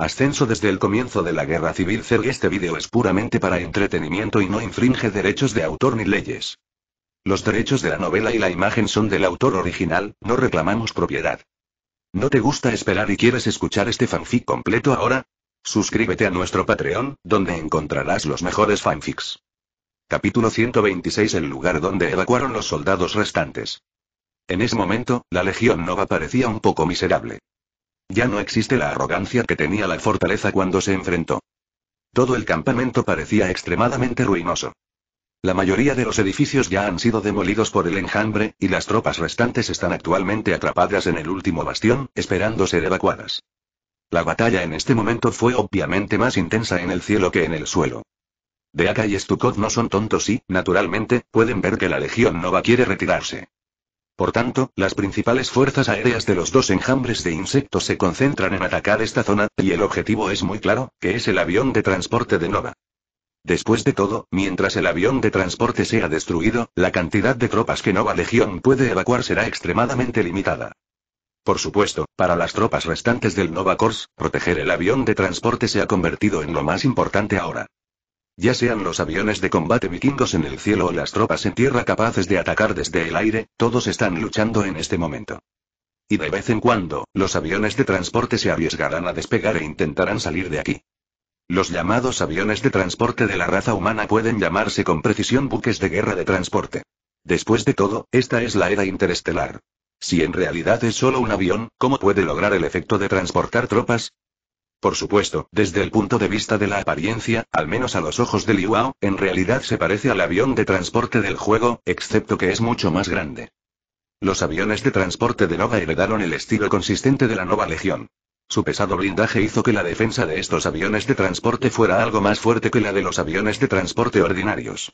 Ascenso desde el comienzo de la guerra civil Zerg. este vídeo es puramente para entretenimiento y no infringe derechos de autor ni leyes. Los derechos de la novela y la imagen son del autor original, no reclamamos propiedad. ¿No te gusta esperar y quieres escuchar este fanfic completo ahora? Suscríbete a nuestro Patreon, donde encontrarás los mejores fanfics. Capítulo 126 El lugar donde evacuaron los soldados restantes. En ese momento, la Legión Nova parecía un poco miserable. Ya no existe la arrogancia que tenía la fortaleza cuando se enfrentó. Todo el campamento parecía extremadamente ruinoso. La mayoría de los edificios ya han sido demolidos por el enjambre, y las tropas restantes están actualmente atrapadas en el último bastión, esperando ser evacuadas. La batalla en este momento fue obviamente más intensa en el cielo que en el suelo. Deaka y Stukov no son tontos y, naturalmente, pueden ver que la legión nova quiere retirarse. Por tanto, las principales fuerzas aéreas de los dos enjambres de insectos se concentran en atacar esta zona, y el objetivo es muy claro, que es el avión de transporte de Nova. Después de todo, mientras el avión de transporte sea destruido, la cantidad de tropas que Nova Legión puede evacuar será extremadamente limitada. Por supuesto, para las tropas restantes del Nova Corps, proteger el avión de transporte se ha convertido en lo más importante ahora. Ya sean los aviones de combate vikingos en el cielo o las tropas en tierra capaces de atacar desde el aire, todos están luchando en este momento. Y de vez en cuando, los aviones de transporte se arriesgarán a despegar e intentarán salir de aquí. Los llamados aviones de transporte de la raza humana pueden llamarse con precisión buques de guerra de transporte. Después de todo, esta es la era interestelar. Si en realidad es solo un avión, ¿cómo puede lograr el efecto de transportar tropas? Por supuesto, desde el punto de vista de la apariencia, al menos a los ojos de Liuao, en realidad se parece al avión de transporte del juego, excepto que es mucho más grande. Los aviones de transporte de Nova heredaron el estilo consistente de la Nova Legión. Su pesado blindaje hizo que la defensa de estos aviones de transporte fuera algo más fuerte que la de los aviones de transporte ordinarios.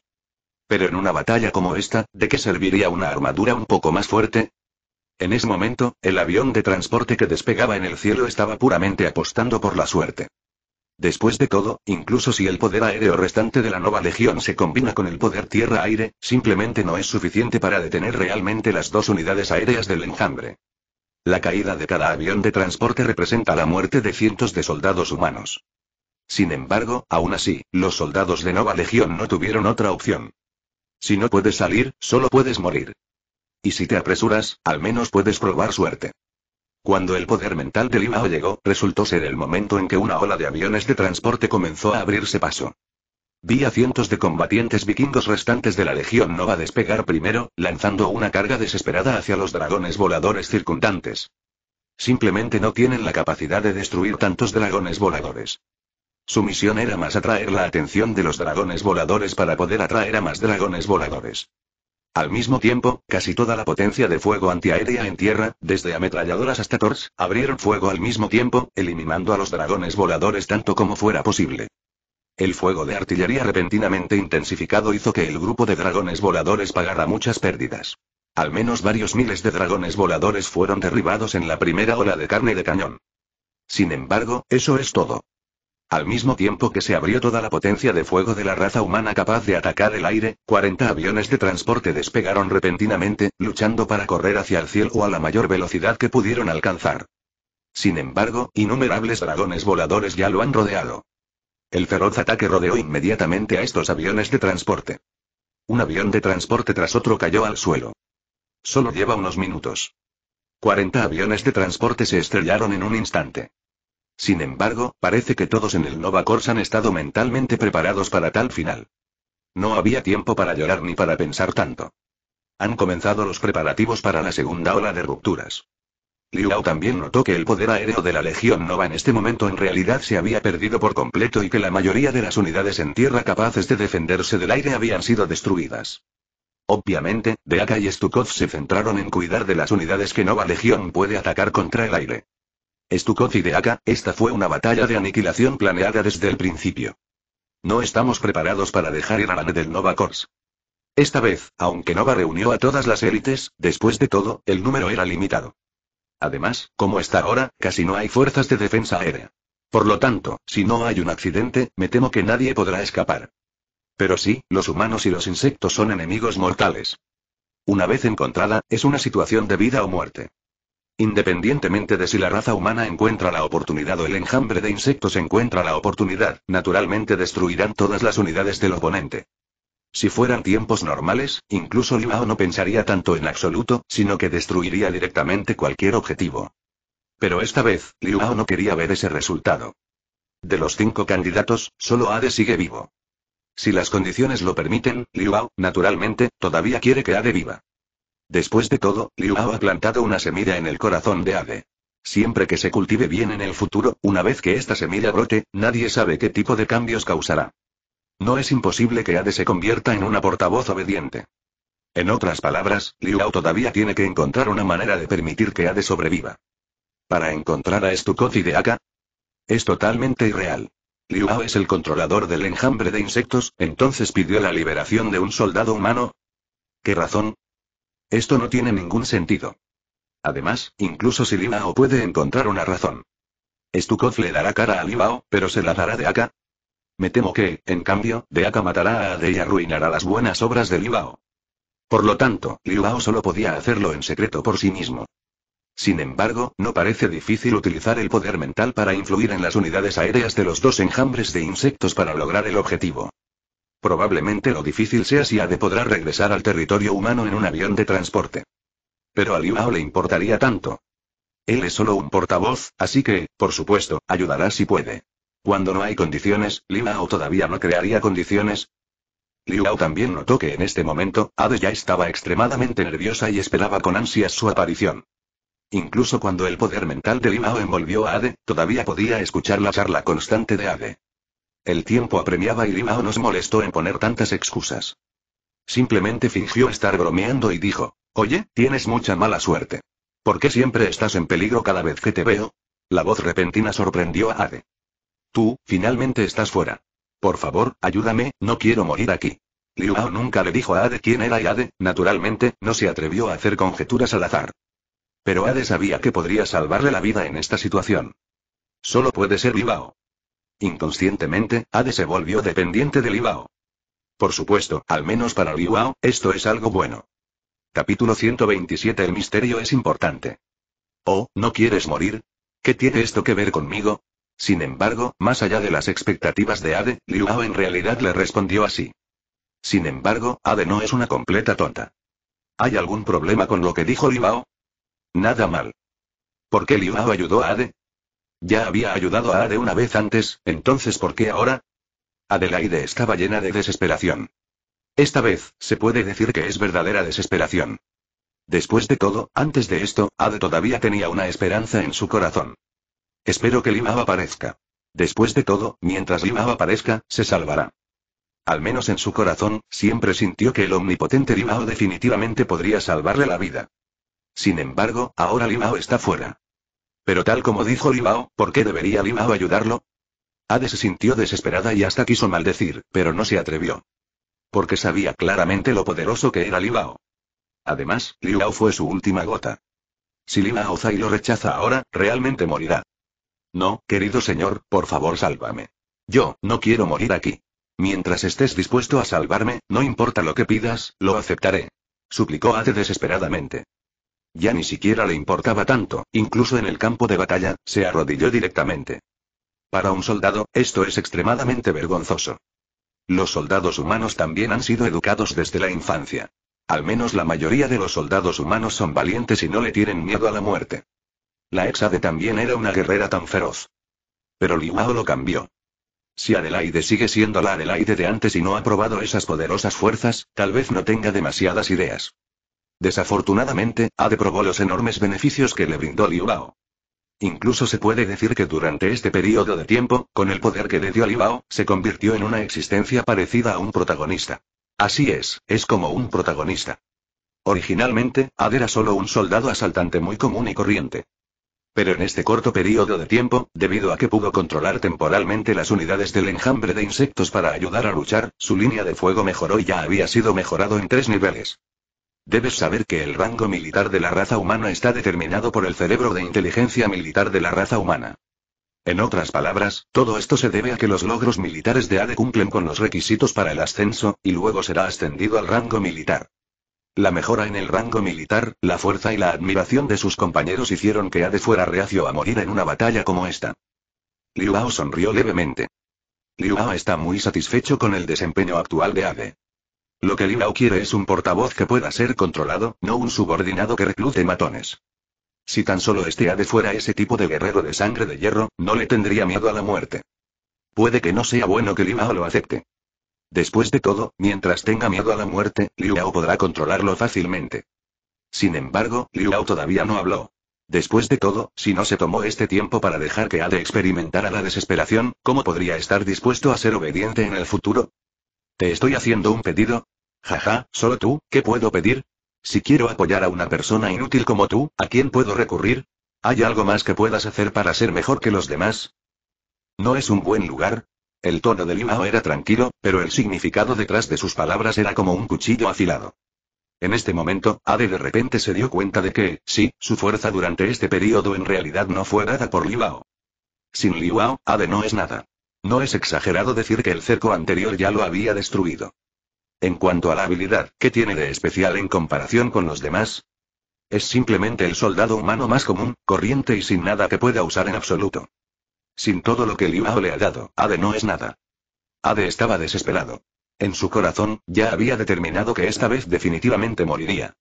Pero en una batalla como esta, ¿de qué serviría una armadura un poco más fuerte? En ese momento, el avión de transporte que despegaba en el cielo estaba puramente apostando por la suerte. Después de todo, incluso si el poder aéreo restante de la nueva legión se combina con el poder tierra-aire, simplemente no es suficiente para detener realmente las dos unidades aéreas del enjambre. La caída de cada avión de transporte representa la muerte de cientos de soldados humanos. Sin embargo, aún así, los soldados de Nova Legión no tuvieron otra opción. Si no puedes salir, solo puedes morir. Y si te apresuras, al menos puedes probar suerte. Cuando el poder mental de Limao llegó, resultó ser el momento en que una ola de aviones de transporte comenzó a abrirse paso. Vi a cientos de combatientes vikingos restantes de la Legión Nova despegar primero, lanzando una carga desesperada hacia los dragones voladores circundantes. Simplemente no tienen la capacidad de destruir tantos dragones voladores. Su misión era más atraer la atención de los dragones voladores para poder atraer a más dragones voladores. Al mismo tiempo, casi toda la potencia de fuego antiaérea en tierra, desde ametralladoras hasta TORS, abrieron fuego al mismo tiempo, eliminando a los dragones voladores tanto como fuera posible. El fuego de artillería repentinamente intensificado hizo que el grupo de dragones voladores pagara muchas pérdidas. Al menos varios miles de dragones voladores fueron derribados en la primera ola de carne de cañón. Sin embargo, eso es todo. Al mismo tiempo que se abrió toda la potencia de fuego de la raza humana capaz de atacar el aire, 40 aviones de transporte despegaron repentinamente, luchando para correr hacia el cielo a la mayor velocidad que pudieron alcanzar. Sin embargo, innumerables dragones voladores ya lo han rodeado. El feroz ataque rodeó inmediatamente a estos aviones de transporte. Un avión de transporte tras otro cayó al suelo. Solo lleva unos minutos. 40 aviones de transporte se estrellaron en un instante. Sin embargo, parece que todos en el Nova Corps han estado mentalmente preparados para tal final. No había tiempo para llorar ni para pensar tanto. Han comenzado los preparativos para la segunda ola de rupturas. Liu también notó que el poder aéreo de la Legión Nova en este momento en realidad se había perdido por completo y que la mayoría de las unidades en tierra capaces de defenderse del aire habían sido destruidas. Obviamente, Deaka y Stukov se centraron en cuidar de las unidades que Nova Legión puede atacar contra el aire. Estucoz de Deaka, esta fue una batalla de aniquilación planeada desde el principio. No estamos preparados para dejar ir a la del Nova Corps. Esta vez, aunque Nova reunió a todas las élites, después de todo, el número era limitado. Además, como está ahora, casi no hay fuerzas de defensa aérea. Por lo tanto, si no hay un accidente, me temo que nadie podrá escapar. Pero sí, los humanos y los insectos son enemigos mortales. Una vez encontrada, es una situación de vida o muerte. Independientemente de si la raza humana encuentra la oportunidad o el enjambre de insectos encuentra la oportunidad, naturalmente destruirán todas las unidades del oponente. Si fueran tiempos normales, incluso Liao no pensaría tanto en absoluto, sino que destruiría directamente cualquier objetivo. Pero esta vez, Ao no quería ver ese resultado. De los cinco candidatos, solo Ade sigue vivo. Si las condiciones lo permiten, Liu naturalmente, todavía quiere que Ade viva. Después de todo, Liu Hao ha plantado una semilla en el corazón de Ade. Siempre que se cultive bien en el futuro, una vez que esta semilla brote, nadie sabe qué tipo de cambios causará. No es imposible que Ade se convierta en una portavoz obediente. En otras palabras, Liu Hao todavía tiene que encontrar una manera de permitir que Ade sobreviva. ¿Para encontrar a Stukoth y de Aka? Es totalmente irreal. Liu Hao es el controlador del enjambre de insectos, entonces pidió la liberación de un soldado humano. ¿Qué razón? Esto no tiene ningún sentido. Además, incluso si Limao puede encontrar una razón. Stukov le dará cara a Limao, pero se la dará de Aka. Me temo que, en cambio, de Aka matará a Ade y arruinará las buenas obras de Limao. Por lo tanto, Limao solo podía hacerlo en secreto por sí mismo. Sin embargo, no parece difícil utilizar el poder mental para influir en las unidades aéreas de los dos enjambres de insectos para lograr el objetivo. Probablemente lo difícil sea si Ade podrá regresar al territorio humano en un avión de transporte. Pero a Ao le importaría tanto. Él es solo un portavoz, así que, por supuesto, ayudará si puede. Cuando no hay condiciones, Ao todavía no crearía condiciones. Ao también notó que en este momento, Ade ya estaba extremadamente nerviosa y esperaba con ansias su aparición. Incluso cuando el poder mental de Ao envolvió a Ade, todavía podía escuchar la charla constante de Ade. El tiempo apremiaba y Limao nos molestó en poner tantas excusas. Simplemente fingió estar bromeando y dijo, Oye, tienes mucha mala suerte. ¿Por qué siempre estás en peligro cada vez que te veo? La voz repentina sorprendió a Ade. Tú, finalmente estás fuera. Por favor, ayúdame, no quiero morir aquí. Liuao nunca le dijo a Ade quién era y Ade, naturalmente, no se atrevió a hacer conjeturas al azar. Pero Ade sabía que podría salvarle la vida en esta situación. Solo puede ser Livao. Inconscientemente, Ade se volvió dependiente de Libao. Por supuesto, al menos para Libao, esto es algo bueno. Capítulo 127 El misterio es importante. Oh, ¿no quieres morir? ¿Qué tiene esto que ver conmigo? Sin embargo, más allá de las expectativas de Ade, Liuao en realidad le respondió así. Sin embargo, Ade no es una completa tonta. ¿Hay algún problema con lo que dijo Liuao? Nada mal. ¿Por qué Liuao ayudó a Ade? Ya había ayudado a Ade una vez antes, entonces ¿por qué ahora? Adelaide estaba llena de desesperación. Esta vez, se puede decir que es verdadera desesperación. Después de todo, antes de esto, Ade todavía tenía una esperanza en su corazón. Espero que Limao aparezca. Después de todo, mientras Limao aparezca, se salvará. Al menos en su corazón, siempre sintió que el omnipotente Limao definitivamente podría salvarle la vida. Sin embargo, ahora Limao está fuera. Pero tal como dijo Libao, ¿por qué debería Libao ayudarlo? Ade se sintió desesperada y hasta quiso maldecir, pero no se atrevió. Porque sabía claramente lo poderoso que era Bao. Además, Libao fue su última gota. Si Bao Zai lo rechaza ahora, realmente morirá. No, querido señor, por favor sálvame. Yo, no quiero morir aquí. Mientras estés dispuesto a salvarme, no importa lo que pidas, lo aceptaré. Suplicó Ade desesperadamente. Ya ni siquiera le importaba tanto, incluso en el campo de batalla, se arrodilló directamente. Para un soldado, esto es extremadamente vergonzoso. Los soldados humanos también han sido educados desde la infancia. Al menos la mayoría de los soldados humanos son valientes y no le tienen miedo a la muerte. La exade también era una guerrera tan feroz. Pero Limao lo cambió. Si Adelaide sigue siendo la Adelaide de antes y no ha probado esas poderosas fuerzas, tal vez no tenga demasiadas ideas. Desafortunadamente, Ade probó los enormes beneficios que le brindó Liu Incluso se puede decir que durante este periodo de tiempo, con el poder que le dio Liu se convirtió en una existencia parecida a un protagonista. Así es, es como un protagonista. Originalmente, Ade era solo un soldado asaltante muy común y corriente. Pero en este corto periodo de tiempo, debido a que pudo controlar temporalmente las unidades del enjambre de insectos para ayudar a luchar, su línea de fuego mejoró y ya había sido mejorado en tres niveles. Debes saber que el rango militar de la raza humana está determinado por el cerebro de inteligencia militar de la raza humana. En otras palabras, todo esto se debe a que los logros militares de ADE cumplen con los requisitos para el ascenso, y luego será ascendido al rango militar. La mejora en el rango militar, la fuerza y la admiración de sus compañeros hicieron que Ade fuera reacio a morir en una batalla como esta. Liu Bao sonrió levemente. Liu Bao está muy satisfecho con el desempeño actual de Ade. Lo que Liu quiere es un portavoz que pueda ser controlado, no un subordinado que reclute matones. Si tan solo este Ade fuera ese tipo de guerrero de sangre de hierro, no le tendría miedo a la muerte. Puede que no sea bueno que Liao lo acepte. Después de todo, mientras tenga miedo a la muerte, Liao podrá controlarlo fácilmente. Sin embargo, Liu todavía no habló. Después de todo, si no se tomó este tiempo para dejar que Ade experimentara la desesperación, ¿cómo podría estar dispuesto a ser obediente en el futuro? Te estoy haciendo un pedido, Jaja, solo tú, ¿qué puedo pedir? Si quiero apoyar a una persona inútil como tú, ¿a quién puedo recurrir? ¿Hay algo más que puedas hacer para ser mejor que los demás? No es un buen lugar. El tono de Limao era tranquilo, pero el significado detrás de sus palabras era como un cuchillo afilado. En este momento, Ade de repente se dio cuenta de que, sí, su fuerza durante este periodo en realidad no fue dada por Limao. Sin Limao, Ade no es nada. No es exagerado decir que el cerco anterior ya lo había destruido. En cuanto a la habilidad, ¿qué tiene de especial en comparación con los demás? Es simplemente el soldado humano más común, corriente y sin nada que pueda usar en absoluto. Sin todo lo que Ao le ha dado, Ade no es nada. Ade estaba desesperado. En su corazón, ya había determinado que esta vez definitivamente moriría.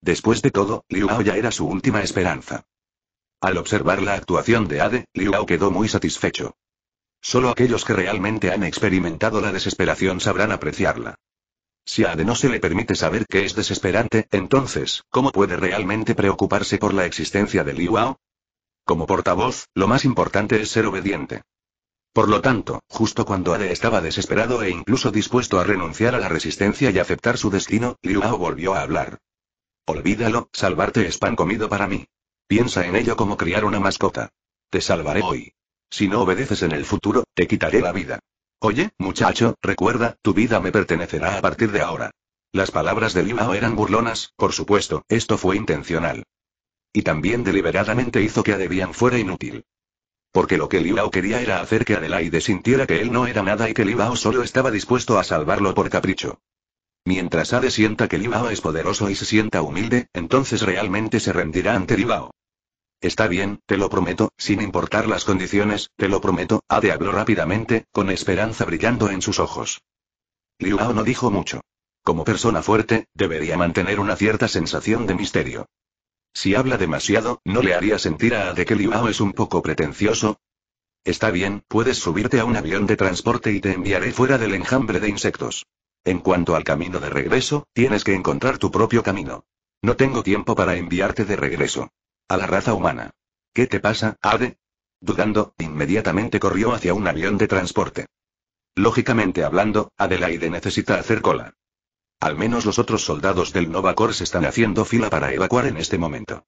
Después de todo, Ao ya era su última esperanza. Al observar la actuación de Ade, Ao quedó muy satisfecho. Solo aquellos que realmente han experimentado la desesperación sabrán apreciarla. Si a Ade no se le permite saber que es desesperante, entonces, ¿cómo puede realmente preocuparse por la existencia de Liuao? Como portavoz, lo más importante es ser obediente. Por lo tanto, justo cuando Ade estaba desesperado e incluso dispuesto a renunciar a la resistencia y aceptar su destino, Liuao volvió a hablar. Olvídalo, salvarte es pan comido para mí. Piensa en ello como criar una mascota. Te salvaré hoy. Si no obedeces en el futuro, te quitaré la vida. Oye, muchacho, recuerda, tu vida me pertenecerá a partir de ahora. Las palabras de Limao eran burlonas, por supuesto, esto fue intencional. Y también deliberadamente hizo que Adebian fuera inútil. Porque lo que Liao quería era hacer que Adelaide sintiera que él no era nada y que Bao solo estaba dispuesto a salvarlo por capricho. Mientras Ade sienta que Libao es poderoso y se sienta humilde, entonces realmente se rendirá ante Libao. Está bien, te lo prometo, sin importar las condiciones, te lo prometo, Ade habló rápidamente, con esperanza brillando en sus ojos. Liuao no dijo mucho. Como persona fuerte, debería mantener una cierta sensación de misterio. Si habla demasiado, ¿no le haría sentir a Ade que Liuao es un poco pretencioso? Está bien, puedes subirte a un avión de transporte y te enviaré fuera del enjambre de insectos. En cuanto al camino de regreso, tienes que encontrar tu propio camino. No tengo tiempo para enviarte de regreso a la raza humana. ¿Qué te pasa, Ade? Dudando, inmediatamente corrió hacia un avión de transporte. Lógicamente hablando, Adelaide necesita hacer cola. Al menos los otros soldados del Nova Corps están haciendo fila para evacuar en este momento.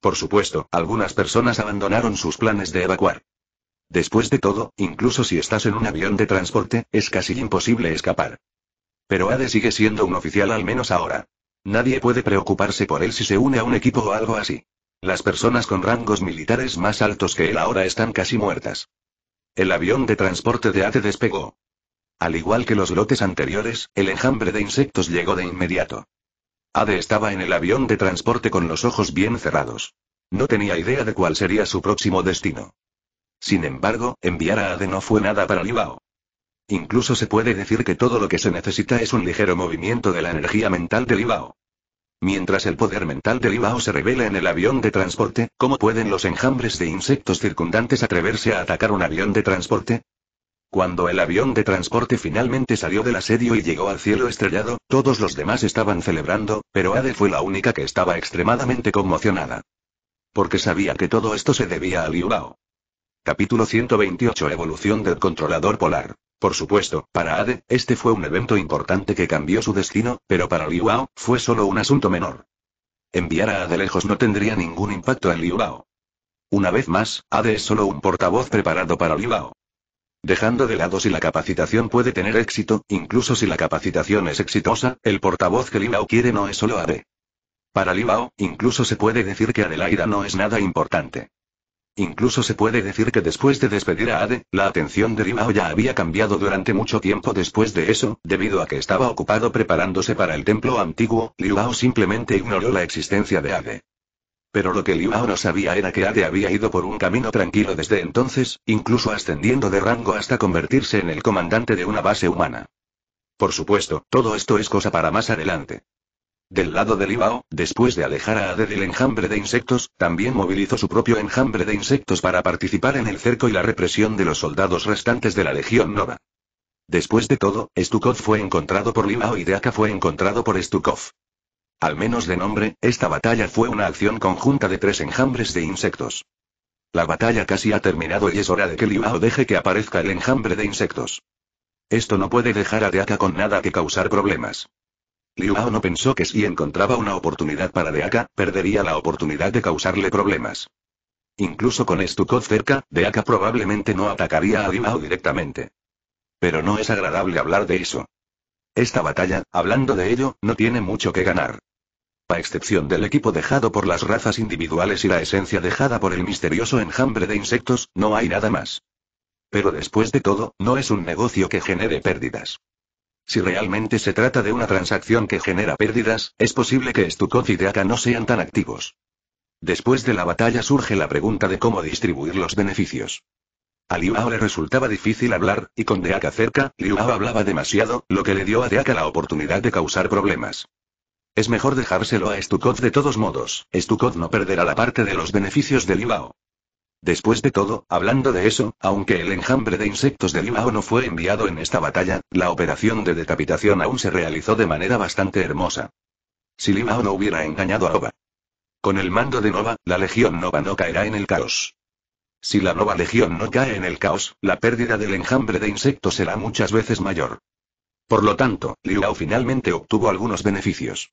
Por supuesto, algunas personas abandonaron sus planes de evacuar. Después de todo, incluso si estás en un avión de transporte, es casi imposible escapar. Pero Ade sigue siendo un oficial al menos ahora. Nadie puede preocuparse por él si se une a un equipo o algo así. Las personas con rangos militares más altos que él ahora están casi muertas. El avión de transporte de Ade despegó. Al igual que los lotes anteriores, el enjambre de insectos llegó de inmediato. Ade estaba en el avión de transporte con los ojos bien cerrados. No tenía idea de cuál sería su próximo destino. Sin embargo, enviar a Ade no fue nada para Libao. Incluso se puede decir que todo lo que se necesita es un ligero movimiento de la energía mental de Libao. Mientras el poder mental de Libao se revela en el avión de transporte, ¿cómo pueden los enjambres de insectos circundantes atreverse a atacar un avión de transporte? Cuando el avión de transporte finalmente salió del asedio y llegó al cielo estrellado, todos los demás estaban celebrando, pero Ade fue la única que estaba extremadamente conmocionada. Porque sabía que todo esto se debía a Liubao. Capítulo 128 Evolución del controlador polar. Por supuesto, para Ade, este fue un evento importante que cambió su destino, pero para Liuao, fue solo un asunto menor. Enviar a Ade lejos no tendría ningún impacto en Liuao. Una vez más, Ade es solo un portavoz preparado para Liuao. Dejando de lado si la capacitación puede tener éxito, incluso si la capacitación es exitosa, el portavoz que Bao quiere no es solo Ade. Para Libao, incluso se puede decir que Adelaida no es nada importante. Incluso se puede decir que después de despedir a Ade, la atención de Rimao ya había cambiado durante mucho tiempo después de eso, debido a que estaba ocupado preparándose para el templo antiguo, Liuao simplemente ignoró la existencia de Ade. Pero lo que Liuao no sabía era que Ade había ido por un camino tranquilo desde entonces, incluso ascendiendo de rango hasta convertirse en el comandante de una base humana. Por supuesto, todo esto es cosa para más adelante. Del lado de Livao, después de alejar a Ade del enjambre de insectos, también movilizó su propio enjambre de insectos para participar en el cerco y la represión de los soldados restantes de la Legión Nova. Después de todo, Stukov fue encontrado por Libao y Deaca fue encontrado por Stukov. Al menos de nombre, esta batalla fue una acción conjunta de tres enjambres de insectos. La batalla casi ha terminado y es hora de que Livao deje que aparezca el enjambre de insectos. Esto no puede dejar a Deaka con nada que causar problemas. Liu no pensó que si encontraba una oportunidad para Deaka, perdería la oportunidad de causarle problemas. Incluso con Stukov cerca, Deaka probablemente no atacaría a Liu directamente. Pero no es agradable hablar de eso. Esta batalla, hablando de ello, no tiene mucho que ganar. A excepción del equipo dejado por las razas individuales y la esencia dejada por el misterioso enjambre de insectos, no hay nada más. Pero después de todo, no es un negocio que genere pérdidas. Si realmente se trata de una transacción que genera pérdidas, es posible que Stukov y Deaka no sean tan activos. Después de la batalla surge la pregunta de cómo distribuir los beneficios. A Hao le resultaba difícil hablar, y con Deaka cerca, Hao hablaba demasiado, lo que le dio a Deaka la oportunidad de causar problemas. Es mejor dejárselo a Stukov de todos modos, Stukov no perderá la parte de los beneficios de Hao. Después de todo, hablando de eso, aunque el enjambre de insectos de Limao no fue enviado en esta batalla, la operación de decapitación aún se realizó de manera bastante hermosa. Si Limao no hubiera engañado a Nova. Con el mando de Nova, la Legión Nova no caerá en el caos. Si la Nova Legión no cae en el caos, la pérdida del enjambre de insectos será muchas veces mayor. Por lo tanto, limao finalmente obtuvo algunos beneficios.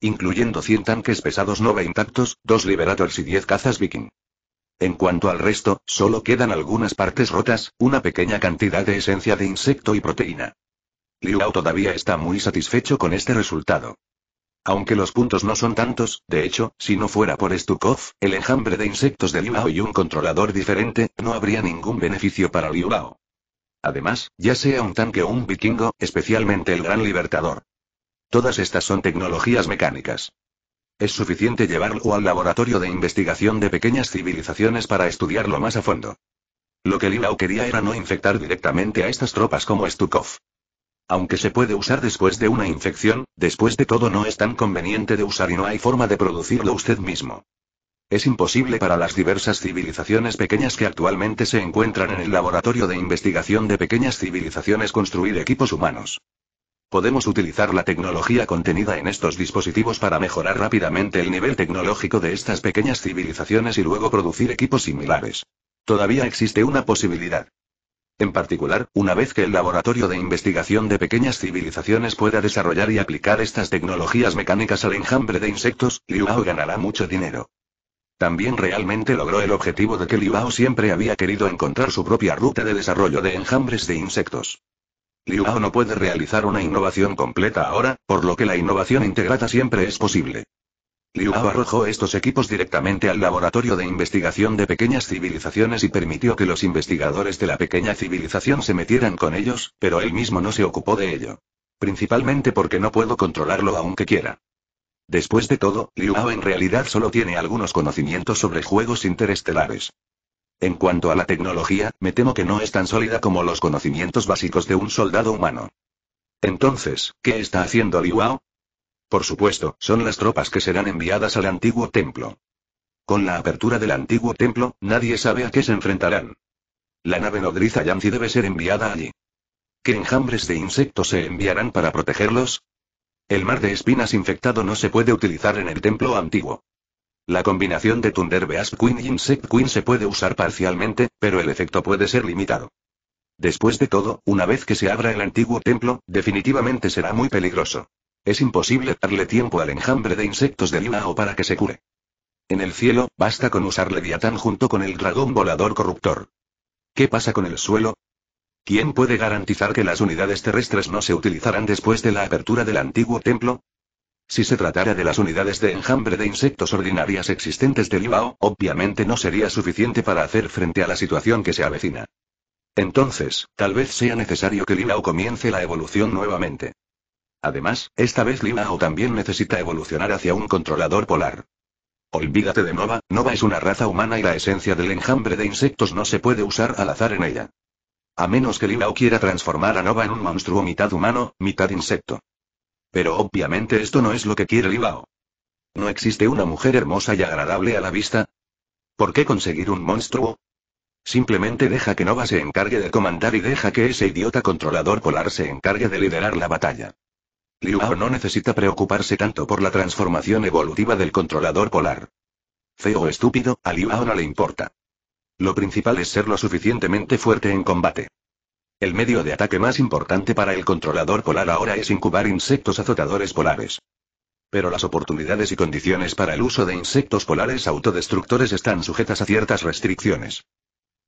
Incluyendo 100 tanques pesados Nova intactos, 2 Liberators y 10 cazas Viking. En cuanto al resto, solo quedan algunas partes rotas, una pequeña cantidad de esencia de insecto y proteína. Liu todavía está muy satisfecho con este resultado. Aunque los puntos no son tantos, de hecho, si no fuera por Stukov, el enjambre de insectos de Lao y un controlador diferente, no habría ningún beneficio para Liu Lao. Además, ya sea un tanque o un vikingo, especialmente el Gran Libertador. Todas estas son tecnologías mecánicas. Es suficiente llevarlo al laboratorio de investigación de pequeñas civilizaciones para estudiarlo más a fondo. Lo que Lilao quería era no infectar directamente a estas tropas como Stukov. Aunque se puede usar después de una infección, después de todo no es tan conveniente de usar y no hay forma de producirlo usted mismo. Es imposible para las diversas civilizaciones pequeñas que actualmente se encuentran en el laboratorio de investigación de pequeñas civilizaciones construir equipos humanos. Podemos utilizar la tecnología contenida en estos dispositivos para mejorar rápidamente el nivel tecnológico de estas pequeñas civilizaciones y luego producir equipos similares. Todavía existe una posibilidad. En particular, una vez que el laboratorio de investigación de pequeñas civilizaciones pueda desarrollar y aplicar estas tecnologías mecánicas al enjambre de insectos, Liuao ganará mucho dinero. También realmente logró el objetivo de que Liuao siempre había querido encontrar su propia ruta de desarrollo de enjambres de insectos. Hao no puede realizar una innovación completa ahora, por lo que la innovación integrada siempre es posible. Hao arrojó estos equipos directamente al laboratorio de investigación de pequeñas civilizaciones y permitió que los investigadores de la pequeña civilización se metieran con ellos, pero él mismo no se ocupó de ello. Principalmente porque no puedo controlarlo aunque quiera. Después de todo, Liu Hao en realidad solo tiene algunos conocimientos sobre juegos interestelares. En cuanto a la tecnología, me temo que no es tan sólida como los conocimientos básicos de un soldado humano. Entonces, ¿qué está haciendo Liwao? Por supuesto, son las tropas que serán enviadas al antiguo templo. Con la apertura del antiguo templo, nadie sabe a qué se enfrentarán. La nave nodriza Yancy debe ser enviada allí. ¿Qué enjambres de insectos se enviarán para protegerlos? El mar de espinas infectado no se puede utilizar en el templo antiguo. La combinación de Thunder Beast Queen y Insect Queen se puede usar parcialmente, pero el efecto puede ser limitado. Después de todo, una vez que se abra el antiguo templo, definitivamente será muy peligroso. Es imposible darle tiempo al enjambre de insectos de o para que se cure. En el cielo, basta con usar Leviatán junto con el dragón volador corruptor. ¿Qué pasa con el suelo? ¿Quién puede garantizar que las unidades terrestres no se utilizarán después de la apertura del antiguo templo? Si se tratara de las unidades de enjambre de insectos ordinarias existentes de Limao, obviamente no sería suficiente para hacer frente a la situación que se avecina. Entonces, tal vez sea necesario que Libao comience la evolución nuevamente. Además, esta vez Libao también necesita evolucionar hacia un controlador polar. Olvídate de Nova, Nova es una raza humana y la esencia del enjambre de insectos no se puede usar al azar en ella. A menos que Libao quiera transformar a Nova en un monstruo mitad humano, mitad insecto. Pero obviamente esto no es lo que quiere Libao. ¿No existe una mujer hermosa y agradable a la vista? ¿Por qué conseguir un monstruo? Simplemente deja que Nova se encargue de comandar y deja que ese idiota controlador polar se encargue de liderar la batalla. Liuao no necesita preocuparse tanto por la transformación evolutiva del controlador polar. Feo o estúpido, a Liuao no le importa. Lo principal es ser lo suficientemente fuerte en combate. El medio de ataque más importante para el controlador polar ahora es incubar insectos azotadores polares. Pero las oportunidades y condiciones para el uso de insectos polares autodestructores están sujetas a ciertas restricciones.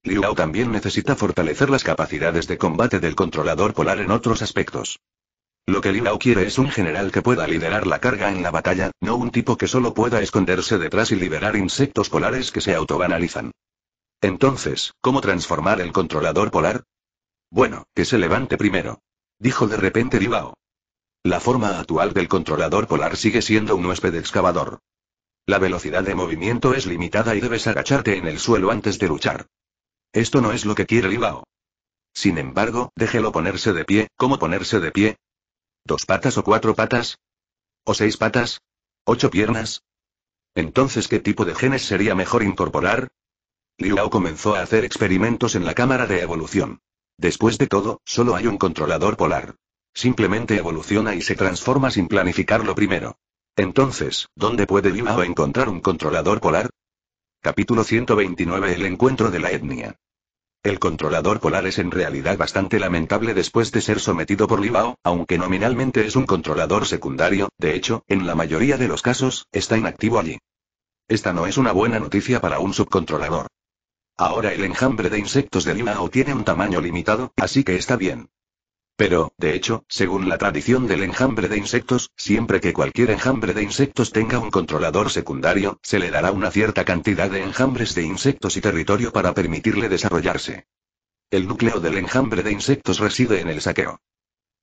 Liu también necesita fortalecer las capacidades de combate del controlador polar en otros aspectos. Lo que Liu quiere es un general que pueda liderar la carga en la batalla, no un tipo que solo pueda esconderse detrás y liberar insectos polares que se autobanalizan. Entonces, ¿cómo transformar el controlador polar? Bueno, que se levante primero. Dijo de repente Bilbao. La forma actual del controlador polar sigue siendo un huésped excavador. La velocidad de movimiento es limitada y debes agacharte en el suelo antes de luchar. Esto no es lo que quiere Bilbao. Sin embargo, déjelo ponerse de pie. ¿Cómo ponerse de pie? ¿Dos patas o cuatro patas? ¿O seis patas? ¿Ocho piernas? Entonces, ¿qué tipo de genes sería mejor incorporar? Bao comenzó a hacer experimentos en la cámara de evolución. Después de todo, solo hay un controlador polar. Simplemente evoluciona y se transforma sin planificarlo primero. Entonces, ¿dónde puede Bilbao encontrar un controlador polar? Capítulo 129 El encuentro de la etnia. El controlador polar es en realidad bastante lamentable después de ser sometido por Libao, aunque nominalmente es un controlador secundario, de hecho, en la mayoría de los casos, está inactivo allí. Esta no es una buena noticia para un subcontrolador. Ahora el enjambre de insectos de o tiene un tamaño limitado, así que está bien. Pero, de hecho, según la tradición del enjambre de insectos, siempre que cualquier enjambre de insectos tenga un controlador secundario, se le dará una cierta cantidad de enjambres de insectos y territorio para permitirle desarrollarse. El núcleo del enjambre de insectos reside en el saqueo.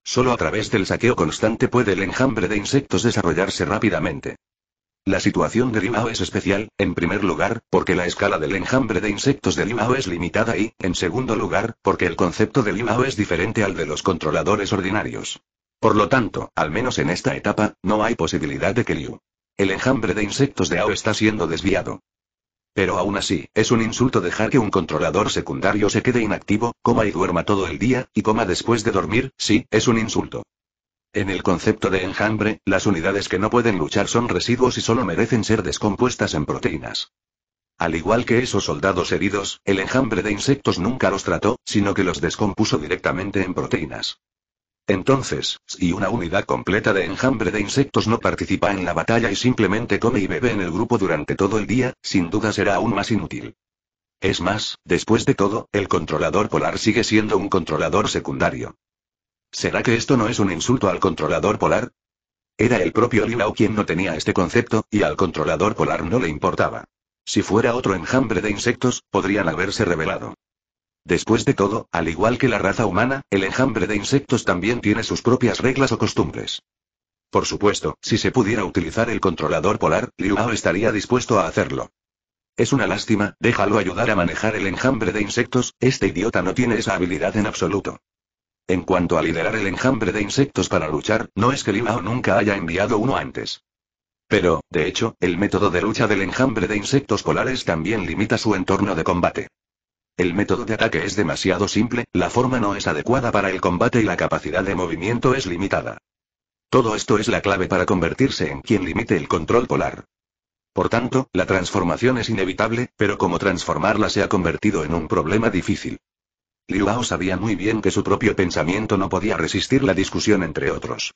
Solo a través del saqueo constante puede el enjambre de insectos desarrollarse rápidamente. La situación de Limao es especial, en primer lugar, porque la escala del enjambre de insectos de Limao es limitada y, en segundo lugar, porque el concepto de Limao es diferente al de los controladores ordinarios. Por lo tanto, al menos en esta etapa, no hay posibilidad de que Liu. El enjambre de insectos de Ao está siendo desviado. Pero aún así, es un insulto dejar que un controlador secundario se quede inactivo, coma y duerma todo el día, y coma después de dormir, sí, es un insulto. En el concepto de enjambre, las unidades que no pueden luchar son residuos y solo merecen ser descompuestas en proteínas. Al igual que esos soldados heridos, el enjambre de insectos nunca los trató, sino que los descompuso directamente en proteínas. Entonces, si una unidad completa de enjambre de insectos no participa en la batalla y simplemente come y bebe en el grupo durante todo el día, sin duda será aún más inútil. Es más, después de todo, el controlador polar sigue siendo un controlador secundario. ¿Será que esto no es un insulto al controlador polar? Era el propio Lilao quien no tenía este concepto, y al controlador polar no le importaba. Si fuera otro enjambre de insectos, podrían haberse revelado. Después de todo, al igual que la raza humana, el enjambre de insectos también tiene sus propias reglas o costumbres. Por supuesto, si se pudiera utilizar el controlador polar, Liuao estaría dispuesto a hacerlo. Es una lástima, déjalo ayudar a manejar el enjambre de insectos, este idiota no tiene esa habilidad en absoluto. En cuanto a liderar el enjambre de insectos para luchar, no es que Limao nunca haya enviado uno antes. Pero, de hecho, el método de lucha del enjambre de insectos polares también limita su entorno de combate. El método de ataque es demasiado simple, la forma no es adecuada para el combate y la capacidad de movimiento es limitada. Todo esto es la clave para convertirse en quien limite el control polar. Por tanto, la transformación es inevitable, pero cómo transformarla se ha convertido en un problema difícil. Liuao sabía muy bien que su propio pensamiento no podía resistir la discusión entre otros.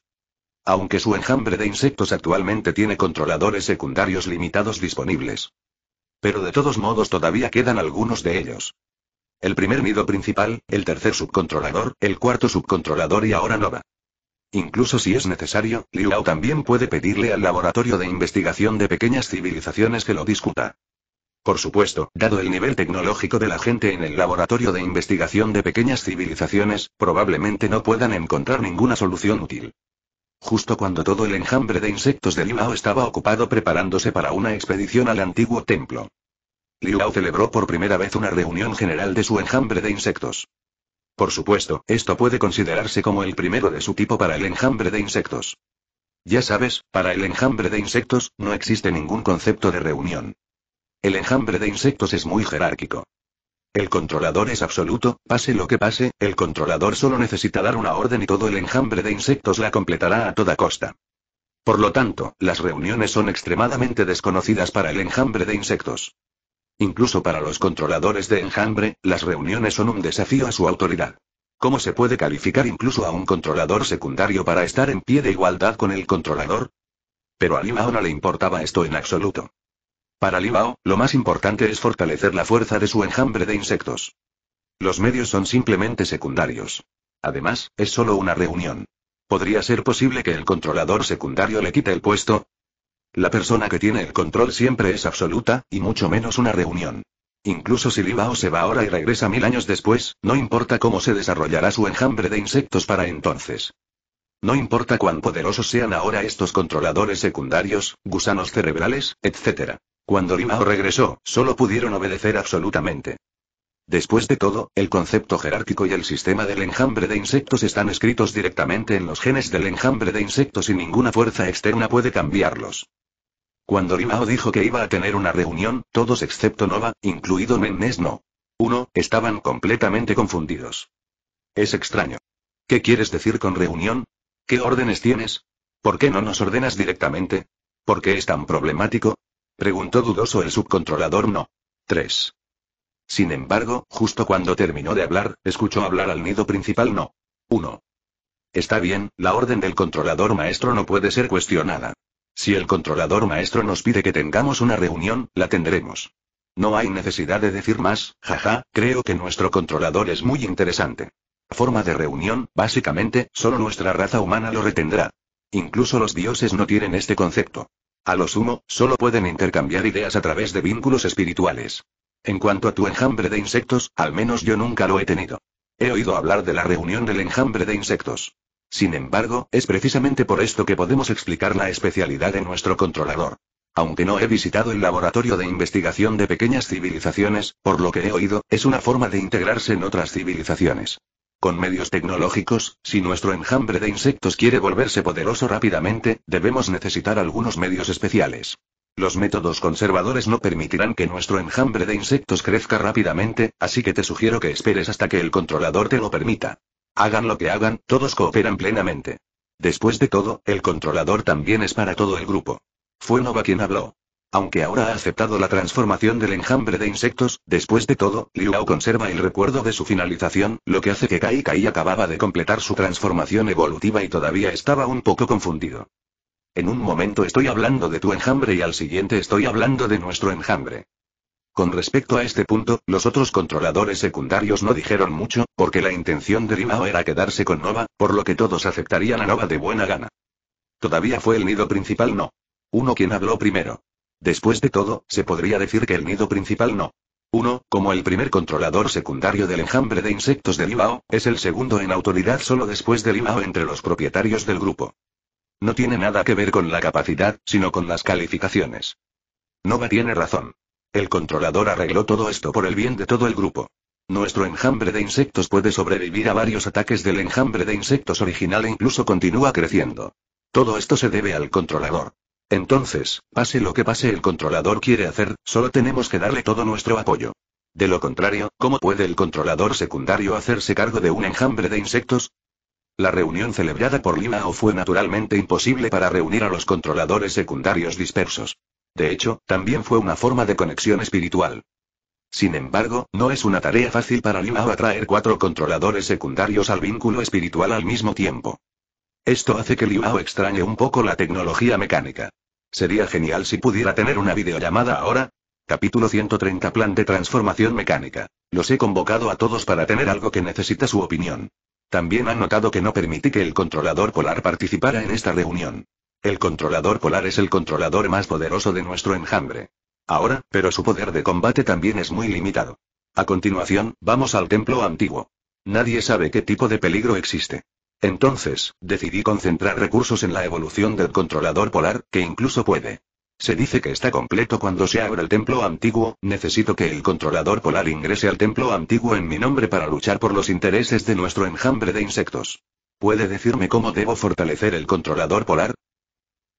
Aunque su enjambre de insectos actualmente tiene controladores secundarios limitados disponibles. Pero de todos modos todavía quedan algunos de ellos. El primer nido principal, el tercer subcontrolador, el cuarto subcontrolador y ahora Nova. Incluso si es necesario, lao también puede pedirle al laboratorio de investigación de pequeñas civilizaciones que lo discuta. Por supuesto, dado el nivel tecnológico de la gente en el laboratorio de investigación de pequeñas civilizaciones, probablemente no puedan encontrar ninguna solución útil. Justo cuando todo el enjambre de insectos de Liu estaba ocupado preparándose para una expedición al antiguo templo. Liu celebró por primera vez una reunión general de su enjambre de insectos. Por supuesto, esto puede considerarse como el primero de su tipo para el enjambre de insectos. Ya sabes, para el enjambre de insectos, no existe ningún concepto de reunión. El enjambre de insectos es muy jerárquico. El controlador es absoluto, pase lo que pase, el controlador solo necesita dar una orden y todo el enjambre de insectos la completará a toda costa. Por lo tanto, las reuniones son extremadamente desconocidas para el enjambre de insectos. Incluso para los controladores de enjambre, las reuniones son un desafío a su autoridad. ¿Cómo se puede calificar incluso a un controlador secundario para estar en pie de igualdad con el controlador? Pero a Limao no le importaba esto en absoluto. Para Libao, lo más importante es fortalecer la fuerza de su enjambre de insectos. Los medios son simplemente secundarios. Además, es solo una reunión. ¿Podría ser posible que el controlador secundario le quite el puesto? La persona que tiene el control siempre es absoluta, y mucho menos una reunión. Incluso si Libao se va ahora y regresa mil años después, no importa cómo se desarrollará su enjambre de insectos para entonces. No importa cuán poderosos sean ahora estos controladores secundarios, gusanos cerebrales, etc. Cuando Rimao regresó, solo pudieron obedecer absolutamente. Después de todo, el concepto jerárquico y el sistema del enjambre de insectos están escritos directamente en los genes del enjambre de insectos y ninguna fuerza externa puede cambiarlos. Cuando Rimao dijo que iba a tener una reunión, todos excepto Nova, incluido Menes no. Uno, estaban completamente confundidos. Es extraño. ¿Qué quieres decir con reunión? ¿Qué órdenes tienes? ¿Por qué no nos ordenas directamente? ¿Por qué es tan problemático? Preguntó dudoso el subcontrolador no. 3. Sin embargo, justo cuando terminó de hablar, escuchó hablar al nido principal no. 1. Está bien, la orden del controlador maestro no puede ser cuestionada. Si el controlador maestro nos pide que tengamos una reunión, la tendremos. No hay necesidad de decir más, jaja, creo que nuestro controlador es muy interesante. Forma de reunión, básicamente, solo nuestra raza humana lo retendrá. Incluso los dioses no tienen este concepto. A lo sumo, solo pueden intercambiar ideas a través de vínculos espirituales. En cuanto a tu enjambre de insectos, al menos yo nunca lo he tenido. He oído hablar de la reunión del enjambre de insectos. Sin embargo, es precisamente por esto que podemos explicar la especialidad de nuestro controlador. Aunque no he visitado el laboratorio de investigación de pequeñas civilizaciones, por lo que he oído, es una forma de integrarse en otras civilizaciones. Con medios tecnológicos, si nuestro enjambre de insectos quiere volverse poderoso rápidamente, debemos necesitar algunos medios especiales. Los métodos conservadores no permitirán que nuestro enjambre de insectos crezca rápidamente, así que te sugiero que esperes hasta que el controlador te lo permita. Hagan lo que hagan, todos cooperan plenamente. Después de todo, el controlador también es para todo el grupo. Fue Nova quien habló. Aunque ahora ha aceptado la transformación del enjambre de insectos, después de todo, Lao conserva el recuerdo de su finalización, lo que hace que Kai Kai acababa de completar su transformación evolutiva y todavía estaba un poco confundido. En un momento estoy hablando de tu enjambre y al siguiente estoy hablando de nuestro enjambre. Con respecto a este punto, los otros controladores secundarios no dijeron mucho, porque la intención de Rimao era quedarse con Nova, por lo que todos aceptarían a Nova de buena gana. Todavía fue el nido principal no. Uno quien habló primero. Después de todo, se podría decir que el nido principal no. Uno, como el primer controlador secundario del enjambre de insectos de Limao, es el segundo en autoridad solo después de Limao entre los propietarios del grupo. No tiene nada que ver con la capacidad, sino con las calificaciones. Nova tiene razón. El controlador arregló todo esto por el bien de todo el grupo. Nuestro enjambre de insectos puede sobrevivir a varios ataques del enjambre de insectos original e incluso continúa creciendo. Todo esto se debe al controlador. Entonces, pase lo que pase el controlador quiere hacer, solo tenemos que darle todo nuestro apoyo. De lo contrario, ¿cómo puede el controlador secundario hacerse cargo de un enjambre de insectos? La reunión celebrada por Limao fue naturalmente imposible para reunir a los controladores secundarios dispersos. De hecho, también fue una forma de conexión espiritual. Sin embargo, no es una tarea fácil para Limao atraer cuatro controladores secundarios al vínculo espiritual al mismo tiempo. Esto hace que Limao extrañe un poco la tecnología mecánica. Sería genial si pudiera tener una videollamada ahora. Capítulo 130 Plan de transformación mecánica. Los he convocado a todos para tener algo que necesita su opinión. También han notado que no permití que el controlador polar participara en esta reunión. El controlador polar es el controlador más poderoso de nuestro enjambre. Ahora, pero su poder de combate también es muy limitado. A continuación, vamos al templo antiguo. Nadie sabe qué tipo de peligro existe. Entonces, decidí concentrar recursos en la evolución del controlador polar, que incluso puede. Se dice que está completo cuando se abre el templo antiguo, necesito que el controlador polar ingrese al templo antiguo en mi nombre para luchar por los intereses de nuestro enjambre de insectos. ¿Puede decirme cómo debo fortalecer el controlador polar?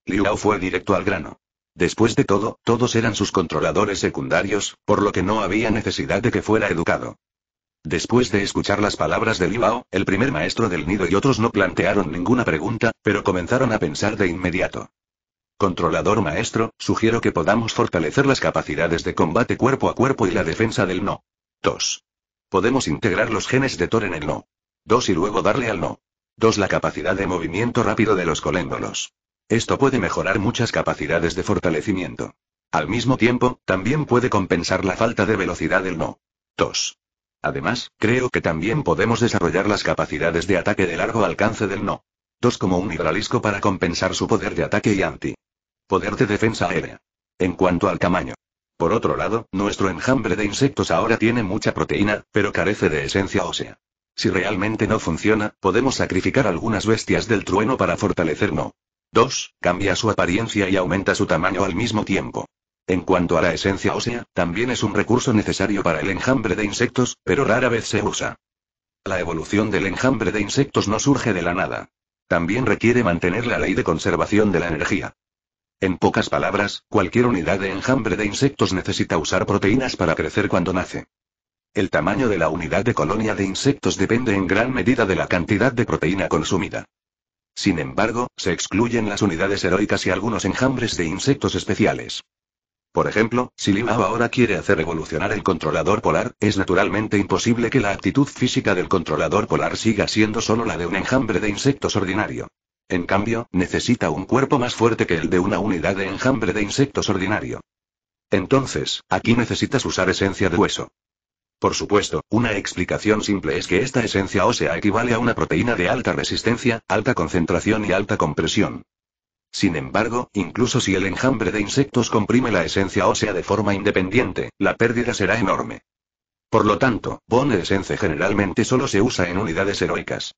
Liu fue directo al grano. Después de todo, todos eran sus controladores secundarios, por lo que no había necesidad de que fuera educado. Después de escuchar las palabras de Ibao, el primer maestro del nido y otros no plantearon ninguna pregunta, pero comenzaron a pensar de inmediato. Controlador maestro, sugiero que podamos fortalecer las capacidades de combate cuerpo a cuerpo y la defensa del no. 2. Podemos integrar los genes de Thor en el no. 2 y luego darle al no. 2. La capacidad de movimiento rápido de los coléndolos. Esto puede mejorar muchas capacidades de fortalecimiento. Al mismo tiempo, también puede compensar la falta de velocidad del no. 2. Además, creo que también podemos desarrollar las capacidades de ataque de largo alcance del No. 2 como un hidralisco para compensar su poder de ataque y anti. Poder de defensa aérea. En cuanto al tamaño. Por otro lado, nuestro enjambre de insectos ahora tiene mucha proteína, pero carece de esencia ósea. Si realmente no funciona, podemos sacrificar algunas bestias del trueno para fortalecer No. 2. Cambia su apariencia y aumenta su tamaño al mismo tiempo. En cuanto a la esencia ósea, también es un recurso necesario para el enjambre de insectos, pero rara vez se usa. La evolución del enjambre de insectos no surge de la nada. También requiere mantener la ley de conservación de la energía. En pocas palabras, cualquier unidad de enjambre de insectos necesita usar proteínas para crecer cuando nace. El tamaño de la unidad de colonia de insectos depende en gran medida de la cantidad de proteína consumida. Sin embargo, se excluyen las unidades heroicas y algunos enjambres de insectos especiales. Por ejemplo, si Limao ahora quiere hacer evolucionar el controlador polar, es naturalmente imposible que la actitud física del controlador polar siga siendo solo la de un enjambre de insectos ordinario. En cambio, necesita un cuerpo más fuerte que el de una unidad de enjambre de insectos ordinario. Entonces, aquí necesitas usar esencia de hueso. Por supuesto, una explicación simple es que esta esencia ósea equivale a una proteína de alta resistencia, alta concentración y alta compresión. Sin embargo, incluso si el enjambre de insectos comprime la esencia ósea de forma independiente, la pérdida será enorme. Por lo tanto, Bone Essence generalmente solo se usa en unidades heroicas.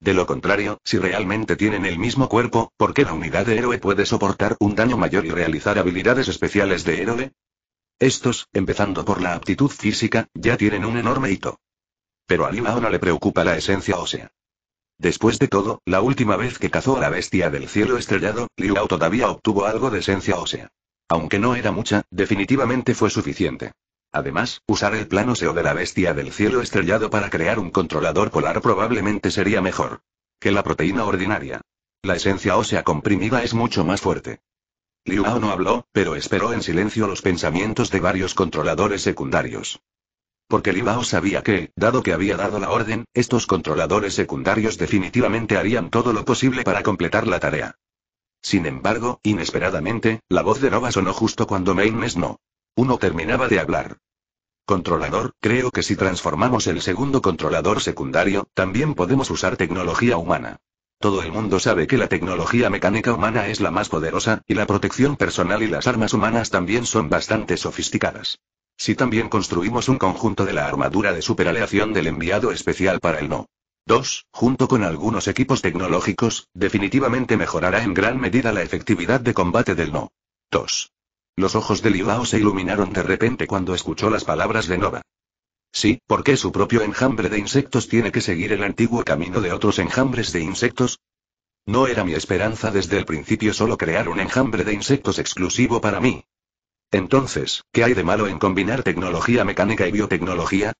De lo contrario, si realmente tienen el mismo cuerpo, ¿por qué la unidad de héroe puede soportar un daño mayor y realizar habilidades especiales de héroe? Estos, empezando por la aptitud física, ya tienen un enorme hito. Pero a Lima no le preocupa la esencia ósea. Después de todo, la última vez que cazó a la bestia del cielo estrellado, Liu todavía obtuvo algo de esencia ósea. Aunque no era mucha, definitivamente fue suficiente. Además, usar el plano óseo de la bestia del cielo estrellado para crear un controlador polar probablemente sería mejor que la proteína ordinaria. La esencia ósea comprimida es mucho más fuerte. Liu no habló, pero esperó en silencio los pensamientos de varios controladores secundarios. Porque Livao sabía que, dado que había dado la orden, estos controladores secundarios definitivamente harían todo lo posible para completar la tarea. Sin embargo, inesperadamente, la voz de Nova sonó justo cuando Maines no. Uno terminaba de hablar. Controlador, creo que si transformamos el segundo controlador secundario, también podemos usar tecnología humana. Todo el mundo sabe que la tecnología mecánica humana es la más poderosa, y la protección personal y las armas humanas también son bastante sofisticadas. Si también construimos un conjunto de la armadura de superaleación del enviado especial para el no. 2, junto con algunos equipos tecnológicos, definitivamente mejorará en gran medida la efectividad de combate del no. 2. Los ojos de Lilao se iluminaron de repente cuando escuchó las palabras de Nova. Sí, porque su propio enjambre de insectos tiene que seguir el antiguo camino de otros enjambres de insectos? No era mi esperanza desde el principio solo crear un enjambre de insectos exclusivo para mí, entonces, ¿qué hay de malo en combinar tecnología mecánica y biotecnología?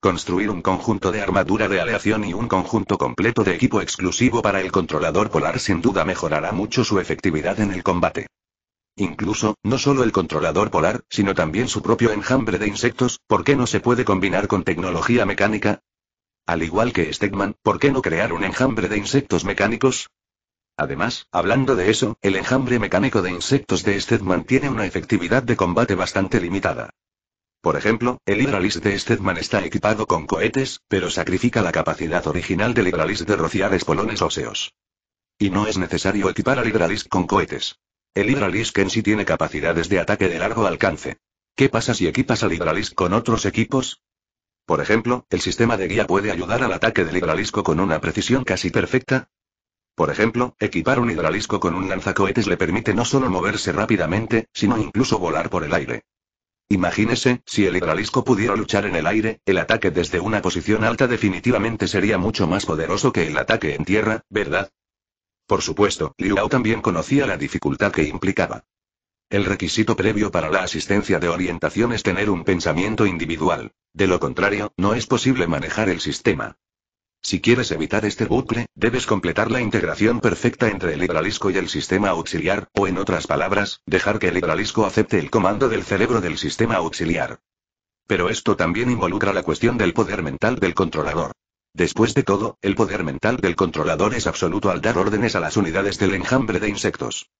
Construir un conjunto de armadura de aleación y un conjunto completo de equipo exclusivo para el controlador polar sin duda mejorará mucho su efectividad en el combate. Incluso, no solo el controlador polar, sino también su propio enjambre de insectos, ¿por qué no se puede combinar con tecnología mecánica? Al igual que Stegman, ¿por qué no crear un enjambre de insectos mecánicos? Además, hablando de eso, el enjambre mecánico de insectos de Stedman tiene una efectividad de combate bastante limitada. Por ejemplo, el Hydralis de Stedman está equipado con cohetes, pero sacrifica la capacidad original del Hydralis de rociar espolones óseos. Y no es necesario equipar al Hydralis con cohetes. El en sí tiene capacidades de ataque de largo alcance. ¿Qué pasa si equipas al Hydralis con otros equipos? Por ejemplo, el sistema de guía puede ayudar al ataque del Hydralisco con una precisión casi perfecta, por ejemplo, equipar un hidralisco con un lanzacohetes le permite no solo moverse rápidamente, sino incluso volar por el aire. Imagínese, si el hidralisco pudiera luchar en el aire, el ataque desde una posición alta definitivamente sería mucho más poderoso que el ataque en tierra, ¿verdad? Por supuesto, Liu también conocía la dificultad que implicaba. El requisito previo para la asistencia de orientación es tener un pensamiento individual. De lo contrario, no es posible manejar el sistema. Si quieres evitar este bucle, debes completar la integración perfecta entre el libralisco y el sistema auxiliar, o en otras palabras, dejar que el libralisco acepte el comando del cerebro del sistema auxiliar. Pero esto también involucra la cuestión del poder mental del controlador. Después de todo, el poder mental del controlador es absoluto al dar órdenes a las unidades del enjambre de insectos.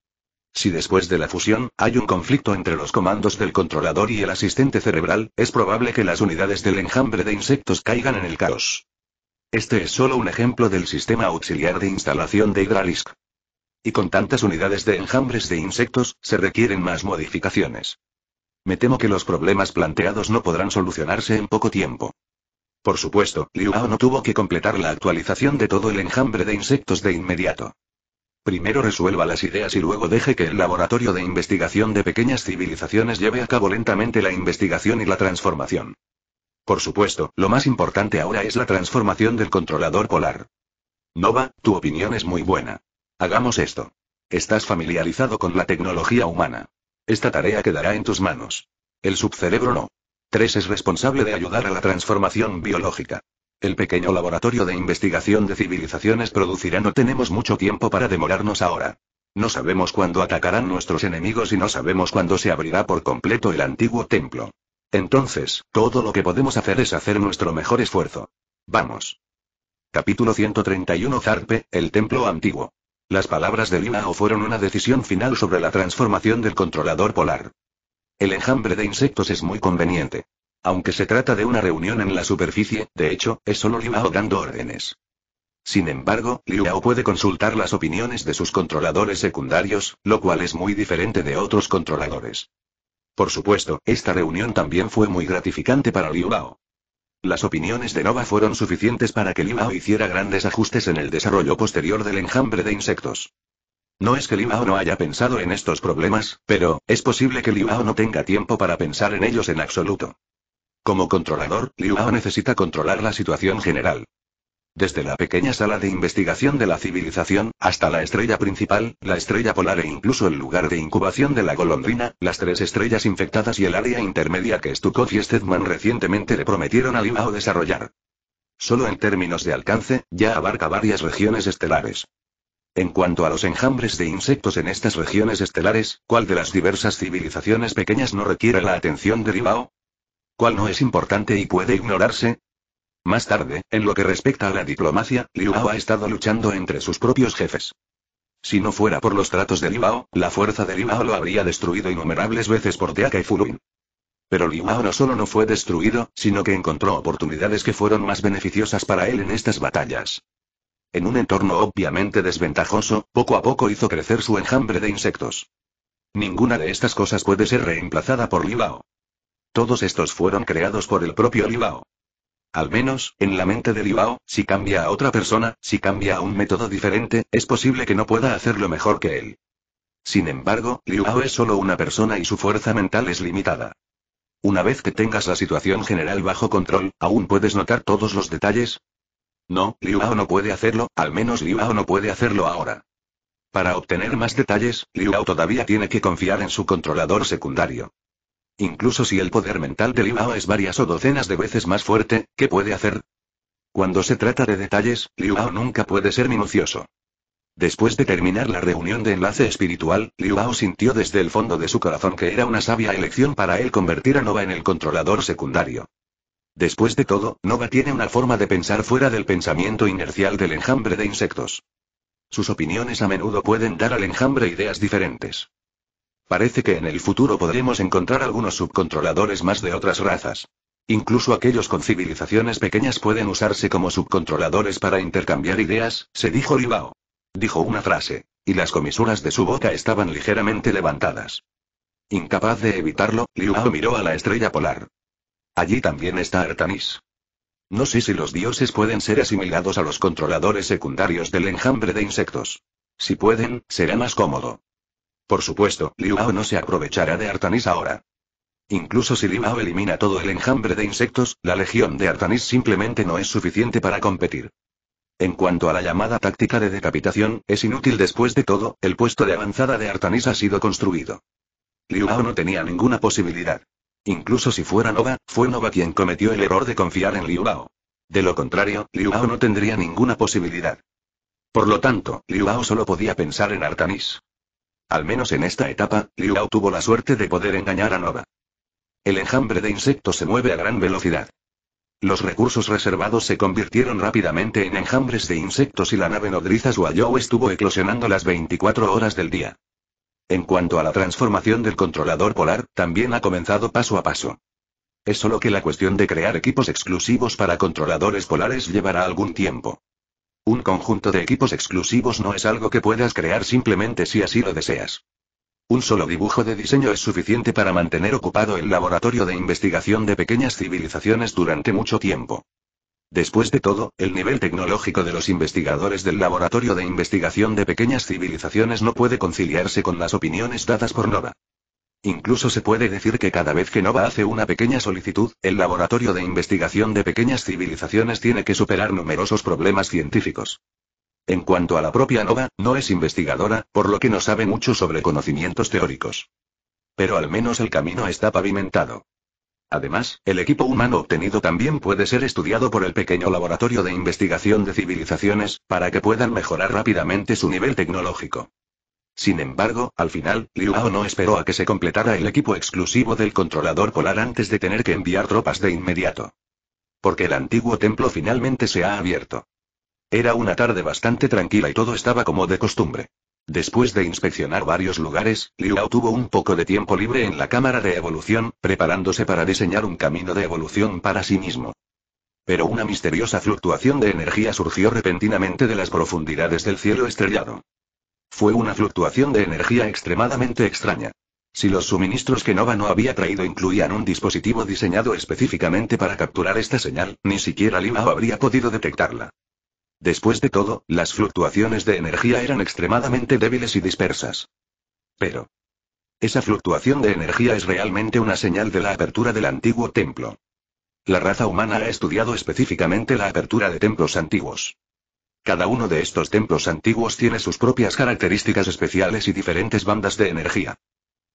Si después de la fusión, hay un conflicto entre los comandos del controlador y el asistente cerebral, es probable que las unidades del enjambre de insectos caigan en el caos. Este es solo un ejemplo del sistema auxiliar de instalación de Hydralisk. Y con tantas unidades de enjambres de insectos, se requieren más modificaciones. Me temo que los problemas planteados no podrán solucionarse en poco tiempo. Por supuesto, Liu Hao no tuvo que completar la actualización de todo el enjambre de insectos de inmediato. Primero resuelva las ideas y luego deje que el laboratorio de investigación de pequeñas civilizaciones lleve a cabo lentamente la investigación y la transformación. Por supuesto, lo más importante ahora es la transformación del controlador polar. Nova, tu opinión es muy buena. Hagamos esto. Estás familiarizado con la tecnología humana. Esta tarea quedará en tus manos. El subcerebro no. 3 es responsable de ayudar a la transformación biológica. El pequeño laboratorio de investigación de civilizaciones producirá no tenemos mucho tiempo para demorarnos ahora. No sabemos cuándo atacarán nuestros enemigos y no sabemos cuándo se abrirá por completo el antiguo templo. Entonces, todo lo que podemos hacer es hacer nuestro mejor esfuerzo. Vamos. Capítulo 131 Zarpe, el templo antiguo. Las palabras de Limao fueron una decisión final sobre la transformación del controlador polar. El enjambre de insectos es muy conveniente. Aunque se trata de una reunión en la superficie, de hecho, es solo Limao dando órdenes. Sin embargo, Liuao puede consultar las opiniones de sus controladores secundarios, lo cual es muy diferente de otros controladores. Por supuesto, esta reunión también fue muy gratificante para Liu Las opiniones de Nova fueron suficientes para que Bao hiciera grandes ajustes en el desarrollo posterior del enjambre de insectos. No es que Bao no haya pensado en estos problemas, pero, es posible que Bao no tenga tiempo para pensar en ellos en absoluto. Como controlador, Bao necesita controlar la situación general. Desde la pequeña sala de investigación de la civilización, hasta la estrella principal, la estrella polar e incluso el lugar de incubación de la golondrina, las tres estrellas infectadas y el área intermedia que Stukov y Stedman recientemente le prometieron a Limao desarrollar. Solo en términos de alcance, ya abarca varias regiones estelares. En cuanto a los enjambres de insectos en estas regiones estelares, ¿cuál de las diversas civilizaciones pequeñas no requiere la atención de Limao? ¿Cuál no es importante y puede ignorarse? Más tarde, en lo que respecta a la diplomacia, Liuao ha estado luchando entre sus propios jefes. Si no fuera por los tratos de Liuao, la fuerza de Liuao lo habría destruido innumerables veces por Teaka y Fuluin. Pero Liuao no solo no fue destruido, sino que encontró oportunidades que fueron más beneficiosas para él en estas batallas. En un entorno obviamente desventajoso, poco a poco hizo crecer su enjambre de insectos. Ninguna de estas cosas puede ser reemplazada por Libao. Todos estos fueron creados por el propio Libao. Al menos, en la mente de Ao, si cambia a otra persona, si cambia a un método diferente, es posible que no pueda hacerlo mejor que él. Sin embargo, Ao es solo una persona y su fuerza mental es limitada. Una vez que tengas la situación general bajo control, ¿aún puedes notar todos los detalles? No, Ao no puede hacerlo, al menos Ao no puede hacerlo ahora. Para obtener más detalles, Ao todavía tiene que confiar en su controlador secundario. Incluso si el poder mental de Liu Ao es varias o docenas de veces más fuerte, ¿qué puede hacer? Cuando se trata de detalles, Liu Ao nunca puede ser minucioso. Después de terminar la reunión de enlace espiritual, Liu Ao sintió desde el fondo de su corazón que era una sabia elección para él convertir a Nova en el controlador secundario. Después de todo, Nova tiene una forma de pensar fuera del pensamiento inercial del enjambre de insectos. Sus opiniones a menudo pueden dar al enjambre ideas diferentes. Parece que en el futuro podremos encontrar algunos subcontroladores más de otras razas. Incluso aquellos con civilizaciones pequeñas pueden usarse como subcontroladores para intercambiar ideas, se dijo Libao. Dijo una frase, y las comisuras de su boca estaban ligeramente levantadas. Incapaz de evitarlo, Libao miró a la estrella polar. Allí también está Artanis. No sé si los dioses pueden ser asimilados a los controladores secundarios del enjambre de insectos. Si pueden, será más cómodo. Por supuesto, Liu Bao no se aprovechará de Artanis ahora. Incluso si Liu Bao elimina todo el enjambre de insectos, la legión de Artanis simplemente no es suficiente para competir. En cuanto a la llamada táctica de decapitación, es inútil después de todo, el puesto de avanzada de Artanis ha sido construido. Liu Bao no tenía ninguna posibilidad. Incluso si fuera Nova, fue Nova quien cometió el error de confiar en Liu Bao. De lo contrario, Liu Bao no tendría ninguna posibilidad. Por lo tanto, Liu Bao solo podía pensar en Artanis. Al menos en esta etapa, Liu tuvo la suerte de poder engañar a Nova. El enjambre de insectos se mueve a gran velocidad. Los recursos reservados se convirtieron rápidamente en enjambres de insectos y la nave nodriza Suayou estuvo eclosionando las 24 horas del día. En cuanto a la transformación del controlador polar, también ha comenzado paso a paso. Es solo que la cuestión de crear equipos exclusivos para controladores polares llevará algún tiempo. Un conjunto de equipos exclusivos no es algo que puedas crear simplemente si así lo deseas. Un solo dibujo de diseño es suficiente para mantener ocupado el laboratorio de investigación de pequeñas civilizaciones durante mucho tiempo. Después de todo, el nivel tecnológico de los investigadores del Laboratorio de Investigación de Pequeñas Civilizaciones no puede conciliarse con las opiniones dadas por Nova. Incluso se puede decir que cada vez que Nova hace una pequeña solicitud, el Laboratorio de Investigación de Pequeñas Civilizaciones tiene que superar numerosos problemas científicos. En cuanto a la propia Nova, no es investigadora, por lo que no sabe mucho sobre conocimientos teóricos. Pero al menos el camino está pavimentado. Además, el equipo humano obtenido también puede ser estudiado por el pequeño laboratorio de investigación de civilizaciones, para que puedan mejorar rápidamente su nivel tecnológico. Sin embargo, al final, Liuao no esperó a que se completara el equipo exclusivo del controlador polar antes de tener que enviar tropas de inmediato. Porque el antiguo templo finalmente se ha abierto. Era una tarde bastante tranquila y todo estaba como de costumbre. Después de inspeccionar varios lugares, Hao tuvo un poco de tiempo libre en la cámara de evolución, preparándose para diseñar un camino de evolución para sí mismo. Pero una misteriosa fluctuación de energía surgió repentinamente de las profundidades del cielo estrellado. Fue una fluctuación de energía extremadamente extraña. Si los suministros que Nova no había traído incluían un dispositivo diseñado específicamente para capturar esta señal, ni siquiera Lima habría podido detectarla. Después de todo, las fluctuaciones de energía eran extremadamente débiles y dispersas. Pero. Esa fluctuación de energía es realmente una señal de la apertura del antiguo templo. La raza humana ha estudiado específicamente la apertura de templos antiguos. Cada uno de estos templos antiguos tiene sus propias características especiales y diferentes bandas de energía.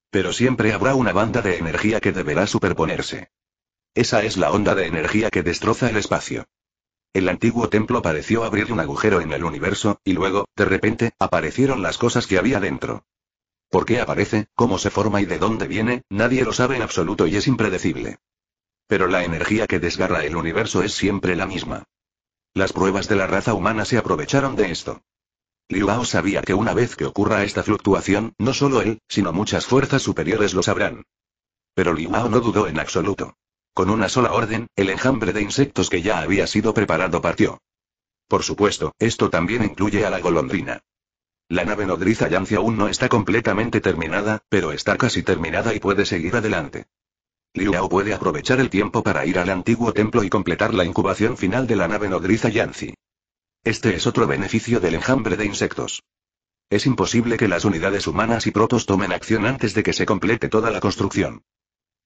Pero siempre habrá una banda de energía que deberá superponerse. Esa es la onda de energía que destroza el espacio. El antiguo templo pareció abrir un agujero en el universo, y luego, de repente, aparecieron las cosas que había dentro. ¿Por qué aparece, cómo se forma y de dónde viene? Nadie lo sabe en absoluto y es impredecible. Pero la energía que desgarra el universo es siempre la misma. Las pruebas de la raza humana se aprovecharon de esto. Liu sabía que una vez que ocurra esta fluctuación, no solo él, sino muchas fuerzas superiores lo sabrán. Pero Liu no dudó en absoluto. Con una sola orden, el enjambre de insectos que ya había sido preparado partió. Por supuesto, esto también incluye a la golondrina. La nave nodriza Yancy aún no está completamente terminada, pero está casi terminada y puede seguir adelante. Liu puede aprovechar el tiempo para ir al antiguo templo y completar la incubación final de la nave nodriza Yanzi. Este es otro beneficio del enjambre de insectos. Es imposible que las unidades humanas y protos tomen acción antes de que se complete toda la construcción.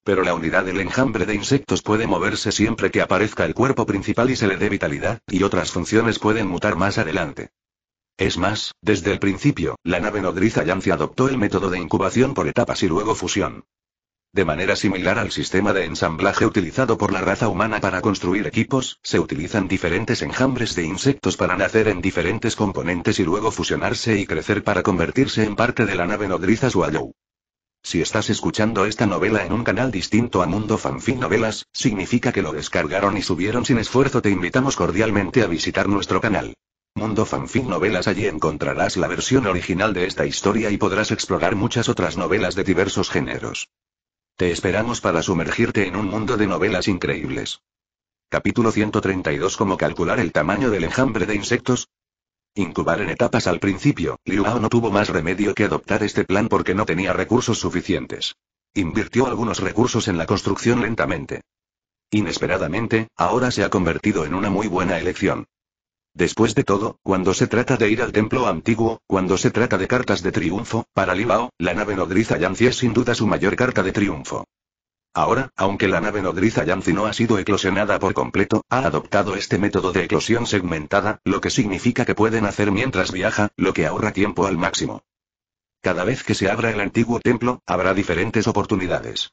Pero la unidad del enjambre de insectos puede moverse siempre que aparezca el cuerpo principal y se le dé vitalidad, y otras funciones pueden mutar más adelante. Es más, desde el principio, la nave nodriza Yancy adoptó el método de incubación por etapas y luego fusión. De manera similar al sistema de ensamblaje utilizado por la raza humana para construir equipos, se utilizan diferentes enjambres de insectos para nacer en diferentes componentes y luego fusionarse y crecer para convertirse en parte de la nave nodriza Swallow. Si estás escuchando esta novela en un canal distinto a Mundo Fanfic Novelas, significa que lo descargaron y subieron sin esfuerzo. Te invitamos cordialmente a visitar nuestro canal. Mundo Fanfic Novelas allí encontrarás la versión original de esta historia y podrás explorar muchas otras novelas de diversos géneros. Te esperamos para sumergirte en un mundo de novelas increíbles. Capítulo 132 ¿Cómo calcular el tamaño del enjambre de insectos? Incubar en etapas al principio, Liu Hao no tuvo más remedio que adoptar este plan porque no tenía recursos suficientes. Invirtió algunos recursos en la construcción lentamente. Inesperadamente, ahora se ha convertido en una muy buena elección. Después de todo, cuando se trata de ir al templo antiguo, cuando se trata de cartas de triunfo, para Libao, la nave nodriza Yancy es sin duda su mayor carta de triunfo. Ahora, aunque la nave nodriza Yancy no ha sido eclosionada por completo, ha adoptado este método de eclosión segmentada, lo que significa que pueden hacer mientras viaja, lo que ahorra tiempo al máximo. Cada vez que se abra el antiguo templo, habrá diferentes oportunidades.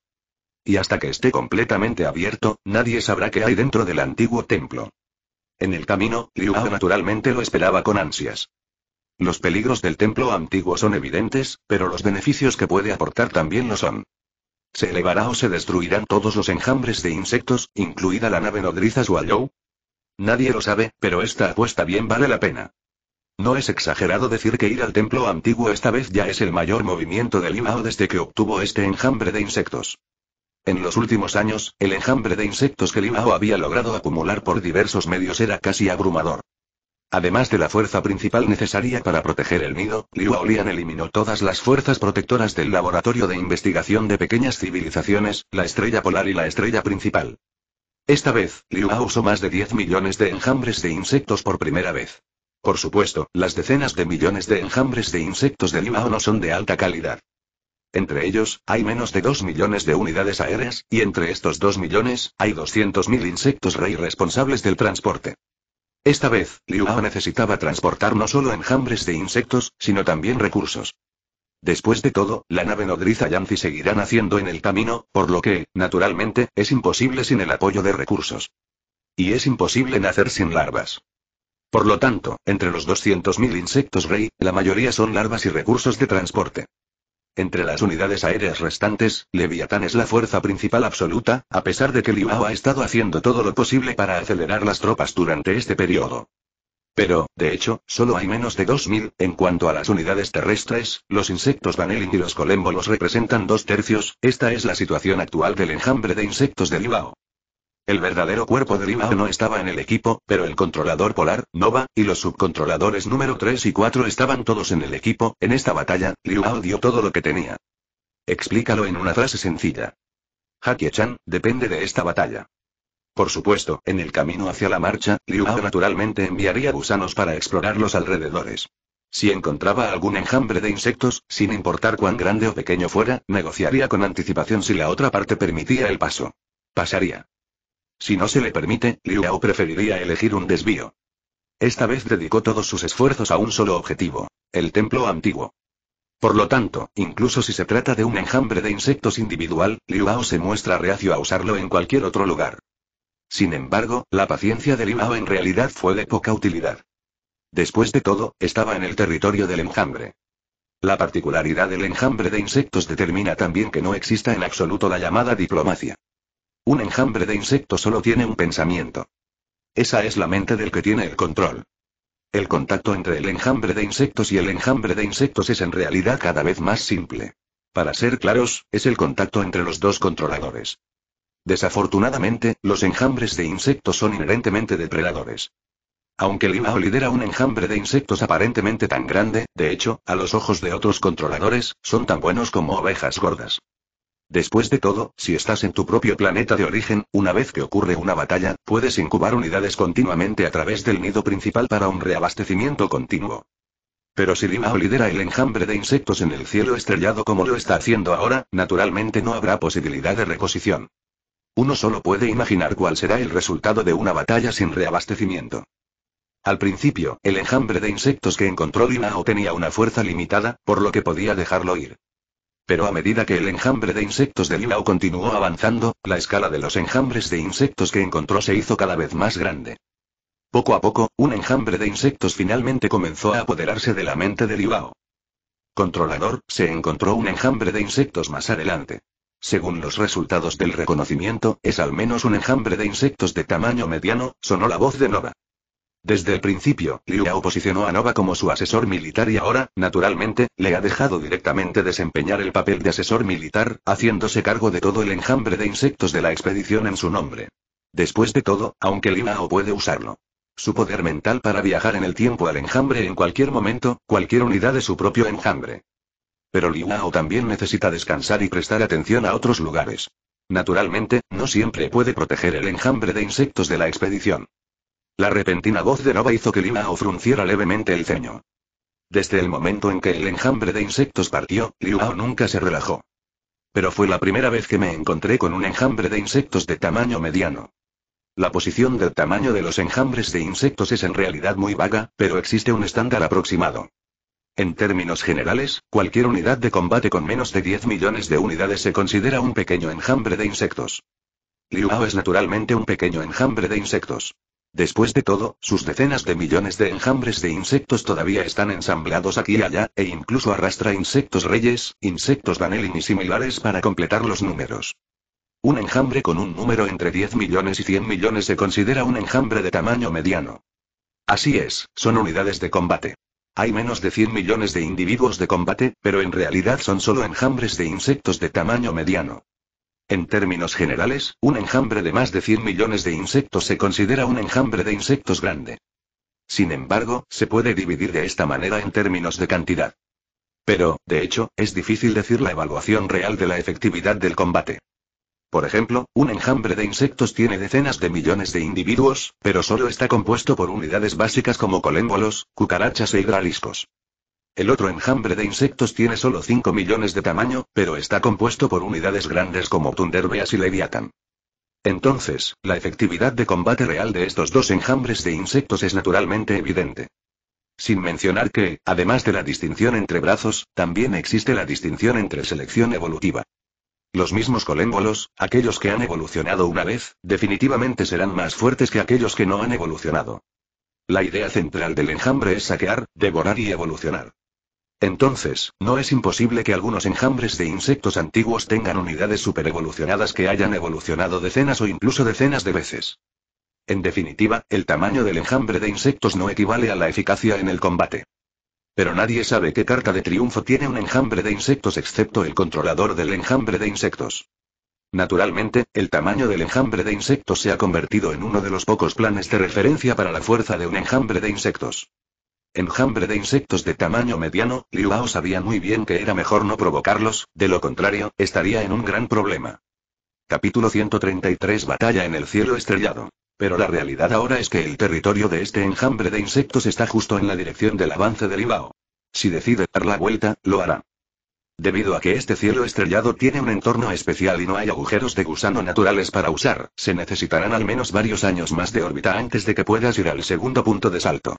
Y hasta que esté completamente abierto, nadie sabrá qué hay dentro del antiguo templo. En el camino, Hao naturalmente lo esperaba con ansias. Los peligros del templo antiguo son evidentes, pero los beneficios que puede aportar también lo son. ¿Se elevará o se destruirán todos los enjambres de insectos, incluida la nave nodriza Suayou? Nadie lo sabe, pero esta apuesta bien vale la pena. No es exagerado decir que ir al templo antiguo esta vez ya es el mayor movimiento de Limao desde que obtuvo este enjambre de insectos. En los últimos años, el enjambre de insectos que Limao había logrado acumular por diversos medios era casi abrumador. Además de la fuerza principal necesaria para proteger el nido, Liu Aolian eliminó todas las fuerzas protectoras del Laboratorio de Investigación de Pequeñas Civilizaciones, la estrella polar y la estrella principal. Esta vez, Liu usó más de 10 millones de enjambres de insectos por primera vez. Por supuesto, las decenas de millones de enjambres de insectos de Liu no son de alta calidad. Entre ellos, hay menos de 2 millones de unidades aéreas, y entre estos 2 millones, hay 200.000 insectos rey responsables del transporte. Esta vez, Hao necesitaba transportar no solo enjambres de insectos, sino también recursos. Después de todo, la nave nodriza Yancy seguirá naciendo en el camino, por lo que, naturalmente, es imposible sin el apoyo de recursos. Y es imposible nacer sin larvas. Por lo tanto, entre los 200.000 insectos rey, la mayoría son larvas y recursos de transporte. Entre las unidades aéreas restantes, Leviatán es la fuerza principal absoluta, a pesar de que Livao ha estado haciendo todo lo posible para acelerar las tropas durante este periodo. Pero, de hecho, solo hay menos de 2.000. En cuanto a las unidades terrestres, los insectos Vanelin y los colémbolos representan dos tercios, esta es la situación actual del enjambre de insectos de Livao. El verdadero cuerpo de Rimao no estaba en el equipo, pero el controlador polar, Nova, y los subcontroladores número 3 y 4 estaban todos en el equipo. En esta batalla, Liu hao dio todo lo que tenía. Explícalo en una frase sencilla. Hakie-chan, depende de esta batalla. Por supuesto, en el camino hacia la marcha, hao naturalmente enviaría gusanos para explorar los alrededores. Si encontraba algún enjambre de insectos, sin importar cuán grande o pequeño fuera, negociaría con anticipación si la otra parte permitía el paso. Pasaría. Si no se le permite, Liu preferiría elegir un desvío. Esta vez dedicó todos sus esfuerzos a un solo objetivo, el templo antiguo. Por lo tanto, incluso si se trata de un enjambre de insectos individual, Liu se muestra reacio a usarlo en cualquier otro lugar. Sin embargo, la paciencia de Liu en realidad fue de poca utilidad. Después de todo, estaba en el territorio del enjambre. La particularidad del enjambre de insectos determina también que no exista en absoluto la llamada diplomacia. Un enjambre de insectos solo tiene un pensamiento. Esa es la mente del que tiene el control. El contacto entre el enjambre de insectos y el enjambre de insectos es en realidad cada vez más simple. Para ser claros, es el contacto entre los dos controladores. Desafortunadamente, los enjambres de insectos son inherentemente depredadores. Aunque Limao lidera un enjambre de insectos aparentemente tan grande, de hecho, a los ojos de otros controladores, son tan buenos como ovejas gordas. Después de todo, si estás en tu propio planeta de origen, una vez que ocurre una batalla, puedes incubar unidades continuamente a través del nido principal para un reabastecimiento continuo. Pero si Limao lidera el enjambre de insectos en el cielo estrellado como lo está haciendo ahora, naturalmente no habrá posibilidad de reposición. Uno solo puede imaginar cuál será el resultado de una batalla sin reabastecimiento. Al principio, el enjambre de insectos que encontró Limao tenía una fuerza limitada, por lo que podía dejarlo ir. Pero a medida que el enjambre de insectos de Lilao continuó avanzando, la escala de los enjambres de insectos que encontró se hizo cada vez más grande. Poco a poco, un enjambre de insectos finalmente comenzó a apoderarse de la mente de Liao. Controlador, se encontró un enjambre de insectos más adelante. Según los resultados del reconocimiento, es al menos un enjambre de insectos de tamaño mediano, sonó la voz de Nova. Desde el principio, Liu posicionó a Nova como su asesor militar y ahora, naturalmente, le ha dejado directamente desempeñar el papel de asesor militar, haciéndose cargo de todo el enjambre de insectos de la expedición en su nombre. Después de todo, aunque Yao puede usarlo. Su poder mental para viajar en el tiempo al enjambre en cualquier momento, cualquier unidad de su propio enjambre. Pero Yao también necesita descansar y prestar atención a otros lugares. Naturalmente, no siempre puede proteger el enjambre de insectos de la expedición. La repentina voz de Nova hizo que Limao frunciera levemente el ceño. Desde el momento en que el enjambre de insectos partió, Limao nunca se relajó. Pero fue la primera vez que me encontré con un enjambre de insectos de tamaño mediano. La posición del tamaño de los enjambres de insectos es en realidad muy vaga, pero existe un estándar aproximado. En términos generales, cualquier unidad de combate con menos de 10 millones de unidades se considera un pequeño enjambre de insectos. Liao es naturalmente un pequeño enjambre de insectos. Después de todo, sus decenas de millones de enjambres de insectos todavía están ensamblados aquí y allá, e incluso arrastra insectos reyes, insectos vanelin y similares para completar los números. Un enjambre con un número entre 10 millones y 100 millones se considera un enjambre de tamaño mediano. Así es, son unidades de combate. Hay menos de 100 millones de individuos de combate, pero en realidad son solo enjambres de insectos de tamaño mediano. En términos generales, un enjambre de más de 100 millones de insectos se considera un enjambre de insectos grande. Sin embargo, se puede dividir de esta manera en términos de cantidad. Pero, de hecho, es difícil decir la evaluación real de la efectividad del combate. Por ejemplo, un enjambre de insectos tiene decenas de millones de individuos, pero solo está compuesto por unidades básicas como colémbolos, cucarachas e hidraliscos. El otro enjambre de insectos tiene solo 5 millones de tamaño, pero está compuesto por unidades grandes como Thunderbeas y Leviathan. Entonces, la efectividad de combate real de estos dos enjambres de insectos es naturalmente evidente. Sin mencionar que, además de la distinción entre brazos, también existe la distinción entre selección evolutiva. Los mismos colémbolos, aquellos que han evolucionado una vez, definitivamente serán más fuertes que aquellos que no han evolucionado. La idea central del enjambre es saquear, devorar y evolucionar. Entonces, no es imposible que algunos enjambres de insectos antiguos tengan unidades superevolucionadas que hayan evolucionado decenas o incluso decenas de veces. En definitiva, el tamaño del enjambre de insectos no equivale a la eficacia en el combate. Pero nadie sabe qué carta de triunfo tiene un enjambre de insectos excepto el controlador del enjambre de insectos. Naturalmente, el tamaño del enjambre de insectos se ha convertido en uno de los pocos planes de referencia para la fuerza de un enjambre de insectos. Enjambre de insectos de tamaño mediano, Liu sabía muy bien que era mejor no provocarlos, de lo contrario, estaría en un gran problema. Capítulo 133 Batalla en el cielo estrellado. Pero la realidad ahora es que el territorio de este enjambre de insectos está justo en la dirección del avance de Liu Si decide dar la vuelta, lo hará. Debido a que este cielo estrellado tiene un entorno especial y no hay agujeros de gusano naturales para usar, se necesitarán al menos varios años más de órbita antes de que puedas ir al segundo punto de salto.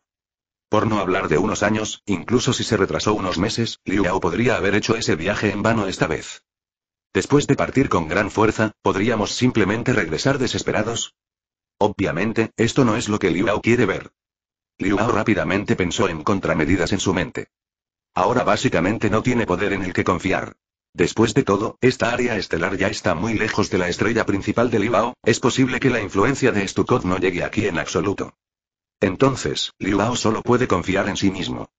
Por no hablar de unos años, incluso si se retrasó unos meses, Liu podría haber hecho ese viaje en vano esta vez. Después de partir con gran fuerza, ¿podríamos simplemente regresar desesperados? Obviamente, esto no es lo que Liu quiere ver. Liu rápidamente pensó en contramedidas en su mente. Ahora básicamente no tiene poder en el que confiar. Después de todo, esta área estelar ya está muy lejos de la estrella principal de Yao, es posible que la influencia de Stukot no llegue aquí en absoluto. Entonces, Liu Ao solo puede confiar en sí mismo.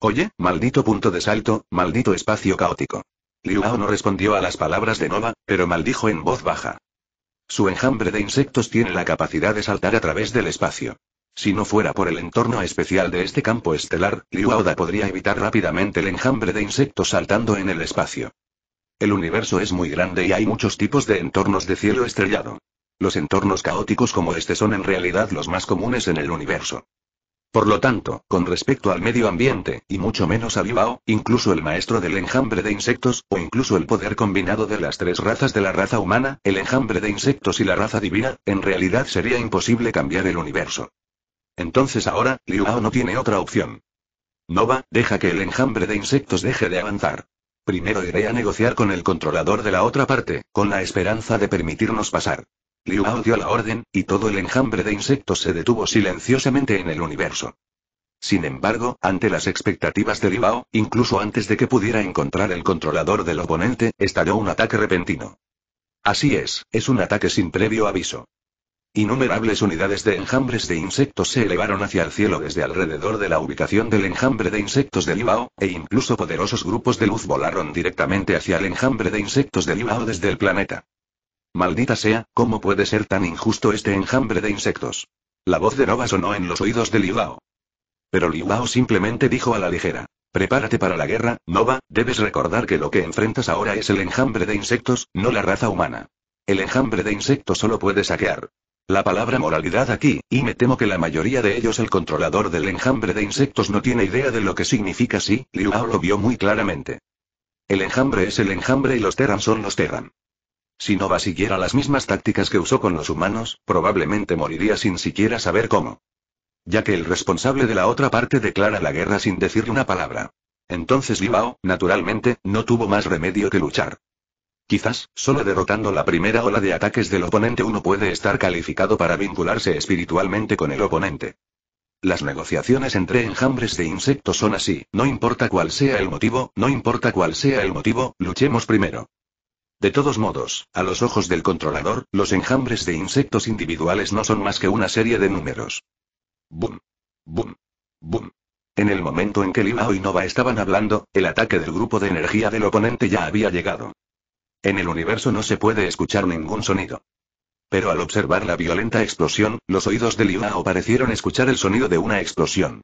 Oye, maldito punto de salto, maldito espacio caótico. Liu Ao no respondió a las palabras de Nova, pero maldijo en voz baja. Su enjambre de insectos tiene la capacidad de saltar a través del espacio. Si no fuera por el entorno especial de este campo estelar, Liu da podría evitar rápidamente el enjambre de insectos saltando en el espacio. El universo es muy grande y hay muchos tipos de entornos de cielo estrellado. Los entornos caóticos como este son en realidad los más comunes en el universo. Por lo tanto, con respecto al medio ambiente, y mucho menos a Bilbao, incluso el maestro del enjambre de insectos, o incluso el poder combinado de las tres razas de la raza humana, el enjambre de insectos y la raza divina, en realidad sería imposible cambiar el universo. Entonces ahora, Liuao no tiene otra opción. Nova, deja que el enjambre de insectos deje de avanzar. Primero iré a negociar con el controlador de la otra parte, con la esperanza de permitirnos pasar. Liuao dio la orden, y todo el enjambre de insectos se detuvo silenciosamente en el universo. Sin embargo, ante las expectativas de Liuao, incluso antes de que pudiera encontrar el controlador del oponente, estalló un ataque repentino. Así es, es un ataque sin previo aviso. Innumerables unidades de enjambres de insectos se elevaron hacia el cielo desde alrededor de la ubicación del enjambre de insectos de Libao, e incluso poderosos grupos de luz volaron directamente hacia el enjambre de insectos de Libao desde el planeta. Maldita sea, ¿cómo puede ser tan injusto este enjambre de insectos? La voz de Nova sonó en los oídos de Liubao. Pero Liubao simplemente dijo a la ligera. Prepárate para la guerra, Nova, debes recordar que lo que enfrentas ahora es el enjambre de insectos, no la raza humana. El enjambre de insectos solo puede saquear. La palabra moralidad aquí, y me temo que la mayoría de ellos el controlador del enjambre de insectos no tiene idea de lo que significa Liu Liubao lo vio muy claramente. El enjambre es el enjambre y los Terran son los Terran. Si Nova siguiera las mismas tácticas que usó con los humanos, probablemente moriría sin siquiera saber cómo. Ya que el responsable de la otra parte declara la guerra sin decir una palabra. Entonces Libao, naturalmente, no tuvo más remedio que luchar. Quizás, solo derrotando la primera ola de ataques del oponente uno puede estar calificado para vincularse espiritualmente con el oponente. Las negociaciones entre enjambres de insectos son así, no importa cuál sea el motivo, no importa cuál sea el motivo, luchemos primero. De todos modos, a los ojos del controlador, los enjambres de insectos individuales no son más que una serie de números. Boom. Boom. Boom. En el momento en que Limao y Nova estaban hablando, el ataque del grupo de energía del oponente ya había llegado. En el universo no se puede escuchar ningún sonido. Pero al observar la violenta explosión, los oídos de Limao parecieron escuchar el sonido de una explosión.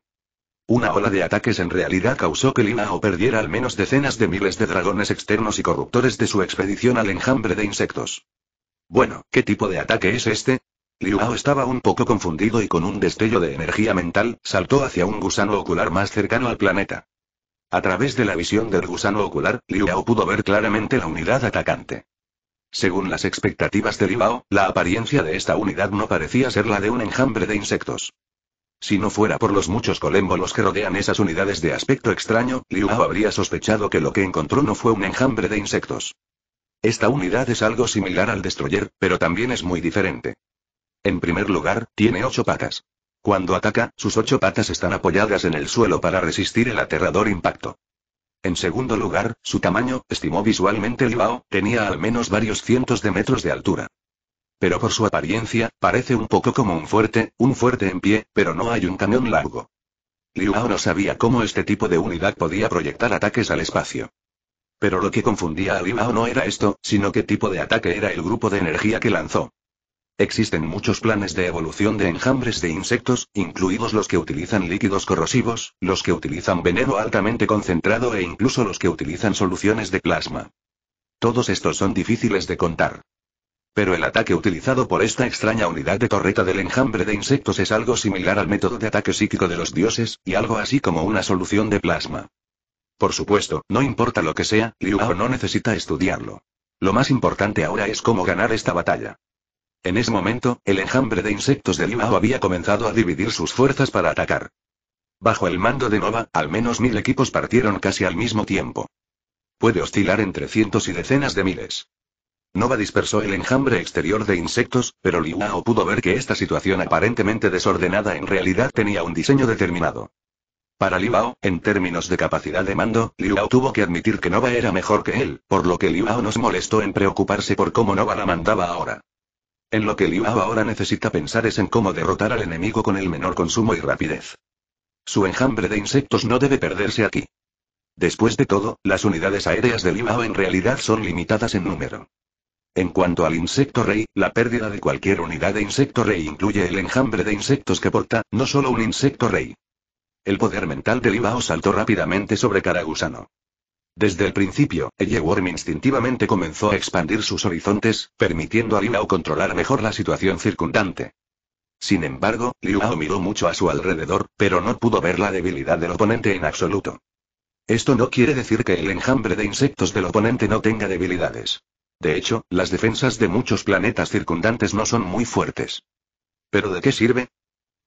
Una ola de ataques en realidad causó que Linao perdiera al menos decenas de miles de dragones externos y corruptores de su expedición al enjambre de insectos. Bueno, ¿qué tipo de ataque es este? Hao estaba un poco confundido y con un destello de energía mental, saltó hacia un gusano ocular más cercano al planeta. A través de la visión del gusano ocular, Hao pudo ver claramente la unidad atacante. Según las expectativas de Hao, la apariencia de esta unidad no parecía ser la de un enjambre de insectos. Si no fuera por los muchos colémbolos que rodean esas unidades de aspecto extraño, Liu Hao habría sospechado que lo que encontró no fue un enjambre de insectos. Esta unidad es algo similar al destroyer, pero también es muy diferente. En primer lugar, tiene ocho patas. Cuando ataca, sus ocho patas están apoyadas en el suelo para resistir el aterrador impacto. En segundo lugar, su tamaño, estimó visualmente Liu Hao, tenía al menos varios cientos de metros de altura pero por su apariencia, parece un poco como un fuerte, un fuerte en pie, pero no hay un cañón largo. Liuao no sabía cómo este tipo de unidad podía proyectar ataques al espacio. Pero lo que confundía a Liuao no era esto, sino qué tipo de ataque era el grupo de energía que lanzó. Existen muchos planes de evolución de enjambres de insectos, incluidos los que utilizan líquidos corrosivos, los que utilizan veneno altamente concentrado e incluso los que utilizan soluciones de plasma. Todos estos son difíciles de contar. Pero el ataque utilizado por esta extraña unidad de torreta del enjambre de insectos es algo similar al método de ataque psíquico de los dioses, y algo así como una solución de plasma. Por supuesto, no importa lo que sea, Liu no necesita estudiarlo. Lo más importante ahora es cómo ganar esta batalla. En ese momento, el enjambre de insectos de Hao había comenzado a dividir sus fuerzas para atacar. Bajo el mando de Nova, al menos mil equipos partieron casi al mismo tiempo. Puede oscilar entre cientos y decenas de miles. Nova dispersó el enjambre exterior de insectos, pero Liwao pudo ver que esta situación aparentemente desordenada en realidad tenía un diseño determinado. Para Libao, en términos de capacidad de mando, Libao tuvo que admitir que Nova era mejor que él, por lo que no nos molestó en preocuparse por cómo Nova la mandaba ahora. En lo que Liao ahora necesita pensar es en cómo derrotar al enemigo con el menor consumo y rapidez. Su enjambre de insectos no debe perderse aquí. Después de todo, las unidades aéreas de Liao en realidad son limitadas en número. En cuanto al insecto rey, la pérdida de cualquier unidad de insecto rey incluye el enjambre de insectos que porta, no solo un insecto rey. El poder mental de Libao saltó rápidamente sobre Caragusano. Desde el principio, Worm instintivamente comenzó a expandir sus horizontes, permitiendo a Lio controlar mejor la situación circundante. Sin embargo, Ao miró mucho a su alrededor, pero no pudo ver la debilidad del oponente en absoluto. Esto no quiere decir que el enjambre de insectos del oponente no tenga debilidades. De hecho, las defensas de muchos planetas circundantes no son muy fuertes. ¿Pero de qué sirve?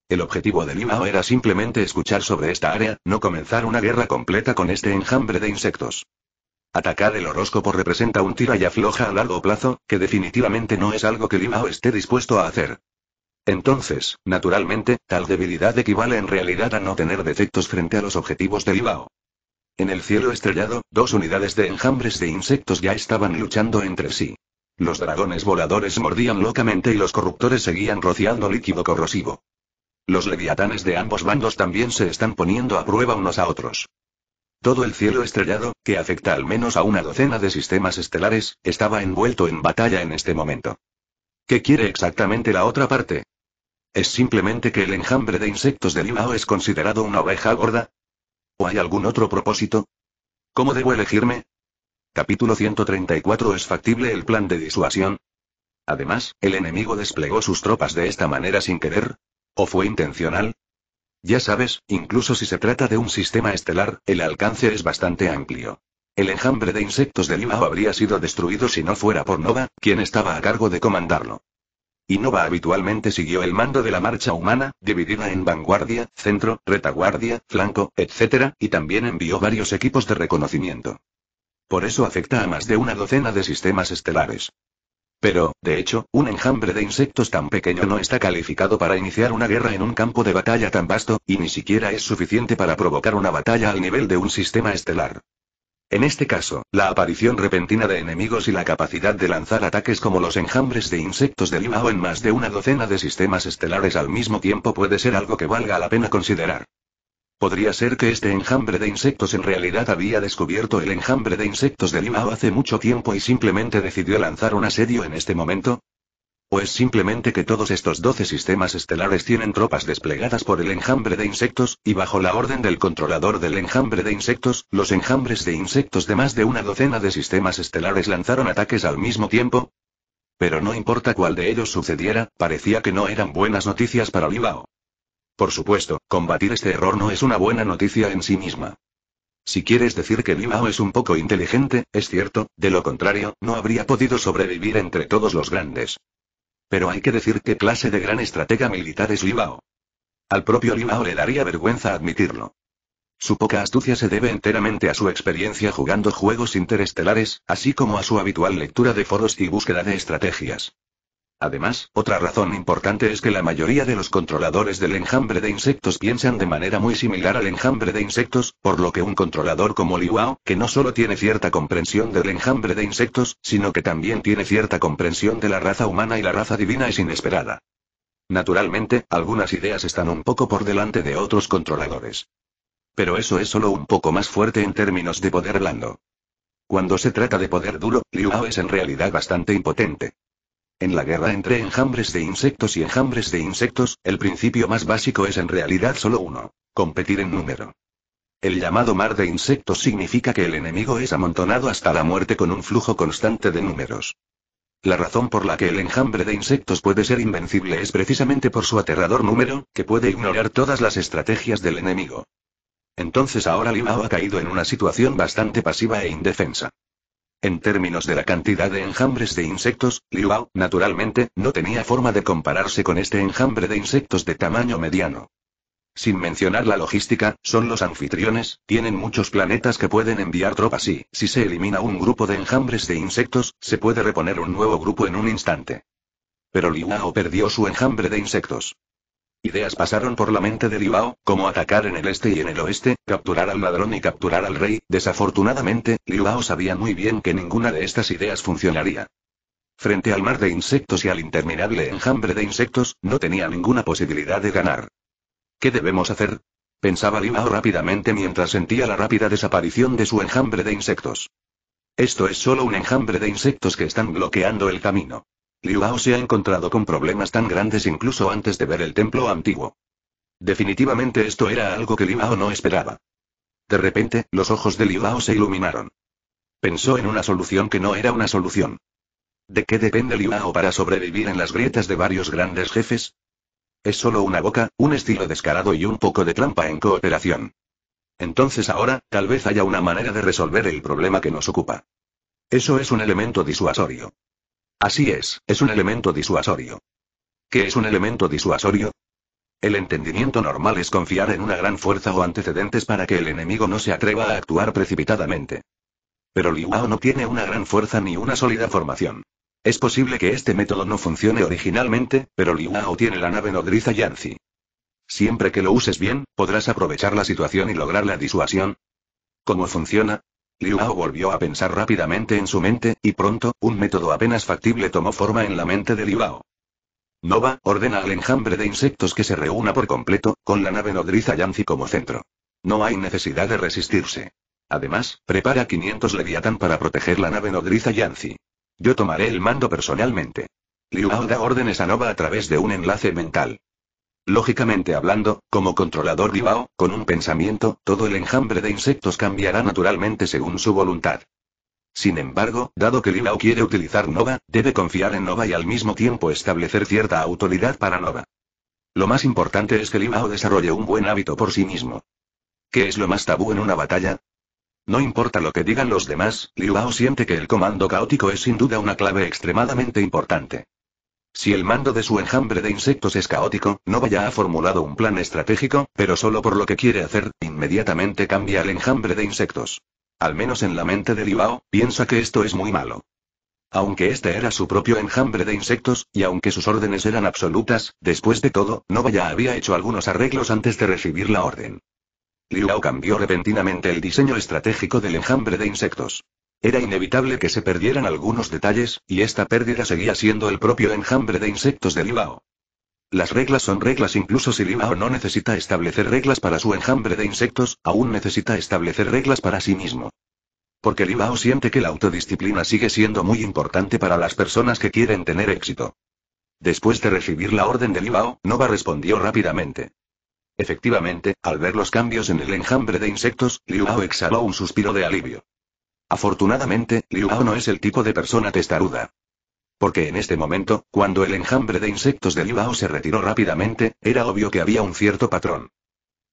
El objetivo de Limao era simplemente escuchar sobre esta área, no comenzar una guerra completa con este enjambre de insectos. Atacar el horóscopo representa un tira y afloja a largo plazo, que definitivamente no es algo que Limao esté dispuesto a hacer. Entonces, naturalmente, tal debilidad equivale en realidad a no tener defectos frente a los objetivos de Limao. En el cielo estrellado, dos unidades de enjambres de insectos ya estaban luchando entre sí. Los dragones voladores mordían locamente y los corruptores seguían rociando líquido corrosivo. Los leviatanes de ambos bandos también se están poniendo a prueba unos a otros. Todo el cielo estrellado, que afecta al menos a una docena de sistemas estelares, estaba envuelto en batalla en este momento. ¿Qué quiere exactamente la otra parte? ¿Es simplemente que el enjambre de insectos de limao es considerado una oveja gorda? ¿O hay algún otro propósito? ¿Cómo debo elegirme? Capítulo 134 ¿Es factible el plan de disuasión? Además, ¿el enemigo desplegó sus tropas de esta manera sin querer? ¿O fue intencional? Ya sabes, incluso si se trata de un sistema estelar, el alcance es bastante amplio. El enjambre de insectos de Limao habría sido destruido si no fuera por Nova, quien estaba a cargo de comandarlo. Nova habitualmente siguió el mando de la marcha humana, dividida en vanguardia, centro, retaguardia, flanco, etc., y también envió varios equipos de reconocimiento. Por eso afecta a más de una docena de sistemas estelares. Pero, de hecho, un enjambre de insectos tan pequeño no está calificado para iniciar una guerra en un campo de batalla tan vasto, y ni siquiera es suficiente para provocar una batalla al nivel de un sistema estelar. En este caso, la aparición repentina de enemigos y la capacidad de lanzar ataques como los enjambres de insectos de Limao en más de una docena de sistemas estelares al mismo tiempo puede ser algo que valga la pena considerar. Podría ser que este enjambre de insectos en realidad había descubierto el enjambre de insectos de Limao hace mucho tiempo y simplemente decidió lanzar un asedio en este momento, ¿O es pues simplemente que todos estos 12 sistemas estelares tienen tropas desplegadas por el enjambre de insectos, y bajo la orden del controlador del enjambre de insectos, los enjambres de insectos de más de una docena de sistemas estelares lanzaron ataques al mismo tiempo? Pero no importa cuál de ellos sucediera, parecía que no eran buenas noticias para Olivao. Por supuesto, combatir este error no es una buena noticia en sí misma. Si quieres decir que Limao es un poco inteligente, es cierto, de lo contrario, no habría podido sobrevivir entre todos los grandes. Pero hay que decir qué clase de gran estratega militar es Limao. Al propio Limao le daría vergüenza admitirlo. Su poca astucia se debe enteramente a su experiencia jugando juegos interestelares, así como a su habitual lectura de foros y búsqueda de estrategias. Además, otra razón importante es que la mayoría de los controladores del enjambre de insectos piensan de manera muy similar al enjambre de insectos, por lo que un controlador como Liuao, que no solo tiene cierta comprensión del enjambre de insectos, sino que también tiene cierta comprensión de la raza humana y la raza divina es inesperada. Naturalmente, algunas ideas están un poco por delante de otros controladores. Pero eso es solo un poco más fuerte en términos de poder blando. Cuando se trata de poder duro, Liuao es en realidad bastante impotente. En la guerra entre enjambres de insectos y enjambres de insectos, el principio más básico es en realidad solo uno, competir en número. El llamado mar de insectos significa que el enemigo es amontonado hasta la muerte con un flujo constante de números. La razón por la que el enjambre de insectos puede ser invencible es precisamente por su aterrador número, que puede ignorar todas las estrategias del enemigo. Entonces ahora Limao ha caído en una situación bastante pasiva e indefensa. En términos de la cantidad de enjambres de insectos, Liuao, naturalmente, no tenía forma de compararse con este enjambre de insectos de tamaño mediano. Sin mencionar la logística, son los anfitriones, tienen muchos planetas que pueden enviar tropas y, si se elimina un grupo de enjambres de insectos, se puede reponer un nuevo grupo en un instante. Pero Liuao perdió su enjambre de insectos. Ideas pasaron por la mente de Liu como atacar en el este y en el oeste, capturar al ladrón y capturar al rey. Desafortunadamente, Liu sabía muy bien que ninguna de estas ideas funcionaría. Frente al mar de insectos y al interminable enjambre de insectos, no tenía ninguna posibilidad de ganar. ¿Qué debemos hacer? Pensaba Liu rápidamente mientras sentía la rápida desaparición de su enjambre de insectos. Esto es solo un enjambre de insectos que están bloqueando el camino. Hao se ha encontrado con problemas tan grandes incluso antes de ver el templo antiguo. Definitivamente esto era algo que Hao no esperaba. De repente, los ojos de Ibao se iluminaron. Pensó en una solución que no era una solución. ¿De qué depende Liuao para sobrevivir en las grietas de varios grandes jefes? Es solo una boca, un estilo descarado y un poco de trampa en cooperación. Entonces ahora, tal vez haya una manera de resolver el problema que nos ocupa. Eso es un elemento disuasorio. Así es, es un elemento disuasorio. ¿Qué es un elemento disuasorio? El entendimiento normal es confiar en una gran fuerza o antecedentes para que el enemigo no se atreva a actuar precipitadamente. Pero Liuao no tiene una gran fuerza ni una sólida formación. Es posible que este método no funcione originalmente, pero Liuao tiene la nave nodriza Yanzi. Siempre que lo uses bien, podrás aprovechar la situación y lograr la disuasión. ¿Cómo funciona? Liu Hao volvió a pensar rápidamente en su mente, y pronto, un método apenas factible tomó forma en la mente de Liu Bao. Nova, ordena al enjambre de insectos que se reúna por completo, con la nave nodriza Yancy como centro. No hay necesidad de resistirse. Además, prepara 500 Leviatán para proteger la nave nodriza Yancy. Yo tomaré el mando personalmente. Liu Hao da órdenes a Nova a través de un enlace mental. Lógicamente hablando, como controlador Bao, con un pensamiento, todo el enjambre de insectos cambiará naturalmente según su voluntad. Sin embargo, dado que Bao quiere utilizar Nova, debe confiar en Nova y al mismo tiempo establecer cierta autoridad para Nova. Lo más importante es que Bao desarrolle un buen hábito por sí mismo. ¿Qué es lo más tabú en una batalla? No importa lo que digan los demás, Liu Bao siente que el comando caótico es sin duda una clave extremadamente importante. Si el mando de su enjambre de insectos es caótico, ya ha formulado un plan estratégico, pero solo por lo que quiere hacer, inmediatamente cambia el enjambre de insectos. Al menos en la mente de Libao, piensa que esto es muy malo. Aunque este era su propio enjambre de insectos, y aunque sus órdenes eran absolutas, después de todo, ya había hecho algunos arreglos antes de recibir la orden. Liao cambió repentinamente el diseño estratégico del enjambre de insectos. Era inevitable que se perdieran algunos detalles, y esta pérdida seguía siendo el propio enjambre de insectos de Libao. Las reglas son reglas incluso si Libao no necesita establecer reglas para su enjambre de insectos, aún necesita establecer reglas para sí mismo. Porque Libao siente que la autodisciplina sigue siendo muy importante para las personas que quieren tener éxito. Después de recibir la orden de Libao, Nova respondió rápidamente. Efectivamente, al ver los cambios en el enjambre de insectos, Libao exhaló un suspiro de alivio. Afortunadamente, Liu no es el tipo de persona testaruda. Porque en este momento, cuando el enjambre de insectos de Liu se retiró rápidamente, era obvio que había un cierto patrón.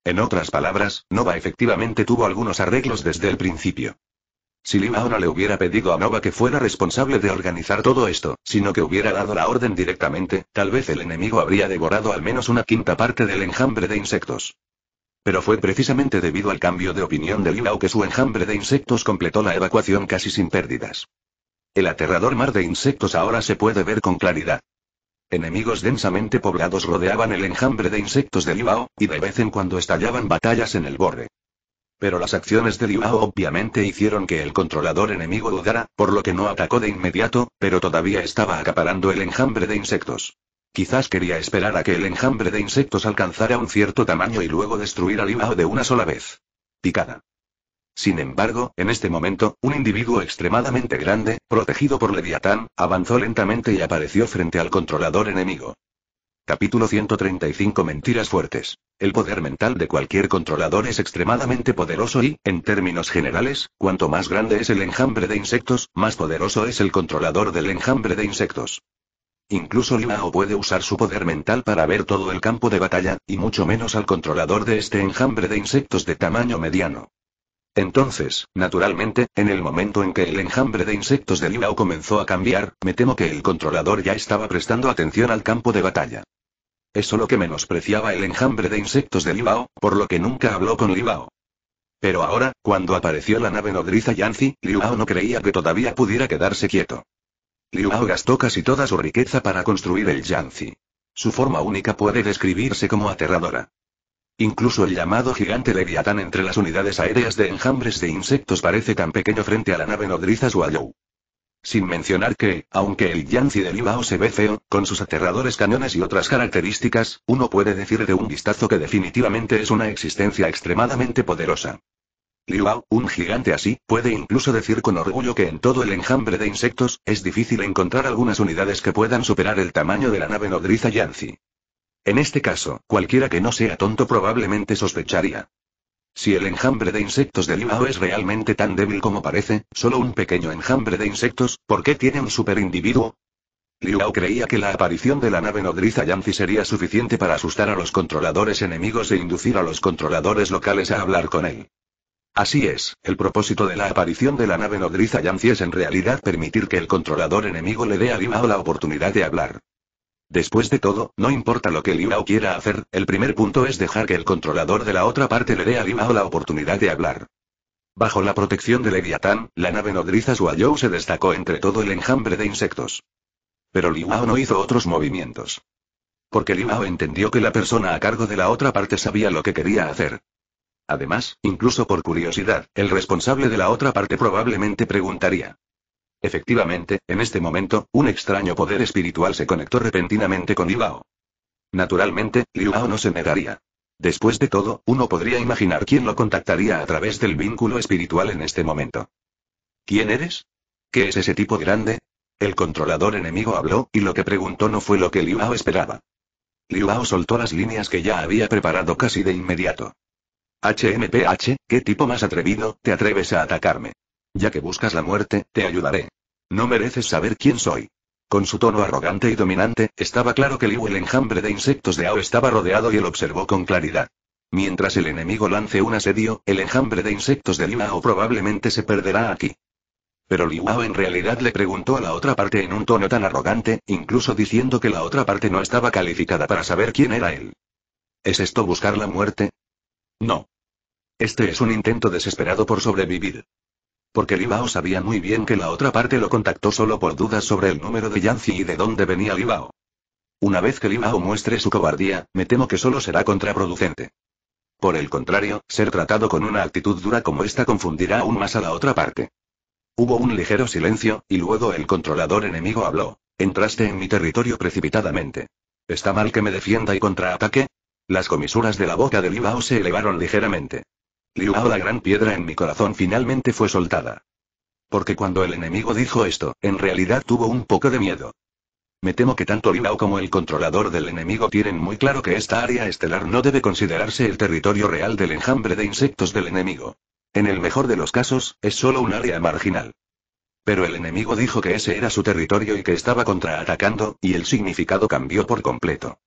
En otras palabras, Nova efectivamente tuvo algunos arreglos desde el principio. Si Liu no le hubiera pedido a Nova que fuera responsable de organizar todo esto, sino que hubiera dado la orden directamente, tal vez el enemigo habría devorado al menos una quinta parte del enjambre de insectos. Pero fue precisamente debido al cambio de opinión de Liao que su enjambre de insectos completó la evacuación casi sin pérdidas. El aterrador mar de insectos ahora se puede ver con claridad. Enemigos densamente poblados rodeaban el enjambre de insectos de Liuao, y de vez en cuando estallaban batallas en el borde. Pero las acciones de Liuao obviamente hicieron que el controlador enemigo dudara, por lo que no atacó de inmediato, pero todavía estaba acaparando el enjambre de insectos. Quizás quería esperar a que el enjambre de insectos alcanzara un cierto tamaño y luego destruir al Imao de una sola vez. Picada. Sin embargo, en este momento, un individuo extremadamente grande, protegido por Leviatán, avanzó lentamente y apareció frente al controlador enemigo. Capítulo 135 Mentiras fuertes. El poder mental de cualquier controlador es extremadamente poderoso y, en términos generales, cuanto más grande es el enjambre de insectos, más poderoso es el controlador del enjambre de insectos. Incluso Liao puede usar su poder mental para ver todo el campo de batalla, y mucho menos al controlador de este enjambre de insectos de tamaño mediano. Entonces, naturalmente, en el momento en que el enjambre de insectos de Liao comenzó a cambiar, me temo que el controlador ya estaba prestando atención al campo de batalla. Eso lo que menospreciaba el enjambre de insectos de Libao, por lo que nunca habló con Libao. Pero ahora, cuando apareció la nave nodriza Yanzi, Liao no creía que todavía pudiera quedarse quieto. Liu gastó casi toda su riqueza para construir el Yanzi. Su forma única puede describirse como aterradora. Incluso el llamado gigante Leviatán entre las unidades aéreas de enjambres de insectos parece tan pequeño frente a la nave nodriza Zhuayou. Sin mencionar que, aunque el Yanzi de Libao se ve feo, con sus aterradores cañones y otras características, uno puede decir de un vistazo que definitivamente es una existencia extremadamente poderosa. Liuao, un gigante así, puede incluso decir con orgullo que en todo el enjambre de insectos, es difícil encontrar algunas unidades que puedan superar el tamaño de la nave nodriza Yanzi. En este caso, cualquiera que no sea tonto probablemente sospecharía. Si el enjambre de insectos de liuao es realmente tan débil como parece, solo un pequeño enjambre de insectos, ¿por qué tiene un superindividuo? liuao creía que la aparición de la nave nodriza Yanzi sería suficiente para asustar a los controladores enemigos e inducir a los controladores locales a hablar con él. Así es, el propósito de la aparición de la nave nodriza Yancy es en realidad permitir que el controlador enemigo le dé a Limao la oportunidad de hablar. Después de todo, no importa lo que Limao quiera hacer, el primer punto es dejar que el controlador de la otra parte le dé a Limao la oportunidad de hablar. Bajo la protección de Leviatán, la nave nodriza Suayou se destacó entre todo el enjambre de insectos. Pero Limao no hizo otros movimientos. Porque Limao entendió que la persona a cargo de la otra parte sabía lo que quería hacer. Además, incluso por curiosidad, el responsable de la otra parte probablemente preguntaría. Efectivamente, en este momento, un extraño poder espiritual se conectó repentinamente con liuao Naturalmente, Liuao no se negaría. Después de todo, uno podría imaginar quién lo contactaría a través del vínculo espiritual en este momento. ¿Quién eres? ¿Qué es ese tipo grande? El controlador enemigo habló, y lo que preguntó no fue lo que Liu esperaba. Liu soltó las líneas que ya había preparado casi de inmediato. HMPH, qué tipo más atrevido, te atreves a atacarme. Ya que buscas la muerte, te ayudaré. No mereces saber quién soy. Con su tono arrogante y dominante, estaba claro que Liu el enjambre de insectos de Ao estaba rodeado y él observó con claridad. Mientras el enemigo lance un asedio, el enjambre de insectos de Liu Ao probablemente se perderá aquí. Pero Liu Ao en realidad le preguntó a la otra parte en un tono tan arrogante, incluso diciendo que la otra parte no estaba calificada para saber quién era él. ¿Es esto buscar la muerte? No. Este es un intento desesperado por sobrevivir. Porque Libao sabía muy bien que la otra parte lo contactó solo por dudas sobre el número de Yancy y de dónde venía Libao. Una vez que Libao muestre su cobardía, me temo que solo será contraproducente. Por el contrario, ser tratado con una actitud dura como esta confundirá aún más a la otra parte. Hubo un ligero silencio, y luego el controlador enemigo habló. Entraste en mi territorio precipitadamente. ¿Está mal que me defienda y contraataque? Las comisuras de la boca de Liu se elevaron ligeramente. Liu la gran piedra en mi corazón finalmente fue soltada. Porque cuando el enemigo dijo esto, en realidad tuvo un poco de miedo. Me temo que tanto Liu como el controlador del enemigo tienen muy claro que esta área estelar no debe considerarse el territorio real del enjambre de insectos del enemigo. En el mejor de los casos, es solo un área marginal. Pero el enemigo dijo que ese era su territorio y que estaba contraatacando, y el significado cambió por completo.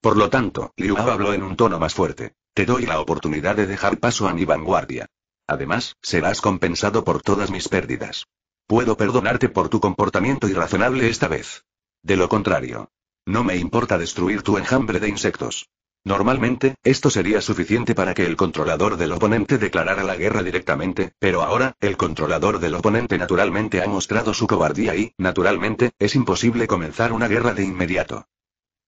Por lo tanto, Liu habló en un tono más fuerte. Te doy la oportunidad de dejar paso a mi vanguardia. Además, serás compensado por todas mis pérdidas. Puedo perdonarte por tu comportamiento irrazonable esta vez. De lo contrario. No me importa destruir tu enjambre de insectos. Normalmente, esto sería suficiente para que el controlador del oponente declarara la guerra directamente, pero ahora, el controlador del oponente naturalmente ha mostrado su cobardía y, naturalmente, es imposible comenzar una guerra de inmediato.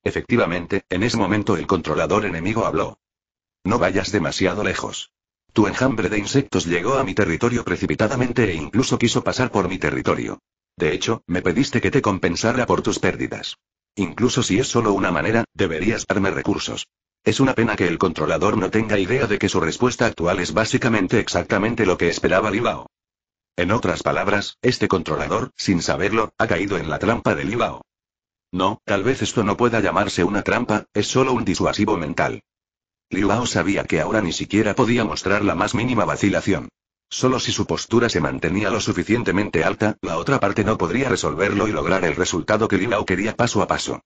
Efectivamente, en ese momento el controlador enemigo habló. No vayas demasiado lejos. Tu enjambre de insectos llegó a mi territorio precipitadamente e incluso quiso pasar por mi territorio. De hecho, me pediste que te compensara por tus pérdidas. Incluso si es solo una manera, deberías darme recursos. Es una pena que el controlador no tenga idea de que su respuesta actual es básicamente exactamente lo que esperaba Libao. En otras palabras, este controlador, sin saberlo, ha caído en la trampa de Libao. No, tal vez esto no pueda llamarse una trampa, es solo un disuasivo mental. Lao sabía que ahora ni siquiera podía mostrar la más mínima vacilación. Solo si su postura se mantenía lo suficientemente alta, la otra parte no podría resolverlo y lograr el resultado que Lao quería paso a paso.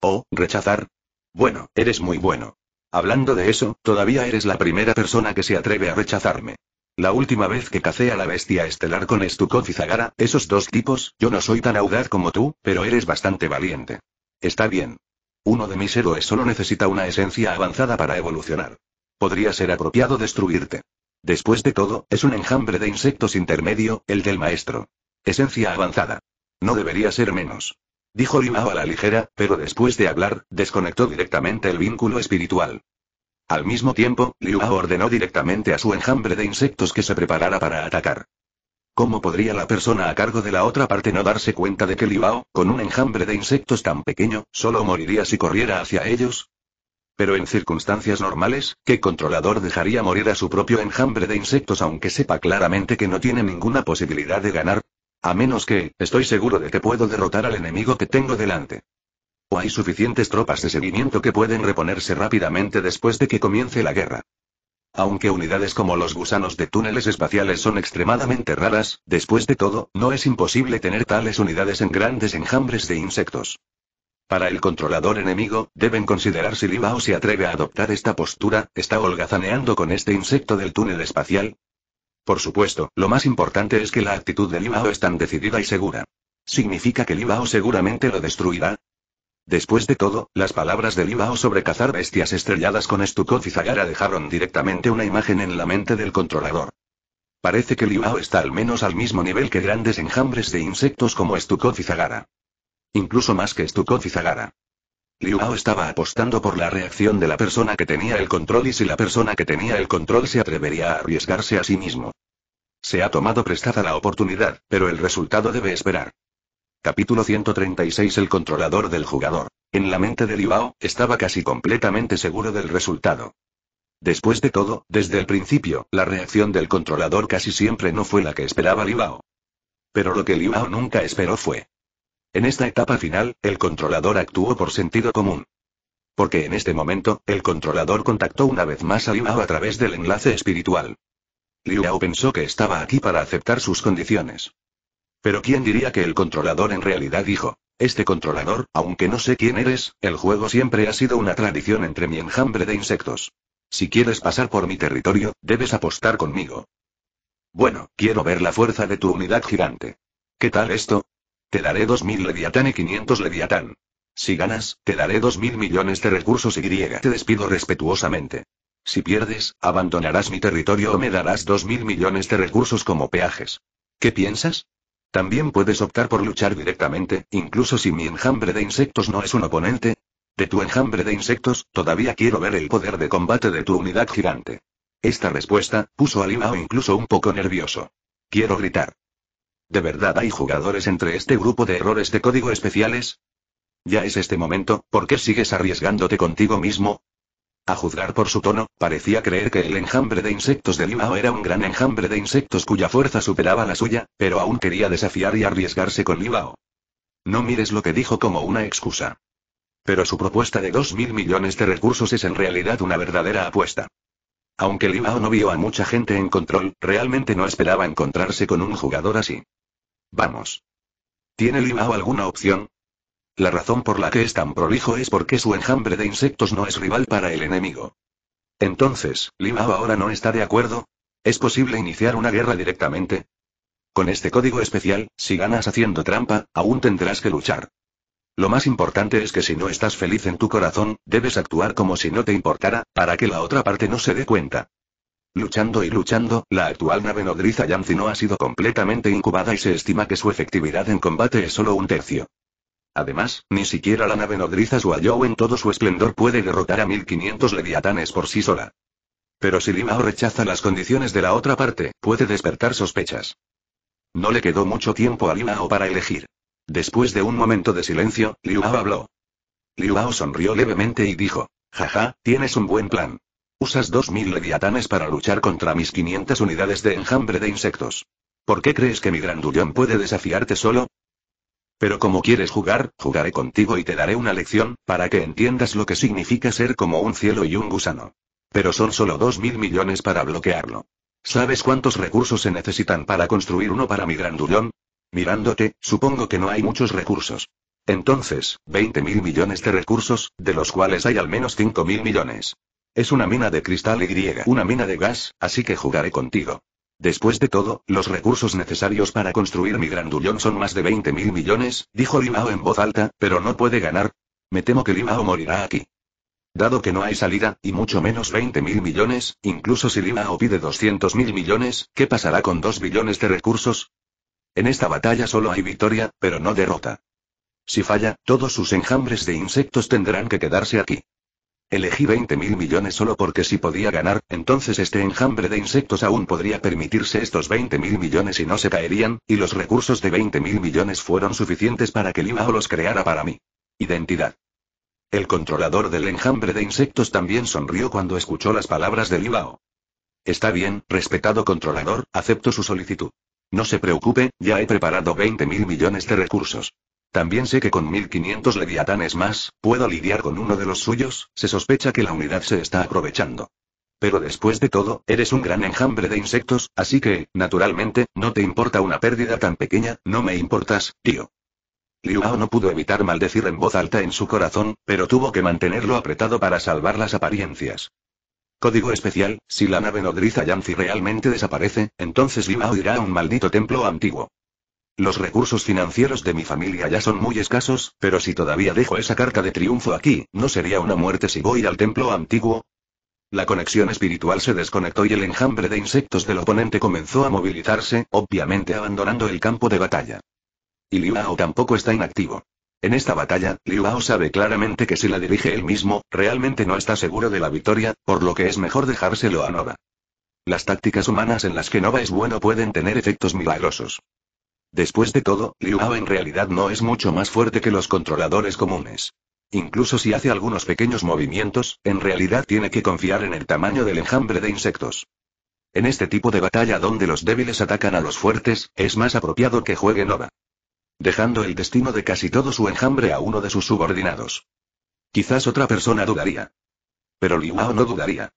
¿O rechazar? Bueno, eres muy bueno. Hablando de eso, todavía eres la primera persona que se atreve a rechazarme. La última vez que cacé a la bestia estelar con Stukov y Zagara, esos dos tipos, yo no soy tan audaz como tú, pero eres bastante valiente. Está bien. Uno de mis héroes solo necesita una esencia avanzada para evolucionar. Podría ser apropiado destruirte. Después de todo, es un enjambre de insectos intermedio, el del maestro. Esencia avanzada. No debería ser menos. Dijo Rimao a la ligera, pero después de hablar, desconectó directamente el vínculo espiritual. Al mismo tiempo, Liu ordenó directamente a su enjambre de insectos que se preparara para atacar. ¿Cómo podría la persona a cargo de la otra parte no darse cuenta de que Hao, con un enjambre de insectos tan pequeño, solo moriría si corriera hacia ellos? Pero en circunstancias normales, ¿qué controlador dejaría morir a su propio enjambre de insectos aunque sepa claramente que no tiene ninguna posibilidad de ganar? A menos que, estoy seguro de que puedo derrotar al enemigo que tengo delante. O hay suficientes tropas de seguimiento que pueden reponerse rápidamente después de que comience la guerra. Aunque unidades como los gusanos de túneles espaciales son extremadamente raras, después de todo, no es imposible tener tales unidades en grandes enjambres de insectos. Para el controlador enemigo, deben considerar si Libao se atreve a adoptar esta postura, está holgazaneando con este insecto del túnel espacial. Por supuesto, lo más importante es que la actitud de Libao es tan decidida y segura. Significa que Bao seguramente lo destruirá, Después de todo, las palabras de Libao sobre cazar bestias estrelladas con Stukov y Zagara dejaron directamente una imagen en la mente del controlador. Parece que Liu está al menos al mismo nivel que grandes enjambres de insectos como Stukov y Zagara. Incluso más que Stukov y Zagara. Liuao estaba apostando por la reacción de la persona que tenía el control y si la persona que tenía el control se atrevería a arriesgarse a sí mismo. Se ha tomado prestada la oportunidad, pero el resultado debe esperar. Capítulo 136 El controlador del jugador. En la mente de Liuao, estaba casi completamente seguro del resultado. Después de todo, desde el principio, la reacción del controlador casi siempre no fue la que esperaba Libao. Pero lo que Liuao nunca esperó fue. En esta etapa final, el controlador actuó por sentido común. Porque en este momento, el controlador contactó una vez más a Liuao a través del enlace espiritual. Liao pensó que estaba aquí para aceptar sus condiciones. Pero ¿quién diría que el controlador en realidad dijo? Este controlador, aunque no sé quién eres, el juego siempre ha sido una tradición entre mi enjambre de insectos. Si quieres pasar por mi territorio, debes apostar conmigo. Bueno, quiero ver la fuerza de tu unidad gigante. ¿Qué tal esto? Te daré 2.000 leviatán y 500 leviatán. Si ganas, te daré 2.000 millones de recursos y te despido respetuosamente. Si pierdes, abandonarás mi territorio o me darás 2.000 millones de recursos como peajes. ¿Qué piensas? También puedes optar por luchar directamente, incluso si mi enjambre de insectos no es un oponente. De tu enjambre de insectos, todavía quiero ver el poder de combate de tu unidad gigante. Esta respuesta, puso a Limao incluso un poco nervioso. Quiero gritar. ¿De verdad hay jugadores entre este grupo de errores de código especiales? Ya es este momento, ¿por qué sigues arriesgándote contigo mismo? A juzgar por su tono, parecía creer que el enjambre de insectos de Limao era un gran enjambre de insectos cuya fuerza superaba la suya, pero aún quería desafiar y arriesgarse con Limao. No mires lo que dijo como una excusa. Pero su propuesta de 2.000 millones de recursos es en realidad una verdadera apuesta. Aunque Limao no vio a mucha gente en control, realmente no esperaba encontrarse con un jugador así. Vamos. ¿Tiene Limao alguna opción? La razón por la que es tan prolijo es porque su enjambre de insectos no es rival para el enemigo. Entonces, Limao ahora no está de acuerdo. ¿Es posible iniciar una guerra directamente? Con este código especial, si ganas haciendo trampa, aún tendrás que luchar. Lo más importante es que si no estás feliz en tu corazón, debes actuar como si no te importara, para que la otra parte no se dé cuenta. Luchando y luchando, la actual nave nodriza yanzi no ha sido completamente incubada y se estima que su efectividad en combate es solo un tercio. Además, ni siquiera la nave nodriza Suayou en todo su esplendor puede derrotar a 1500 leviatanes por sí sola. Pero si Limao rechaza las condiciones de la otra parte, puede despertar sospechas. No le quedó mucho tiempo a Limao para elegir. Después de un momento de silencio, Liuao habló. Liuao sonrió levemente y dijo, jaja, tienes un buen plan. Usas 2000 leviatanes para luchar contra mis 500 unidades de enjambre de insectos. ¿Por qué crees que mi grandullón puede desafiarte solo? Pero como quieres jugar, jugaré contigo y te daré una lección, para que entiendas lo que significa ser como un cielo y un gusano. Pero son solo dos mil millones para bloquearlo. ¿Sabes cuántos recursos se necesitan para construir uno para mi grandullón? Mirándote, supongo que no hay muchos recursos. Entonces, 20 mil millones de recursos, de los cuales hay al menos 5.000 mil millones. Es una mina de cristal y una mina de gas, así que jugaré contigo. Después de todo, los recursos necesarios para construir mi grandullón son más de 20.000 mil millones, dijo Limao en voz alta, pero no puede ganar. Me temo que Limao morirá aquí. Dado que no hay salida, y mucho menos 20 mil millones, incluso si Limao pide 200 mil millones, ¿qué pasará con 2 billones de recursos? En esta batalla solo hay victoria, pero no derrota. Si falla, todos sus enjambres de insectos tendrán que quedarse aquí. Elegí 20 mil millones solo porque si podía ganar, entonces este enjambre de insectos aún podría permitirse estos 20 mil millones y no se caerían, y los recursos de 20 mil millones fueron suficientes para que Limao los creara para mí. Identidad. El controlador del enjambre de insectos también sonrió cuando escuchó las palabras de Limao. Está bien, respetado controlador, acepto su solicitud. No se preocupe, ya he preparado 20 mil millones de recursos. También sé que con 1500 leviatanes más, puedo lidiar con uno de los suyos, se sospecha que la unidad se está aprovechando. Pero después de todo, eres un gran enjambre de insectos, así que, naturalmente, no te importa una pérdida tan pequeña, no me importas, tío. Liuao no pudo evitar maldecir en voz alta en su corazón, pero tuvo que mantenerlo apretado para salvar las apariencias. Código especial, si la nave nodriza yanzi realmente desaparece, entonces Liuao irá a un maldito templo antiguo. Los recursos financieros de mi familia ya son muy escasos, pero si todavía dejo esa carta de triunfo aquí, ¿no sería una muerte si voy al templo antiguo? La conexión espiritual se desconectó y el enjambre de insectos del oponente comenzó a movilizarse, obviamente abandonando el campo de batalla. Y Ao tampoco está inactivo. En esta batalla, Ao sabe claramente que si la dirige él mismo, realmente no está seguro de la victoria, por lo que es mejor dejárselo a Nova. Las tácticas humanas en las que Nova es bueno pueden tener efectos milagrosos. Después de todo, Liuhao en realidad no es mucho más fuerte que los controladores comunes. Incluso si hace algunos pequeños movimientos, en realidad tiene que confiar en el tamaño del enjambre de insectos. En este tipo de batalla donde los débiles atacan a los fuertes, es más apropiado que juegue Nova. Dejando el destino de casi todo su enjambre a uno de sus subordinados. Quizás otra persona dudaría. Pero Liuhao no dudaría.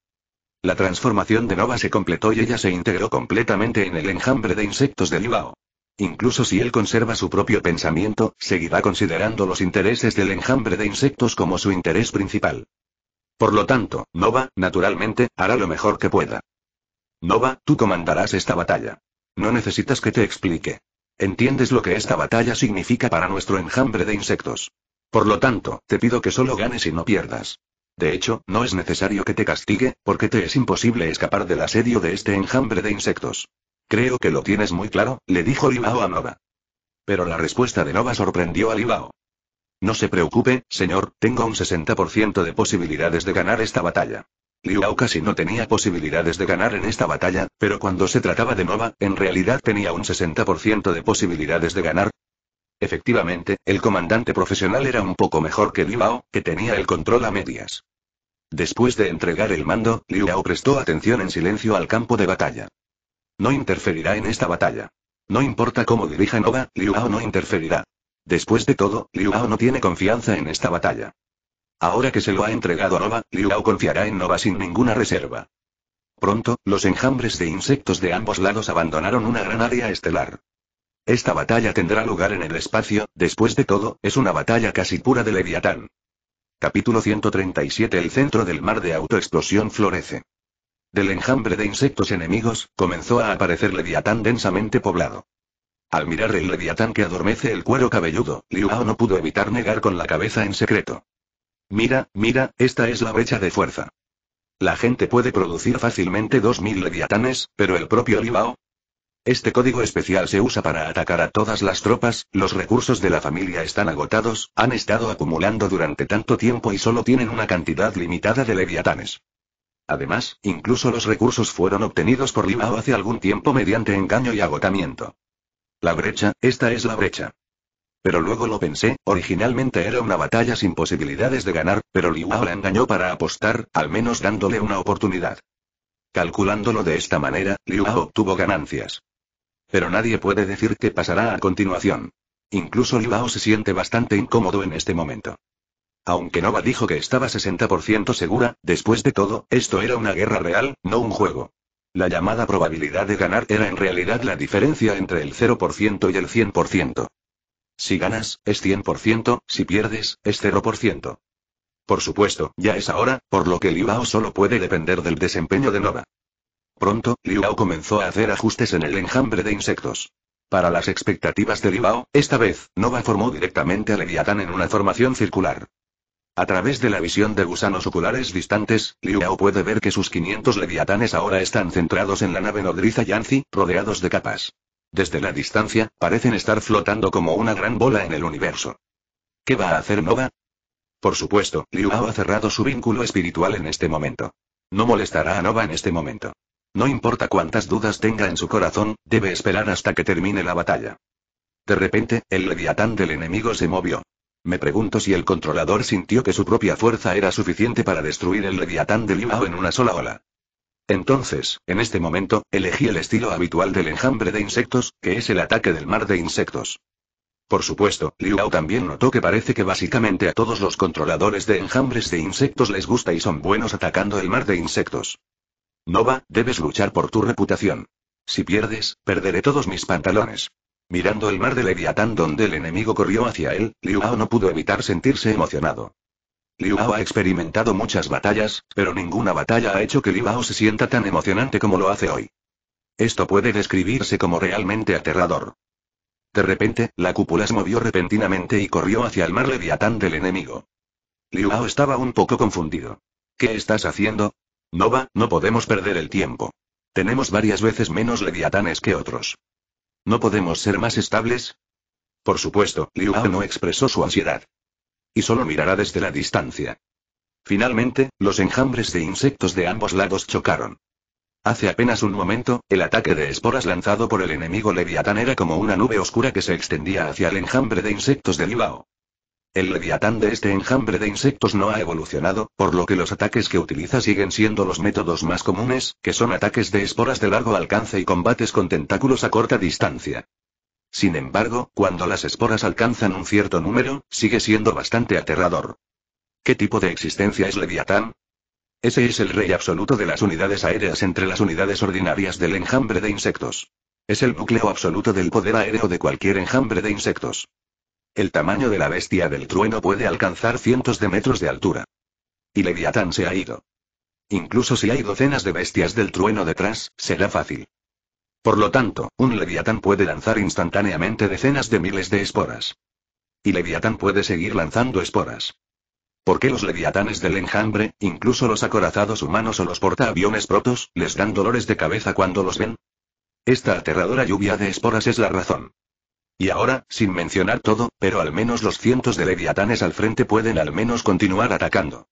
La transformación de Nova se completó y ella se integró completamente en el enjambre de insectos de Liuhao. Incluso si él conserva su propio pensamiento, seguirá considerando los intereses del enjambre de insectos como su interés principal. Por lo tanto, Nova, naturalmente, hará lo mejor que pueda. Nova, tú comandarás esta batalla. No necesitas que te explique. Entiendes lo que esta batalla significa para nuestro enjambre de insectos. Por lo tanto, te pido que solo ganes y no pierdas. De hecho, no es necesario que te castigue, porque te es imposible escapar del asedio de este enjambre de insectos. Creo que lo tienes muy claro, le dijo Limao a Nova. Pero la respuesta de Nova sorprendió a Libao. No se preocupe, señor, tengo un 60% de posibilidades de ganar esta batalla. Liao casi no tenía posibilidades de ganar en esta batalla, pero cuando se trataba de Nova, en realidad tenía un 60% de posibilidades de ganar. Efectivamente, el comandante profesional era un poco mejor que Liao, que tenía el control a medias. Después de entregar el mando, Liao prestó atención en silencio al campo de batalla. No interferirá en esta batalla. No importa cómo dirija Nova, Hao no interferirá. Después de todo, Hao no tiene confianza en esta batalla. Ahora que se lo ha entregado a Nova, Hao confiará en Nova sin ninguna reserva. Pronto, los enjambres de insectos de ambos lados abandonaron una gran área estelar. Esta batalla tendrá lugar en el espacio, después de todo, es una batalla casi pura de Leviatán. Capítulo 137 El centro del mar de autoexplosión florece. Del enjambre de insectos enemigos, comenzó a aparecer Leviatán densamente poblado. Al mirar el Leviatán que adormece el cuero cabelludo, Hao no pudo evitar negar con la cabeza en secreto. Mira, mira, esta es la brecha de fuerza. La gente puede producir fácilmente mil leviatanes, pero el propio Hao... Este código especial se usa para atacar a todas las tropas, los recursos de la familia están agotados, han estado acumulando durante tanto tiempo y solo tienen una cantidad limitada de leviatanes. Además, incluso los recursos fueron obtenidos por Limao hace algún tiempo mediante engaño y agotamiento. La brecha, esta es la brecha. Pero luego lo pensé, originalmente era una batalla sin posibilidades de ganar, pero Liao la engañó para apostar, al menos dándole una oportunidad. Calculándolo de esta manera, Liao obtuvo ganancias. Pero nadie puede decir qué pasará a continuación. Incluso Liao se siente bastante incómodo en este momento. Aunque Nova dijo que estaba 60% segura, después de todo, esto era una guerra real, no un juego. La llamada probabilidad de ganar era en realidad la diferencia entre el 0% y el 100%. Si ganas, es 100%, si pierdes, es 0%. Por supuesto, ya es ahora, por lo que Liuao solo puede depender del desempeño de Nova. Pronto, Liuao comenzó a hacer ajustes en el enjambre de insectos. Para las expectativas de Livao, esta vez, Nova formó directamente a Leviatán en una formación circular. A través de la visión de gusanos oculares distantes, Liu Yao puede ver que sus 500 leviatanes ahora están centrados en la nave nodriza Yancy, rodeados de capas. Desde la distancia, parecen estar flotando como una gran bola en el universo. ¿Qué va a hacer Nova? Por supuesto, Liu Yao ha cerrado su vínculo espiritual en este momento. No molestará a Nova en este momento. No importa cuántas dudas tenga en su corazón, debe esperar hasta que termine la batalla. De repente, el leviatán del enemigo se movió. Me pregunto si el controlador sintió que su propia fuerza era suficiente para destruir el Leviatán de Limao en una sola ola. Entonces, en este momento, elegí el estilo habitual del enjambre de insectos, que es el ataque del mar de insectos. Por supuesto, Liao también notó que parece que básicamente a todos los controladores de enjambres de insectos les gusta y son buenos atacando el mar de insectos. Nova, debes luchar por tu reputación. Si pierdes, perderé todos mis pantalones. Mirando el mar de Leviatán donde el enemigo corrió hacia él, Hao no pudo evitar sentirse emocionado. Hao ha experimentado muchas batallas, pero ninguna batalla ha hecho que Hao se sienta tan emocionante como lo hace hoy. Esto puede describirse como realmente aterrador. De repente, la cúpula se movió repentinamente y corrió hacia el mar Leviatán del enemigo. Hao estaba un poco confundido. ¿Qué estás haciendo? Nova, no podemos perder el tiempo. Tenemos varias veces menos leviatanes que otros. ¿No podemos ser más estables? Por supuesto, Hao no expresó su ansiedad. Y solo mirará desde la distancia. Finalmente, los enjambres de insectos de ambos lados chocaron. Hace apenas un momento, el ataque de esporas lanzado por el enemigo leviatán era como una nube oscura que se extendía hacia el enjambre de insectos de Hao. El leviatán de este enjambre de insectos no ha evolucionado, por lo que los ataques que utiliza siguen siendo los métodos más comunes, que son ataques de esporas de largo alcance y combates con tentáculos a corta distancia. Sin embargo, cuando las esporas alcanzan un cierto número, sigue siendo bastante aterrador. ¿Qué tipo de existencia es Leviatán? Ese es el rey absoluto de las unidades aéreas entre las unidades ordinarias del enjambre de insectos. Es el núcleo absoluto del poder aéreo de cualquier enjambre de insectos. El tamaño de la bestia del trueno puede alcanzar cientos de metros de altura. Y Leviatán se ha ido. Incluso si hay docenas de bestias del trueno detrás, será fácil. Por lo tanto, un leviatán puede lanzar instantáneamente decenas de miles de esporas. Y leviatán puede seguir lanzando esporas. ¿Por qué los leviatanes del enjambre, incluso los acorazados humanos o los portaaviones protos, les dan dolores de cabeza cuando los ven? Esta aterradora lluvia de esporas es la razón. Y ahora, sin mencionar todo, pero al menos los cientos de leviatanes al frente pueden al menos continuar atacando.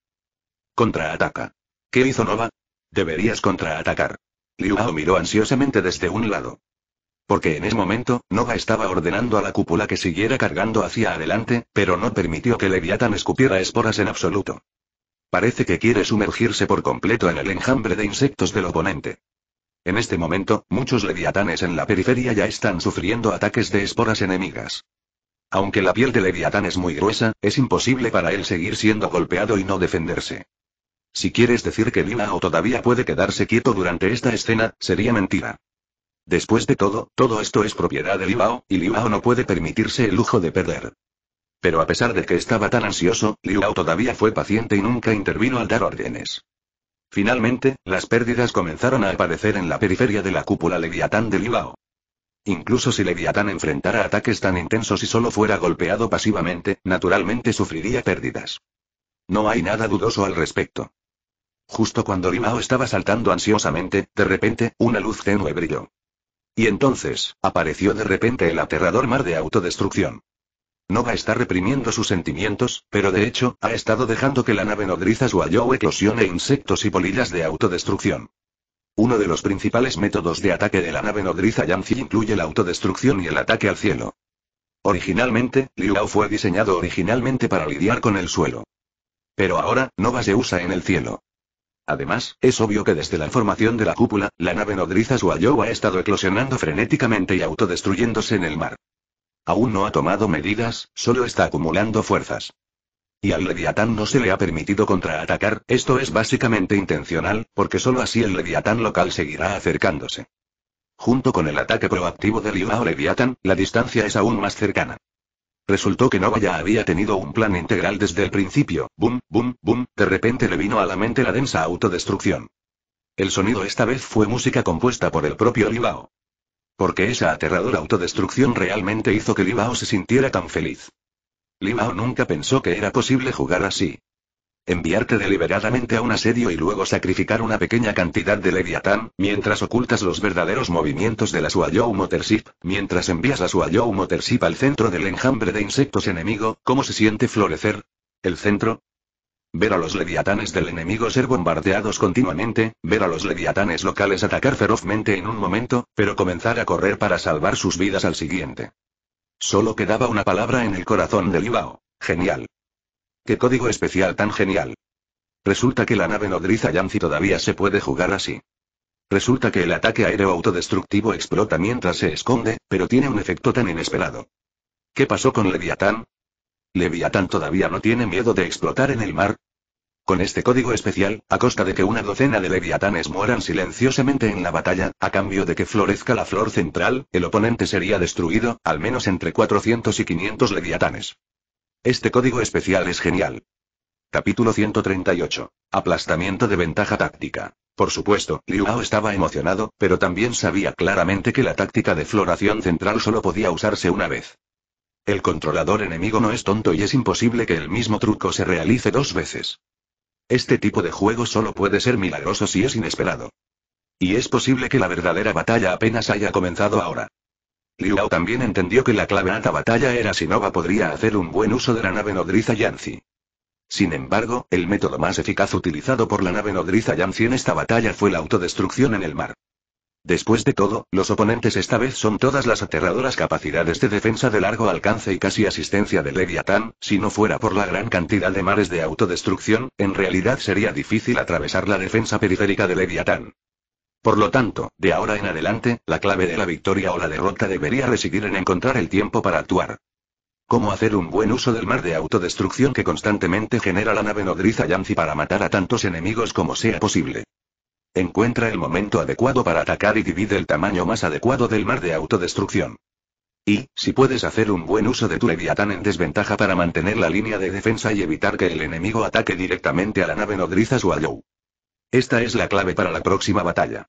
Contraataca. ¿Qué hizo Nova? Deberías contraatacar. Liu miró ansiosamente desde un lado. Porque en ese momento, Nova estaba ordenando a la cúpula que siguiera cargando hacia adelante, pero no permitió que Leviatán escupiera esporas en absoluto. Parece que quiere sumergirse por completo en el enjambre de insectos del oponente. En este momento, muchos leviatanes en la periferia ya están sufriendo ataques de esporas enemigas. Aunque la piel de leviatán es muy gruesa, es imposible para él seguir siendo golpeado y no defenderse. Si quieres decir que Linao todavía puede quedarse quieto durante esta escena, sería mentira. Después de todo, todo esto es propiedad de Libao, y Libao no puede permitirse el lujo de perder. Pero a pesar de que estaba tan ansioso, Liao todavía fue paciente y nunca intervino al dar órdenes. Finalmente, las pérdidas comenzaron a aparecer en la periferia de la cúpula Leviatán de Limao. Incluso si Leviatán enfrentara ataques tan intensos y solo fuera golpeado pasivamente, naturalmente sufriría pérdidas. No hay nada dudoso al respecto. Justo cuando Limao estaba saltando ansiosamente, de repente, una luz tenue brilló. Y entonces, apareció de repente el aterrador mar de autodestrucción. Nova está reprimiendo sus sentimientos, pero de hecho, ha estado dejando que la nave nodriza Suayou eclosione insectos y polillas de autodestrucción. Uno de los principales métodos de ataque de la nave nodriza Yanxi incluye la autodestrucción y el ataque al cielo. Originalmente, Lao fue diseñado originalmente para lidiar con el suelo. Pero ahora, Nova se usa en el cielo. Además, es obvio que desde la formación de la cúpula, la nave nodriza Suayou ha estado eclosionando frenéticamente y autodestruyéndose en el mar. Aún no ha tomado medidas, solo está acumulando fuerzas. Y al Leviatán no se le ha permitido contraatacar, esto es básicamente intencional, porque solo así el Leviatán local seguirá acercándose. Junto con el ataque proactivo de Lilao Leviatán, la distancia es aún más cercana. Resultó que Nova ya había tenido un plan integral desde el principio, boom, boom, boom, de repente le vino a la mente la densa autodestrucción. El sonido esta vez fue música compuesta por el propio Lilao. Porque esa aterradora autodestrucción realmente hizo que Bao se sintiera tan feliz. Bao nunca pensó que era posible jugar así. Enviarte deliberadamente a un asedio y luego sacrificar una pequeña cantidad de Leviatán, mientras ocultas los verdaderos movimientos de la Suayou Motorship, mientras envías la Suayou Motorship al centro del enjambre de insectos enemigo, ¿cómo se siente florecer? ¿El centro? Ver a los leviatanes del enemigo ser bombardeados continuamente, ver a los leviatanes locales atacar ferozmente en un momento, pero comenzar a correr para salvar sus vidas al siguiente. Solo quedaba una palabra en el corazón de Libao. Genial. ¿Qué código especial tan genial? Resulta que la nave nodriza Yancy todavía se puede jugar así. Resulta que el ataque aéreo autodestructivo explota mientras se esconde, pero tiene un efecto tan inesperado. ¿Qué pasó con Leviatán? Leviatán todavía no tiene miedo de explotar en el mar. Con este código especial, a costa de que una docena de leviatanes mueran silenciosamente en la batalla, a cambio de que florezca la flor central, el oponente sería destruido, al menos entre 400 y 500 leviatanes. Este código especial es genial. Capítulo 138. Aplastamiento de ventaja táctica. Por supuesto, Liu Hao estaba emocionado, pero también sabía claramente que la táctica de floración central solo podía usarse una vez. El controlador enemigo no es tonto y es imposible que el mismo truco se realice dos veces. Este tipo de juego solo puede ser milagroso si es inesperado. Y es posible que la verdadera batalla apenas haya comenzado ahora. Liu también entendió que la clave a esta batalla era si Nova podría hacer un buen uso de la nave nodriza Yancy. Sin embargo, el método más eficaz utilizado por la nave nodriza Yancy en esta batalla fue la autodestrucción en el mar. Después de todo, los oponentes esta vez son todas las aterradoras capacidades de defensa de largo alcance y casi asistencia de Leviatán, si no fuera por la gran cantidad de mares de autodestrucción, en realidad sería difícil atravesar la defensa periférica de Leviatán. Por lo tanto, de ahora en adelante, la clave de la victoria o la derrota debería residir en encontrar el tiempo para actuar. ¿Cómo hacer un buen uso del mar de autodestrucción que constantemente genera la nave nodriza Yancy para matar a tantos enemigos como sea posible? Encuentra el momento adecuado para atacar y divide el tamaño más adecuado del mar de autodestrucción. Y, si puedes hacer un buen uso de tu leviatán en desventaja para mantener la línea de defensa y evitar que el enemigo ataque directamente a la nave nodriza su Joe. Esta es la clave para la próxima batalla.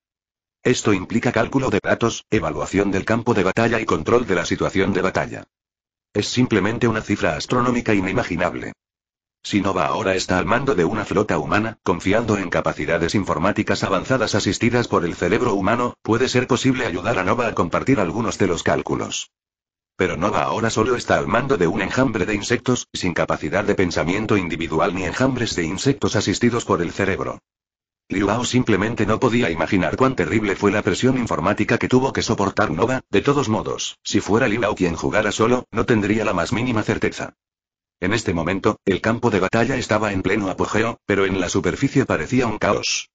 Esto implica cálculo de datos, evaluación del campo de batalla y control de la situación de batalla. Es simplemente una cifra astronómica inimaginable. Si Nova ahora está al mando de una flota humana, confiando en capacidades informáticas avanzadas asistidas por el cerebro humano, puede ser posible ayudar a Nova a compartir algunos de los cálculos. Pero Nova ahora solo está al mando de un enjambre de insectos, sin capacidad de pensamiento individual ni enjambres de insectos asistidos por el cerebro. Lilao simplemente no podía imaginar cuán terrible fue la presión informática que tuvo que soportar Nova, de todos modos, si fuera Lilao quien jugara solo, no tendría la más mínima certeza. En este momento, el campo de batalla estaba en pleno apogeo, pero en la superficie parecía un caos.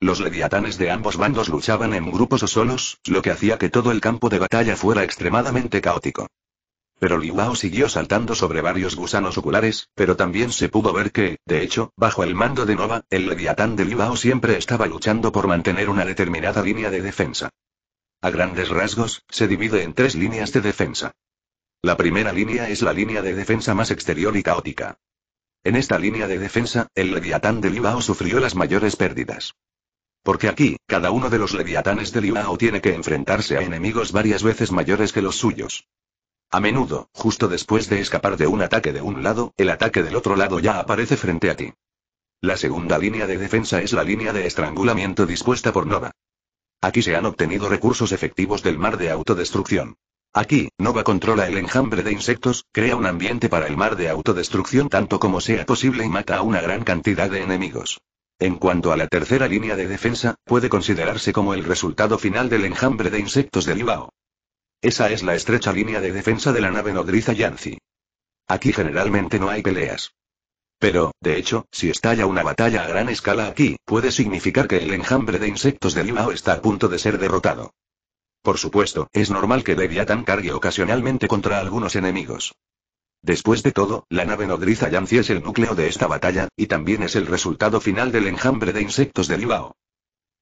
Los leviatanes de ambos bandos luchaban en grupos o solos, lo que hacía que todo el campo de batalla fuera extremadamente caótico. Pero Libao siguió saltando sobre varios gusanos oculares, pero también se pudo ver que, de hecho, bajo el mando de Nova, el leviatán de Liwao siempre estaba luchando por mantener una determinada línea de defensa. A grandes rasgos, se divide en tres líneas de defensa. La primera línea es la línea de defensa más exterior y caótica. En esta línea de defensa, el leviatán de Libao sufrió las mayores pérdidas. Porque aquí, cada uno de los leviatanes de Libao tiene que enfrentarse a enemigos varias veces mayores que los suyos. A menudo, justo después de escapar de un ataque de un lado, el ataque del otro lado ya aparece frente a ti. La segunda línea de defensa es la línea de estrangulamiento dispuesta por Nova. Aquí se han obtenido recursos efectivos del mar de autodestrucción. Aquí, Nova controla el enjambre de insectos, crea un ambiente para el mar de autodestrucción tanto como sea posible y mata a una gran cantidad de enemigos. En cuanto a la tercera línea de defensa, puede considerarse como el resultado final del enjambre de insectos de Libao. Esa es la estrecha línea de defensa de la nave nodriza Yancy. Aquí generalmente no hay peleas. Pero, de hecho, si estalla una batalla a gran escala aquí, puede significar que el enjambre de insectos de Libao está a punto de ser derrotado. Por supuesto, es normal que Leviathan cargue ocasionalmente contra algunos enemigos. Después de todo, la nave nodriza Yancy es el núcleo de esta batalla, y también es el resultado final del enjambre de insectos de Ibao.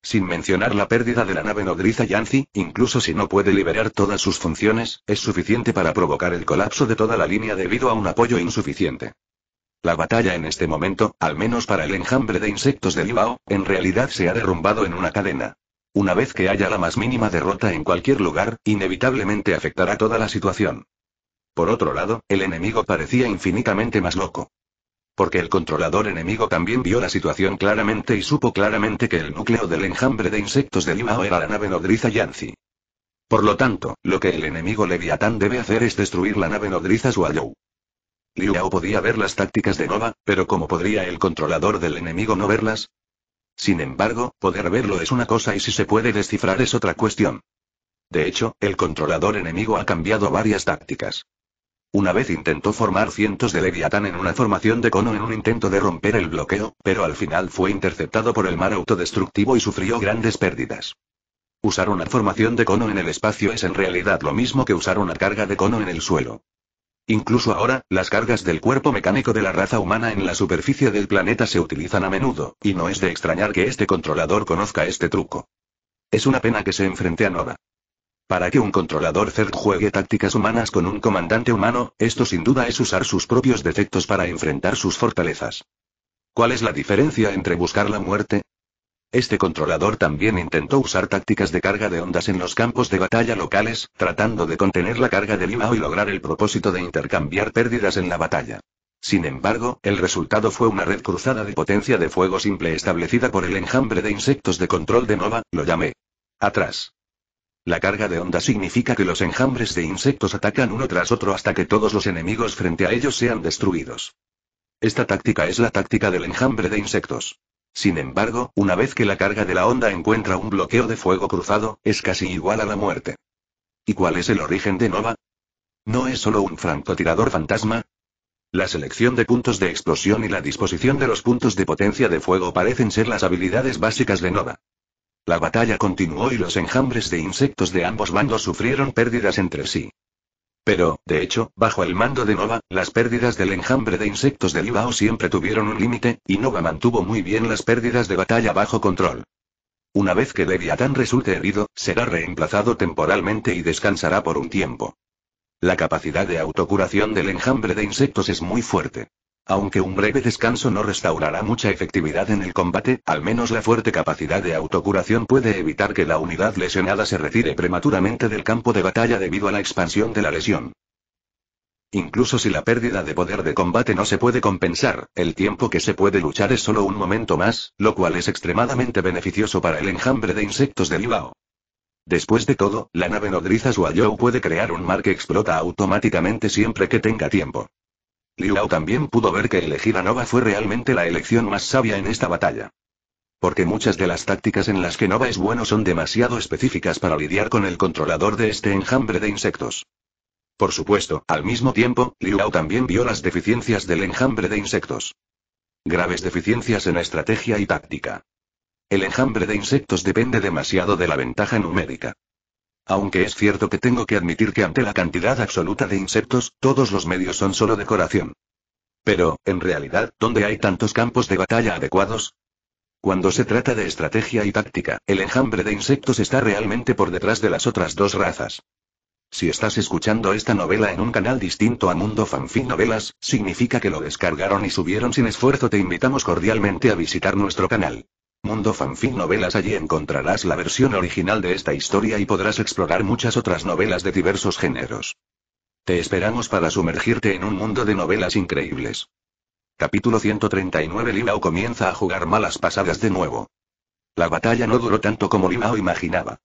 Sin mencionar la pérdida de la nave nodriza Yancy, incluso si no puede liberar todas sus funciones, es suficiente para provocar el colapso de toda la línea debido a un apoyo insuficiente. La batalla en este momento, al menos para el enjambre de insectos de Libao, en realidad se ha derrumbado en una cadena. Una vez que haya la más mínima derrota en cualquier lugar, inevitablemente afectará toda la situación. Por otro lado, el enemigo parecía infinitamente más loco. Porque el controlador enemigo también vio la situación claramente y supo claramente que el núcleo del enjambre de insectos de Limao era la nave nodriza Yancy. Por lo tanto, lo que el enemigo Leviatán debe hacer es destruir la nave nodriza Suayou. Yao podía ver las tácticas de Nova, pero ¿cómo podría el controlador del enemigo no verlas? Sin embargo, poder verlo es una cosa y si se puede descifrar es otra cuestión. De hecho, el controlador enemigo ha cambiado varias tácticas. Una vez intentó formar cientos de Leviatán en una formación de cono en un intento de romper el bloqueo, pero al final fue interceptado por el mar autodestructivo y sufrió grandes pérdidas. Usar una formación de cono en el espacio es en realidad lo mismo que usar una carga de cono en el suelo. Incluso ahora, las cargas del cuerpo mecánico de la raza humana en la superficie del planeta se utilizan a menudo, y no es de extrañar que este controlador conozca este truco. Es una pena que se enfrente a Nova. Para que un controlador CERT juegue tácticas humanas con un comandante humano, esto sin duda es usar sus propios defectos para enfrentar sus fortalezas. ¿Cuál es la diferencia entre buscar la muerte? Este controlador también intentó usar tácticas de carga de ondas en los campos de batalla locales, tratando de contener la carga de Limao y lograr el propósito de intercambiar pérdidas en la batalla. Sin embargo, el resultado fue una red cruzada de potencia de fuego simple establecida por el enjambre de insectos de control de Nova, lo llamé. Atrás. La carga de onda significa que los enjambres de insectos atacan uno tras otro hasta que todos los enemigos frente a ellos sean destruidos. Esta táctica es la táctica del enjambre de insectos. Sin embargo, una vez que la carga de la onda encuentra un bloqueo de fuego cruzado, es casi igual a la muerte. ¿Y cuál es el origen de Nova? ¿No es solo un francotirador fantasma? La selección de puntos de explosión y la disposición de los puntos de potencia de fuego parecen ser las habilidades básicas de Nova. La batalla continuó y los enjambres de insectos de ambos bandos sufrieron pérdidas entre sí. Pero, de hecho, bajo el mando de Nova, las pérdidas del enjambre de insectos de Libao siempre tuvieron un límite, y Nova mantuvo muy bien las pérdidas de batalla bajo control. Una vez que Leviathan resulte herido, será reemplazado temporalmente y descansará por un tiempo. La capacidad de autocuración del enjambre de insectos es muy fuerte. Aunque un breve descanso no restaurará mucha efectividad en el combate, al menos la fuerte capacidad de autocuración puede evitar que la unidad lesionada se retire prematuramente del campo de batalla debido a la expansión de la lesión. Incluso si la pérdida de poder de combate no se puede compensar, el tiempo que se puede luchar es solo un momento más, lo cual es extremadamente beneficioso para el enjambre de insectos del Ibao. Después de todo, la nave nodriza Suayou puede crear un mar que explota automáticamente siempre que tenga tiempo. Liu también pudo ver que elegir a Nova fue realmente la elección más sabia en esta batalla. Porque muchas de las tácticas en las que Nova es bueno son demasiado específicas para lidiar con el controlador de este enjambre de insectos. Por supuesto, al mismo tiempo, Liu también vio las deficiencias del enjambre de insectos. Graves deficiencias en estrategia y táctica. El enjambre de insectos depende demasiado de la ventaja numérica. Aunque es cierto que tengo que admitir que ante la cantidad absoluta de insectos, todos los medios son solo decoración. Pero, en realidad, ¿dónde hay tantos campos de batalla adecuados? Cuando se trata de estrategia y táctica, el enjambre de insectos está realmente por detrás de las otras dos razas. Si estás escuchando esta novela en un canal distinto a Mundo Fanfic Novelas, significa que lo descargaron y subieron sin esfuerzo. Te invitamos cordialmente a visitar nuestro canal. Mundo Fanfic Novelas Allí encontrarás la versión original de esta historia y podrás explorar muchas otras novelas de diversos géneros. Te esperamos para sumergirte en un mundo de novelas increíbles. Capítulo 139 Limao comienza a jugar malas pasadas de nuevo. La batalla no duró tanto como Limao imaginaba.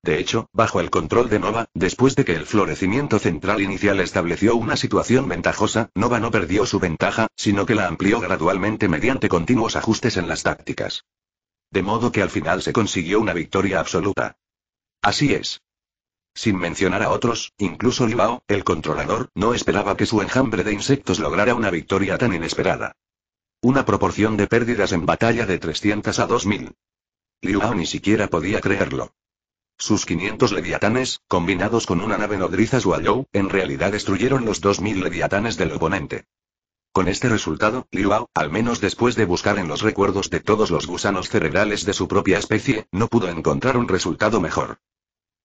De hecho, bajo el control de Nova, después de que el florecimiento central inicial estableció una situación ventajosa, Nova no perdió su ventaja, sino que la amplió gradualmente mediante continuos ajustes en las tácticas. De modo que al final se consiguió una victoria absoluta. Así es. Sin mencionar a otros, incluso Libao, el controlador, no esperaba que su enjambre de insectos lograra una victoria tan inesperada. Una proporción de pérdidas en batalla de 300 a 2000. Liuao ni siquiera podía creerlo. Sus 500 leviatanes, combinados con una nave nodriza Zhuayou, en realidad destruyeron los 2000 leviatanes del oponente. Con este resultado, Liuao, al menos después de buscar en los recuerdos de todos los gusanos cerebrales de su propia especie, no pudo encontrar un resultado mejor.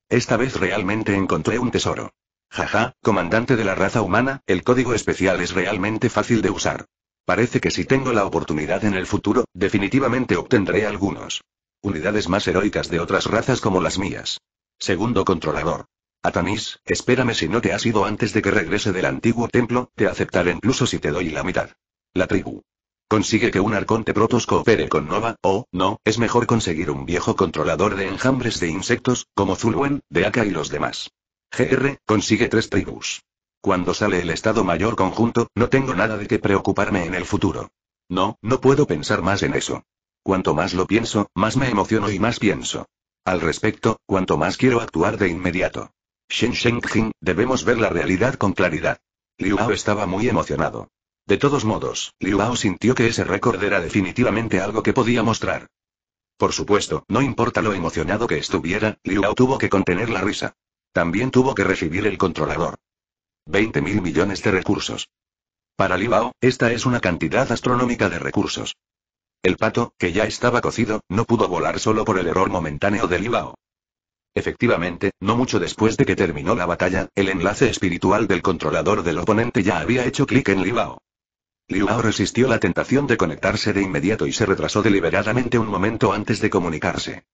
Esta vez realmente encontré un tesoro. Jaja, comandante de la raza humana, el código especial es realmente fácil de usar. Parece que si tengo la oportunidad en el futuro, definitivamente obtendré algunos. Unidades más heroicas de otras razas como las mías. Segundo controlador. Atanis, espérame si no te has ido antes de que regrese del antiguo templo, te aceptaré incluso si te doy la mitad. La tribu. Consigue que un arconte protos coopere con Nova, o, no, es mejor conseguir un viejo controlador de enjambres de insectos, como Zulwen, Deaka y los demás. GR, consigue tres tribus. Cuando sale el Estado Mayor conjunto, no tengo nada de qué preocuparme en el futuro. No, no puedo pensar más en eso. Cuanto más lo pienso, más me emociono y más pienso. Al respecto, cuanto más quiero actuar de inmediato. Shen Shengjing, debemos ver la realidad con claridad. Liu estaba muy emocionado. De todos modos, Liu Ao sintió que ese récord era definitivamente algo que podía mostrar. Por supuesto, no importa lo emocionado que estuviera, Liu Ao tuvo que contener la risa. También tuvo que recibir el controlador. 20 mil millones de recursos. Para Liu Ao, esta es una cantidad astronómica de recursos. El pato, que ya estaba cocido, no pudo volar solo por el error momentáneo de Liu Ao. Efectivamente, no mucho después de que terminó la batalla, el enlace espiritual del controlador del oponente ya había hecho clic en Libao. Bao resistió la tentación de conectarse de inmediato y se retrasó deliberadamente un momento antes de comunicarse.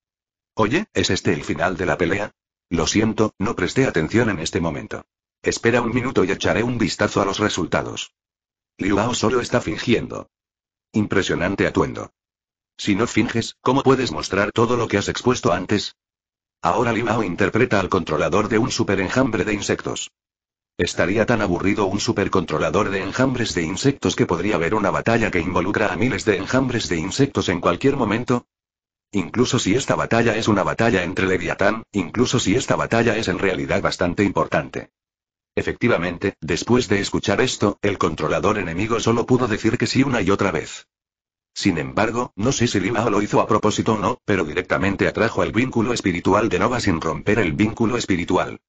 Oye, ¿es este el final de la pelea? Lo siento, no presté atención en este momento. Espera un minuto y echaré un vistazo a los resultados. Bao solo está fingiendo. Impresionante atuendo. Si no finges, ¿cómo puedes mostrar todo lo que has expuesto antes? Ahora Limao interpreta al controlador de un superenjambre de insectos. Estaría tan aburrido un supercontrolador de enjambres de insectos que podría haber una batalla que involucra a miles de enjambres de insectos en cualquier momento. Incluso si esta batalla es una batalla entre Leviatán, incluso si esta batalla es en realidad bastante importante. Efectivamente, después de escuchar esto, el controlador enemigo solo pudo decir que sí una y otra vez. Sin embargo, no sé si Lima lo hizo a propósito o no, pero directamente atrajo el vínculo espiritual de Nova sin romper el vínculo espiritual.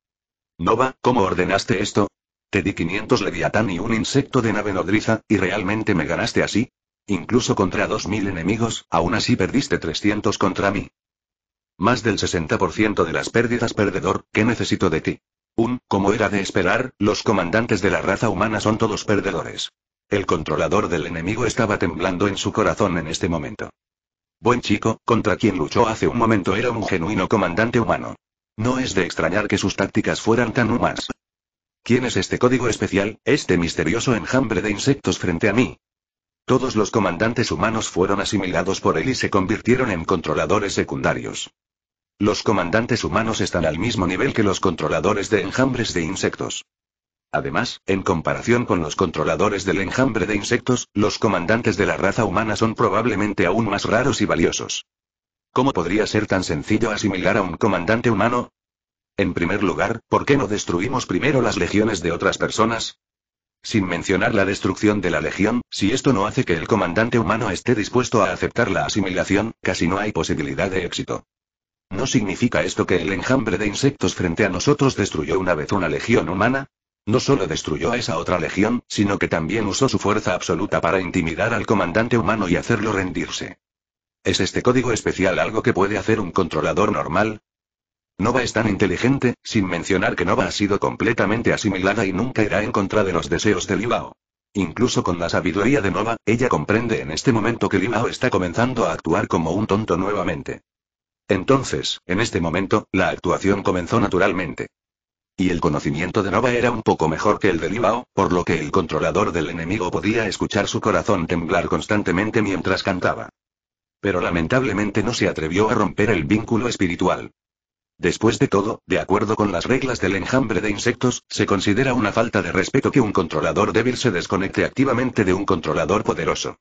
Nova, ¿cómo ordenaste esto? Te di 500 leviatán y un insecto de nave nodriza, y realmente me ganaste así. Incluso contra 2000 enemigos, aún así perdiste 300 contra mí. Más del 60% de las pérdidas perdedor, ¿qué necesito de ti? Un, como era de esperar, los comandantes de la raza humana son todos perdedores. El controlador del enemigo estaba temblando en su corazón en este momento. Buen chico, contra quien luchó hace un momento era un genuino comandante humano. No es de extrañar que sus tácticas fueran tan humanas. ¿Quién es este código especial, este misterioso enjambre de insectos frente a mí? Todos los comandantes humanos fueron asimilados por él y se convirtieron en controladores secundarios. Los comandantes humanos están al mismo nivel que los controladores de enjambres de insectos. Además, en comparación con los controladores del enjambre de insectos, los comandantes de la raza humana son probablemente aún más raros y valiosos. ¿Cómo podría ser tan sencillo asimilar a un comandante humano? En primer lugar, ¿por qué no destruimos primero las legiones de otras personas? Sin mencionar la destrucción de la legión, si esto no hace que el comandante humano esté dispuesto a aceptar la asimilación, casi no hay posibilidad de éxito. ¿No significa esto que el enjambre de insectos frente a nosotros destruyó una vez una legión humana? No solo destruyó a esa otra legión, sino que también usó su fuerza absoluta para intimidar al comandante humano y hacerlo rendirse. ¿Es este código especial algo que puede hacer un controlador normal? Nova es tan inteligente, sin mencionar que Nova ha sido completamente asimilada y nunca irá en contra de los deseos de Limao. Incluso con la sabiduría de Nova, ella comprende en este momento que Limao está comenzando a actuar como un tonto nuevamente. Entonces, en este momento, la actuación comenzó naturalmente. Y el conocimiento de Nova era un poco mejor que el de Libao, por lo que el controlador del enemigo podía escuchar su corazón temblar constantemente mientras cantaba. Pero lamentablemente no se atrevió a romper el vínculo espiritual. Después de todo, de acuerdo con las reglas del enjambre de insectos, se considera una falta de respeto que un controlador débil se desconecte activamente de un controlador poderoso.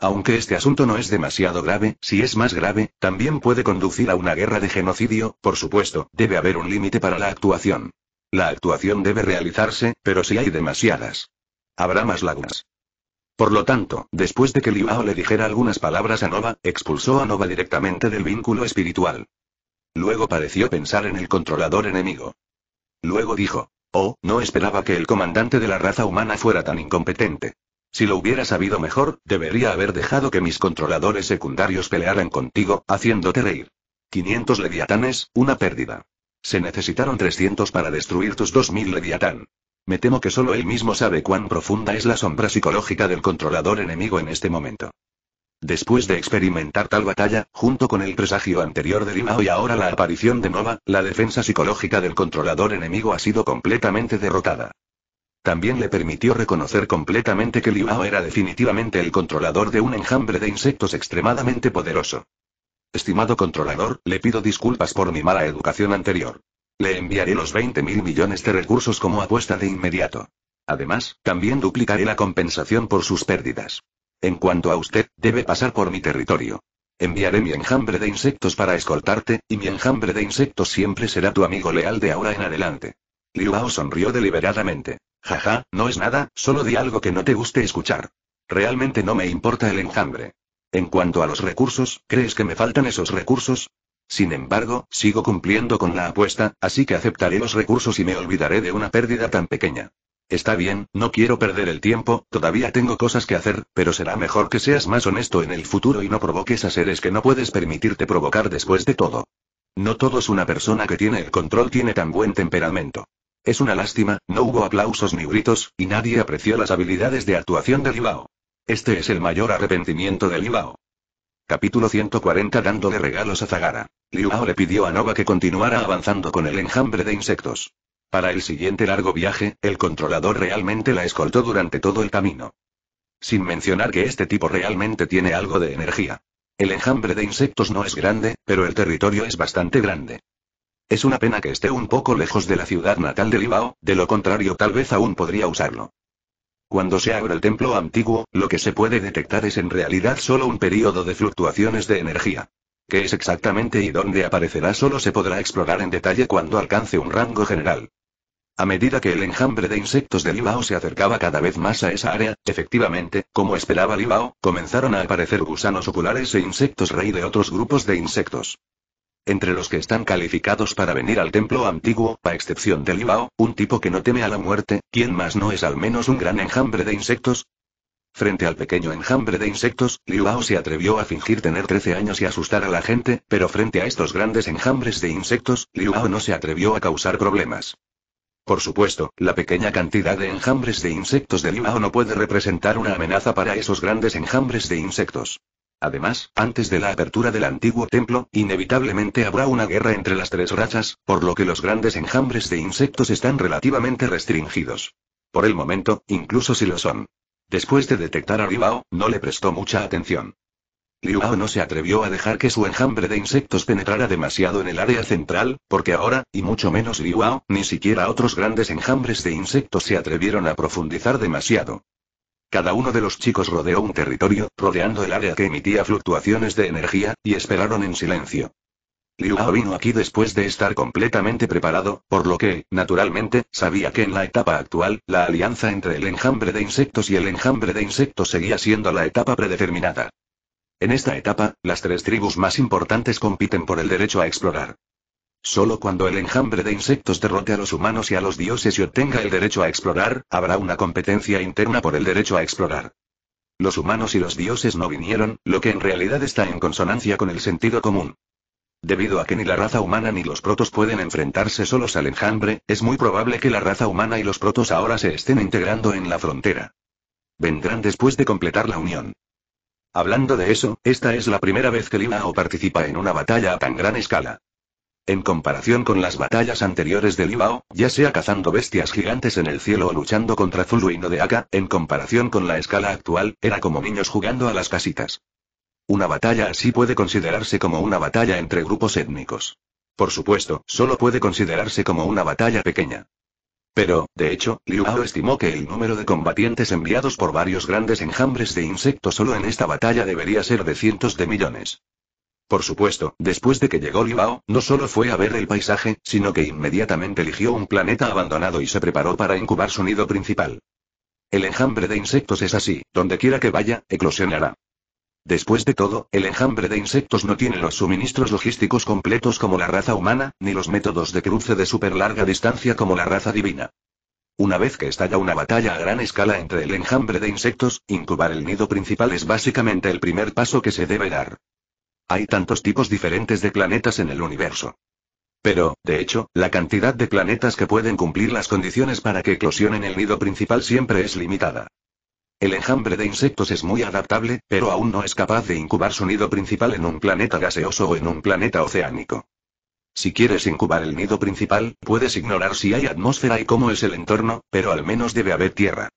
Aunque este asunto no es demasiado grave, si es más grave, también puede conducir a una guerra de genocidio, por supuesto, debe haber un límite para la actuación. La actuación debe realizarse, pero si hay demasiadas. Habrá más lagunas. Por lo tanto, después de que Liao le dijera algunas palabras a Nova, expulsó a Nova directamente del vínculo espiritual. Luego pareció pensar en el controlador enemigo. Luego dijo, Oh, no esperaba que el comandante de la raza humana fuera tan incompetente. Si lo hubiera sabido mejor, debería haber dejado que mis controladores secundarios pelearan contigo, haciéndote reír. 500 leviatanes, una pérdida. Se necesitaron 300 para destruir tus 2000 leviatán. Me temo que solo él mismo sabe cuán profunda es la sombra psicológica del controlador enemigo en este momento. Después de experimentar tal batalla, junto con el presagio anterior de Rimao y ahora la aparición de Nova, la defensa psicológica del controlador enemigo ha sido completamente derrotada. También le permitió reconocer completamente que Liao era definitivamente el controlador de un enjambre de insectos extremadamente poderoso. Estimado controlador, le pido disculpas por mi mala educación anterior. Le enviaré los 20 mil millones de recursos como apuesta de inmediato. Además, también duplicaré la compensación por sus pérdidas. En cuanto a usted, debe pasar por mi territorio. Enviaré mi enjambre de insectos para escoltarte, y mi enjambre de insectos siempre será tu amigo leal de ahora en adelante. Liu sonrió deliberadamente. Jaja, no es nada, solo di algo que no te guste escuchar. Realmente no me importa el enjambre. En cuanto a los recursos, ¿crees que me faltan esos recursos? Sin embargo, sigo cumpliendo con la apuesta, así que aceptaré los recursos y me olvidaré de una pérdida tan pequeña. Está bien, no quiero perder el tiempo, todavía tengo cosas que hacer, pero será mejor que seas más honesto en el futuro y no provoques a seres que no puedes permitirte provocar después de todo. No todos una persona que tiene el control tiene tan buen temperamento. Es una lástima, no hubo aplausos ni gritos, y nadie apreció las habilidades de actuación de Libao. Este es el mayor arrepentimiento de Libao. Capítulo 140 Dándole regalos a Zagara. Libao le pidió a Nova que continuara avanzando con el enjambre de insectos. Para el siguiente largo viaje, el controlador realmente la escoltó durante todo el camino. Sin mencionar que este tipo realmente tiene algo de energía. El enjambre de insectos no es grande, pero el territorio es bastante grande. Es una pena que esté un poco lejos de la ciudad natal de Libao, de lo contrario tal vez aún podría usarlo. Cuando se abre el templo antiguo, lo que se puede detectar es en realidad solo un periodo de fluctuaciones de energía. ¿Qué es exactamente y dónde aparecerá solo se podrá explorar en detalle cuando alcance un rango general. A medida que el enjambre de insectos de Libao se acercaba cada vez más a esa área, efectivamente, como esperaba Libao, comenzaron a aparecer gusanos oculares e insectos rey de otros grupos de insectos entre los que están calificados para venir al templo antiguo, a excepción de Libao, un tipo que no teme a la muerte, ¿quién más no es al menos un gran enjambre de insectos? Frente al pequeño enjambre de insectos, Liubao se atrevió a fingir tener 13 años y asustar a la gente, pero frente a estos grandes enjambres de insectos, Liubao no se atrevió a causar problemas. Por supuesto, la pequeña cantidad de enjambres de insectos de Liubao no puede representar una amenaza para esos grandes enjambres de insectos. Además, antes de la apertura del antiguo templo, inevitablemente habrá una guerra entre las tres razas, por lo que los grandes enjambres de insectos están relativamente restringidos. Por el momento, incluso si lo son. Después de detectar a Ribao, no le prestó mucha atención. Liu no se atrevió a dejar que su enjambre de insectos penetrara demasiado en el área central, porque ahora, y mucho menos Liu ni siquiera otros grandes enjambres de insectos se atrevieron a profundizar demasiado. Cada uno de los chicos rodeó un territorio, rodeando el área que emitía fluctuaciones de energía, y esperaron en silencio. Liu Hao vino aquí después de estar completamente preparado, por lo que, naturalmente, sabía que en la etapa actual, la alianza entre el enjambre de insectos y el enjambre de insectos seguía siendo la etapa predeterminada. En esta etapa, las tres tribus más importantes compiten por el derecho a explorar. Solo cuando el enjambre de insectos derrote a los humanos y a los dioses y obtenga el derecho a explorar, habrá una competencia interna por el derecho a explorar. Los humanos y los dioses no vinieron, lo que en realidad está en consonancia con el sentido común. Debido a que ni la raza humana ni los protos pueden enfrentarse solos al enjambre, es muy probable que la raza humana y los protos ahora se estén integrando en la frontera. Vendrán después de completar la unión. Hablando de eso, esta es la primera vez que o participa en una batalla a tan gran escala. En comparación con las batallas anteriores de Ibao ya sea cazando bestias gigantes en el cielo o luchando contra Zulu y Nodeaka, en comparación con la escala actual, era como niños jugando a las casitas. Una batalla así puede considerarse como una batalla entre grupos étnicos. Por supuesto, solo puede considerarse como una batalla pequeña. Pero, de hecho, Liu estimó que el número de combatientes enviados por varios grandes enjambres de insectos solo en esta batalla debería ser de cientos de millones. Por supuesto, después de que llegó Libao, no solo fue a ver el paisaje, sino que inmediatamente eligió un planeta abandonado y se preparó para incubar su nido principal. El enjambre de insectos es así, donde quiera que vaya, eclosionará. Después de todo, el enjambre de insectos no tiene los suministros logísticos completos como la raza humana, ni los métodos de cruce de super larga distancia como la raza divina. Una vez que estalla una batalla a gran escala entre el enjambre de insectos, incubar el nido principal es básicamente el primer paso que se debe dar. Hay tantos tipos diferentes de planetas en el universo. Pero, de hecho, la cantidad de planetas que pueden cumplir las condiciones para que eclosionen el nido principal siempre es limitada. El enjambre de insectos es muy adaptable, pero aún no es capaz de incubar su nido principal en un planeta gaseoso o en un planeta oceánico. Si quieres incubar el nido principal, puedes ignorar si hay atmósfera y cómo es el entorno, pero al menos debe haber tierra.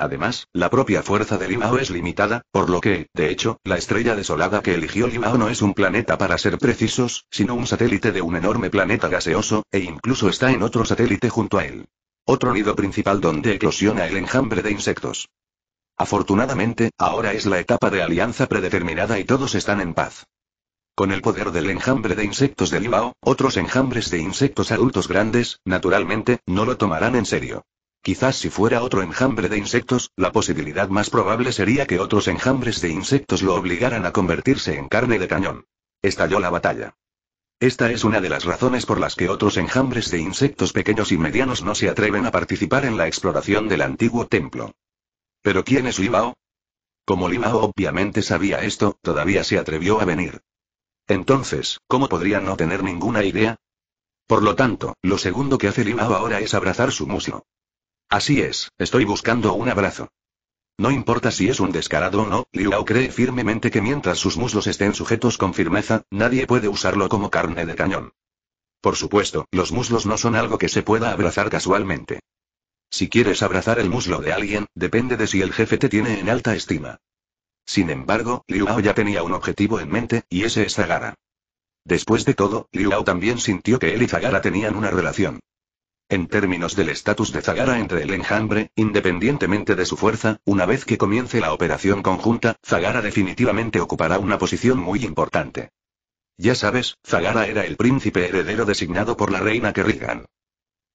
Además, la propia fuerza de Limao es limitada, por lo que, de hecho, la estrella desolada que eligió Limao no es un planeta para ser precisos, sino un satélite de un enorme planeta gaseoso, e incluso está en otro satélite junto a él. Otro nido principal donde eclosiona el enjambre de insectos. Afortunadamente, ahora es la etapa de alianza predeterminada y todos están en paz. Con el poder del enjambre de insectos de Limao, otros enjambres de insectos adultos grandes, naturalmente, no lo tomarán en serio. Quizás si fuera otro enjambre de insectos, la posibilidad más probable sería que otros enjambres de insectos lo obligaran a convertirse en carne de cañón. Estalló la batalla. Esta es una de las razones por las que otros enjambres de insectos pequeños y medianos no se atreven a participar en la exploración del antiguo templo. ¿Pero quién es Limao? Como Limao obviamente sabía esto, todavía se atrevió a venir. Entonces, ¿cómo podría no tener ninguna idea? Por lo tanto, lo segundo que hace Limao ahora es abrazar su muslo. Así es, estoy buscando un abrazo. No importa si es un descarado o no, Liu cree firmemente que mientras sus muslos estén sujetos con firmeza, nadie puede usarlo como carne de cañón. Por supuesto, los muslos no son algo que se pueda abrazar casualmente. Si quieres abrazar el muslo de alguien, depende de si el jefe te tiene en alta estima. Sin embargo, Liu Ao ya tenía un objetivo en mente, y ese es Zagara. Después de todo, Liu también sintió que él y Zagara tenían una relación. En términos del estatus de Zagara entre el enjambre, independientemente de su fuerza, una vez que comience la operación conjunta, Zagara definitivamente ocupará una posición muy importante. Ya sabes, Zagara era el príncipe heredero designado por la reina Kerrigan.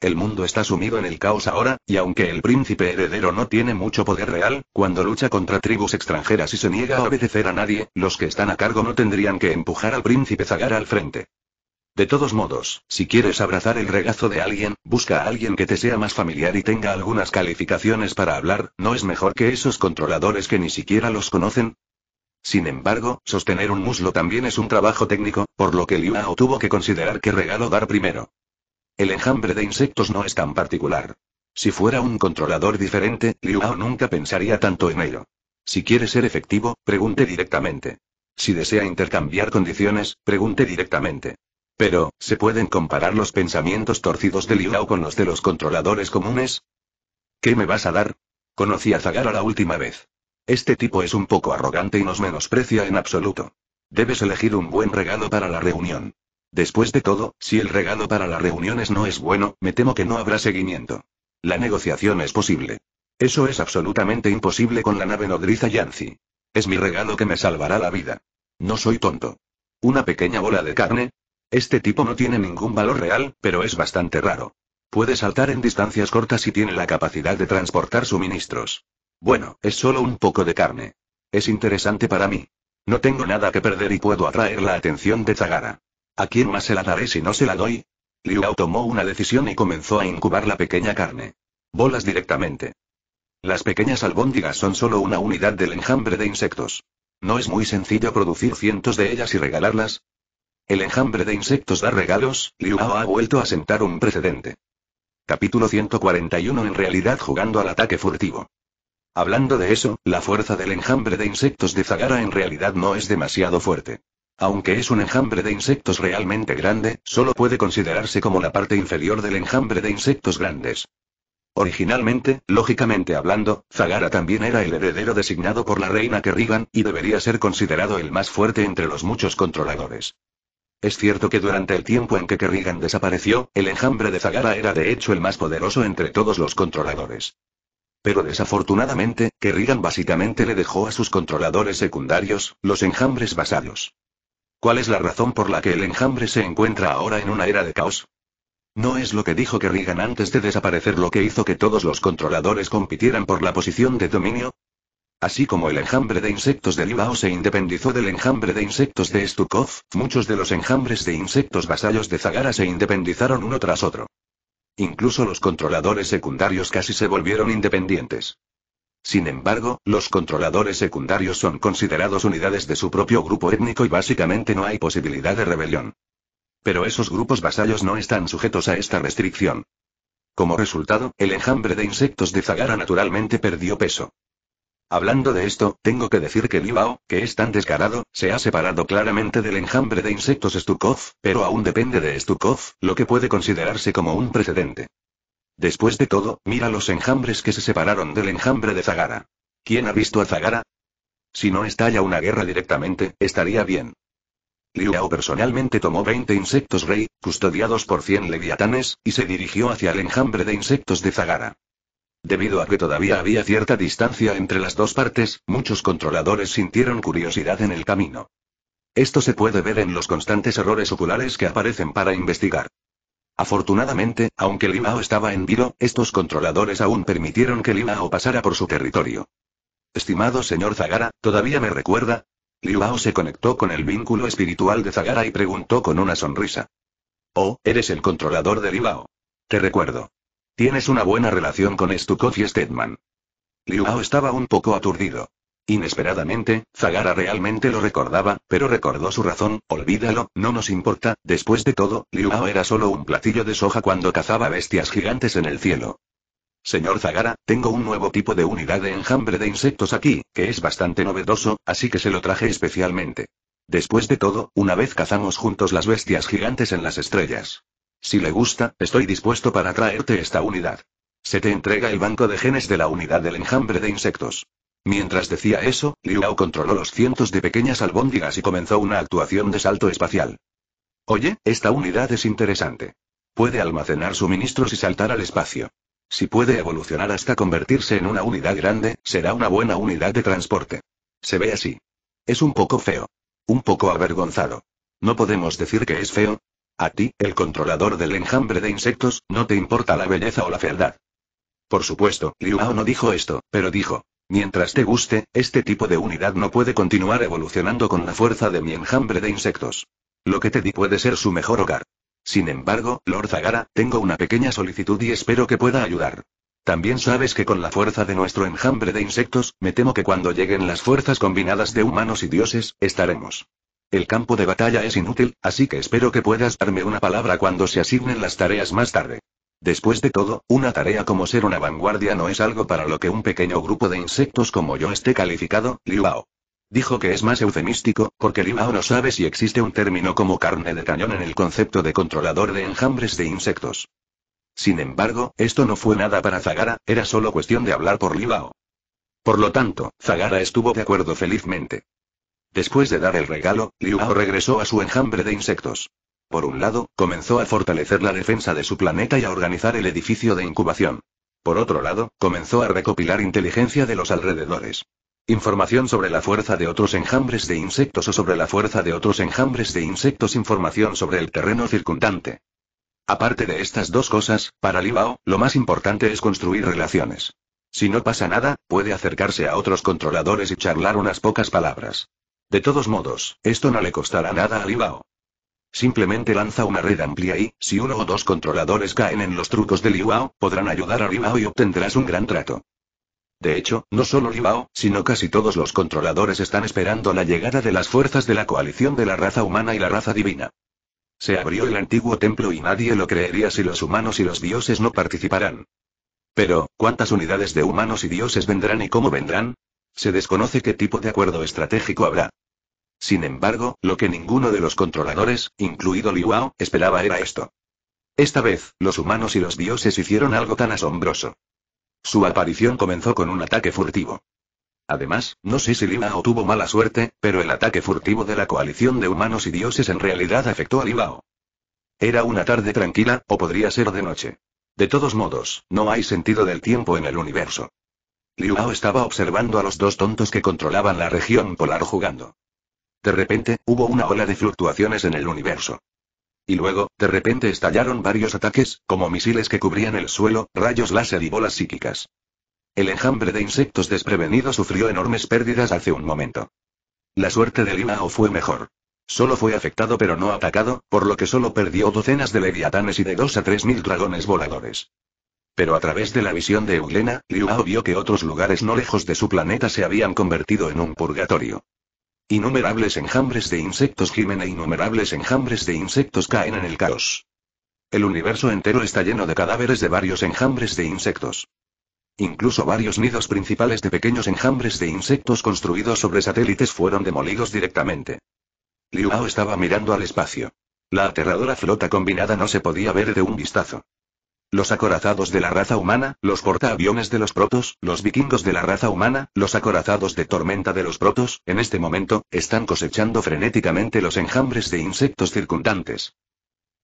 El mundo está sumido en el caos ahora, y aunque el príncipe heredero no tiene mucho poder real, cuando lucha contra tribus extranjeras y se niega a obedecer a nadie, los que están a cargo no tendrían que empujar al príncipe Zagara al frente. De todos modos, si quieres abrazar el regazo de alguien, busca a alguien que te sea más familiar y tenga algunas calificaciones para hablar, ¿no es mejor que esos controladores que ni siquiera los conocen? Sin embargo, sostener un muslo también es un trabajo técnico, por lo que Ao tuvo que considerar qué regalo dar primero. El enjambre de insectos no es tan particular. Si fuera un controlador diferente, Ao nunca pensaría tanto en ello. Si quiere ser efectivo, pregunte directamente. Si desea intercambiar condiciones, pregunte directamente. Pero, ¿se pueden comparar los pensamientos torcidos de Liu con los de los controladores comunes? ¿Qué me vas a dar? Conocí a Zagara la última vez. Este tipo es un poco arrogante y nos menosprecia en absoluto. Debes elegir un buen regalo para la reunión. Después de todo, si el regalo para las reuniones no es bueno, me temo que no habrá seguimiento. La negociación es posible. Eso es absolutamente imposible con la nave nodriza Yancy. Es mi regalo que me salvará la vida. No soy tonto. Una pequeña bola de carne, este tipo no tiene ningún valor real, pero es bastante raro. Puede saltar en distancias cortas y tiene la capacidad de transportar suministros. Bueno, es solo un poco de carne. Es interesante para mí. No tengo nada que perder y puedo atraer la atención de Zagara. ¿A quién más se la daré si no se la doy? Liu tomó una decisión y comenzó a incubar la pequeña carne. Bolas directamente. Las pequeñas albóndigas son solo una unidad del enjambre de insectos. No es muy sencillo producir cientos de ellas y regalarlas, el enjambre de insectos da regalos, Liu Hao ha vuelto a sentar un precedente. Capítulo 141 En realidad jugando al ataque furtivo. Hablando de eso, la fuerza del enjambre de insectos de Zagara en realidad no es demasiado fuerte. Aunque es un enjambre de insectos realmente grande, solo puede considerarse como la parte inferior del enjambre de insectos grandes. Originalmente, lógicamente hablando, Zagara también era el heredero designado por la reina Kerrigan, y debería ser considerado el más fuerte entre los muchos controladores. Es cierto que durante el tiempo en que Kerrigan desapareció, el enjambre de Zagara era de hecho el más poderoso entre todos los controladores. Pero desafortunadamente, Kerrigan básicamente le dejó a sus controladores secundarios, los enjambres basados. ¿Cuál es la razón por la que el enjambre se encuentra ahora en una era de caos? No es lo que dijo Kerrigan antes de desaparecer lo que hizo que todos los controladores compitieran por la posición de dominio, Así como el enjambre de insectos de Livao se independizó del enjambre de insectos de Stukov, muchos de los enjambres de insectos vasallos de Zagara se independizaron uno tras otro. Incluso los controladores secundarios casi se volvieron independientes. Sin embargo, los controladores secundarios son considerados unidades de su propio grupo étnico y básicamente no hay posibilidad de rebelión. Pero esos grupos vasallos no están sujetos a esta restricción. Como resultado, el enjambre de insectos de Zagara naturalmente perdió peso. Hablando de esto, tengo que decir que Bao, que es tan descarado, se ha separado claramente del enjambre de insectos Stukov, pero aún depende de Stukov, lo que puede considerarse como un precedente. Después de todo, mira los enjambres que se separaron del enjambre de Zagara. ¿Quién ha visto a Zagara? Si no estalla una guerra directamente, estaría bien. Bao personalmente tomó 20 insectos rey, custodiados por 100 leviatanes, y se dirigió hacia el enjambre de insectos de Zagara. Debido a que todavía había cierta distancia entre las dos partes, muchos controladores sintieron curiosidad en el camino. Esto se puede ver en los constantes errores oculares que aparecen para investigar. Afortunadamente, aunque Limao estaba en vilo, estos controladores aún permitieron que Limao pasara por su territorio. Estimado señor Zagara, ¿todavía me recuerda? Limao se conectó con el vínculo espiritual de Zagara y preguntó con una sonrisa. Oh, eres el controlador de Limao. Te recuerdo. Tienes una buena relación con Stukov y Stedman. Hao estaba un poco aturdido. Inesperadamente, Zagara realmente lo recordaba, pero recordó su razón, olvídalo, no nos importa, después de todo, Liu Hao era solo un platillo de soja cuando cazaba bestias gigantes en el cielo. Señor Zagara, tengo un nuevo tipo de unidad de enjambre de insectos aquí, que es bastante novedoso, así que se lo traje especialmente. Después de todo, una vez cazamos juntos las bestias gigantes en las estrellas. Si le gusta, estoy dispuesto para traerte esta unidad. Se te entrega el banco de genes de la unidad del enjambre de insectos. Mientras decía eso, Lao controló los cientos de pequeñas albóndigas y comenzó una actuación de salto espacial. Oye, esta unidad es interesante. Puede almacenar suministros y saltar al espacio. Si puede evolucionar hasta convertirse en una unidad grande, será una buena unidad de transporte. Se ve así. Es un poco feo. Un poco avergonzado. No podemos decir que es feo, a ti, el controlador del enjambre de insectos, no te importa la belleza o la fealdad. Por supuesto, Liu Mao no dijo esto, pero dijo. Mientras te guste, este tipo de unidad no puede continuar evolucionando con la fuerza de mi enjambre de insectos. Lo que te di puede ser su mejor hogar. Sin embargo, Lord Zagara, tengo una pequeña solicitud y espero que pueda ayudar. También sabes que con la fuerza de nuestro enjambre de insectos, me temo que cuando lleguen las fuerzas combinadas de humanos y dioses, estaremos el campo de batalla es inútil, así que espero que puedas darme una palabra cuando se asignen las tareas más tarde. Después de todo, una tarea como ser una vanguardia no es algo para lo que un pequeño grupo de insectos como yo esté calificado, Lilao. Dijo que es más eufemístico, porque Lilao no sabe si existe un término como carne de cañón en el concepto de controlador de enjambres de insectos. Sin embargo, esto no fue nada para Zagara, era solo cuestión de hablar por Lilao. Por lo tanto, Zagara estuvo de acuerdo felizmente. Después de dar el regalo, Liu Hao regresó a su enjambre de insectos. Por un lado, comenzó a fortalecer la defensa de su planeta y a organizar el edificio de incubación. Por otro lado, comenzó a recopilar inteligencia de los alrededores. Información sobre la fuerza de otros enjambres de insectos o sobre la fuerza de otros enjambres de insectos, información sobre el terreno circundante. Aparte de estas dos cosas, para Hao, lo más importante es construir relaciones. Si no pasa nada, puede acercarse a otros controladores y charlar unas pocas palabras. De todos modos, esto no le costará nada a Libao. Simplemente lanza una red amplia y, si uno o dos controladores caen en los trucos de Libao, podrán ayudar a Libao y obtendrás un gran trato. De hecho, no solo Libao, sino casi todos los controladores están esperando la llegada de las fuerzas de la coalición de la raza humana y la raza divina. Se abrió el antiguo templo y nadie lo creería si los humanos y los dioses no participarán. Pero, ¿cuántas unidades de humanos y dioses vendrán y cómo vendrán? Se desconoce qué tipo de acuerdo estratégico habrá. Sin embargo, lo que ninguno de los controladores, incluido Liwao, esperaba era esto. Esta vez, los humanos y los dioses hicieron algo tan asombroso. Su aparición comenzó con un ataque furtivo. Además, no sé si o tuvo mala suerte, pero el ataque furtivo de la coalición de humanos y dioses en realidad afectó a Libao. Era una tarde tranquila, o podría ser de noche. De todos modos, no hay sentido del tiempo en el universo. Liu estaba observando a los dos tontos que controlaban la región polar jugando. De repente, hubo una ola de fluctuaciones en el universo. Y luego, de repente estallaron varios ataques, como misiles que cubrían el suelo, rayos láser y bolas psíquicas. El enjambre de insectos desprevenidos sufrió enormes pérdidas hace un momento. La suerte de Limao fue mejor. Solo fue afectado pero no atacado, por lo que solo perdió docenas de leviatanes y de dos a tres mil dragones voladores. Pero a través de la visión de Eulena, Hao vio que otros lugares no lejos de su planeta se habían convertido en un purgatorio. Innumerables enjambres de insectos gimen e innumerables enjambres de insectos caen en el caos. El universo entero está lleno de cadáveres de varios enjambres de insectos. Incluso varios nidos principales de pequeños enjambres de insectos construidos sobre satélites fueron demolidos directamente. Hao estaba mirando al espacio. La aterradora flota combinada no se podía ver de un vistazo. Los acorazados de la raza humana, los portaaviones de los protos, los vikingos de la raza humana, los acorazados de tormenta de los protos, en este momento, están cosechando frenéticamente los enjambres de insectos circundantes.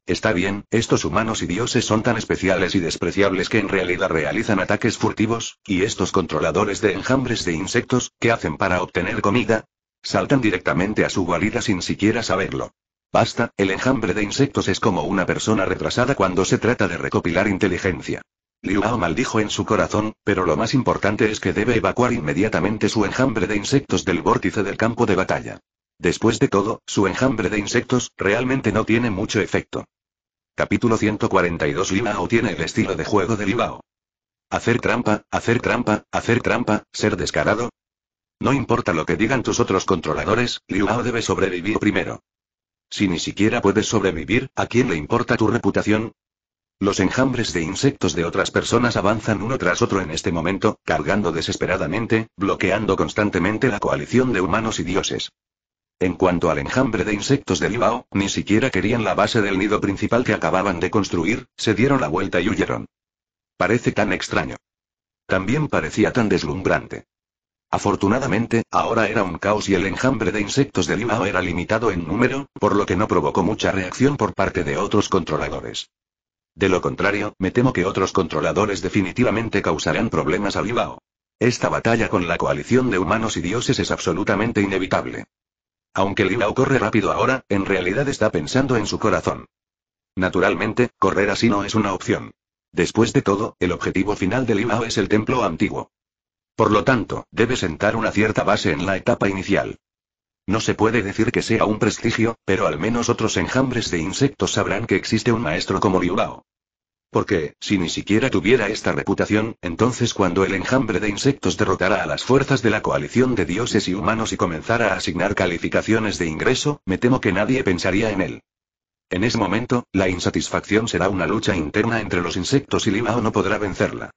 Está bien, estos humanos y dioses son tan especiales y despreciables que en realidad realizan ataques furtivos, y estos controladores de enjambres de insectos, ¿qué hacen para obtener comida? Saltan directamente a su guarida sin siquiera saberlo. Basta, el enjambre de insectos es como una persona retrasada cuando se trata de recopilar inteligencia. Liu maldijo en su corazón, pero lo más importante es que debe evacuar inmediatamente su enjambre de insectos del vórtice del campo de batalla. Después de todo, su enjambre de insectos realmente no tiene mucho efecto. Capítulo 142 Limao tiene el estilo de juego de Libao. Hacer trampa, hacer trampa, hacer trampa, ser descarado. No importa lo que digan tus otros controladores, Liu debe sobrevivir primero. Si ni siquiera puedes sobrevivir, ¿a quién le importa tu reputación? Los enjambres de insectos de otras personas avanzan uno tras otro en este momento, cargando desesperadamente, bloqueando constantemente la coalición de humanos y dioses. En cuanto al enjambre de insectos de Libao, ni siquiera querían la base del nido principal que acababan de construir, se dieron la vuelta y huyeron. Parece tan extraño. También parecía tan deslumbrante. Afortunadamente, ahora era un caos y el enjambre de insectos de Limao era limitado en número, por lo que no provocó mucha reacción por parte de otros controladores. De lo contrario, me temo que otros controladores definitivamente causarán problemas a Limao. Esta batalla con la coalición de humanos y dioses es absolutamente inevitable. Aunque Limao corre rápido ahora, en realidad está pensando en su corazón. Naturalmente, correr así no es una opción. Después de todo, el objetivo final de Limao es el templo antiguo. Por lo tanto, debe sentar una cierta base en la etapa inicial. No se puede decir que sea un prestigio, pero al menos otros enjambres de insectos sabrán que existe un maestro como Bao. Porque, si ni siquiera tuviera esta reputación, entonces cuando el enjambre de insectos derrotara a las fuerzas de la coalición de dioses y humanos y comenzara a asignar calificaciones de ingreso, me temo que nadie pensaría en él. En ese momento, la insatisfacción será una lucha interna entre los insectos y Limao no podrá vencerla.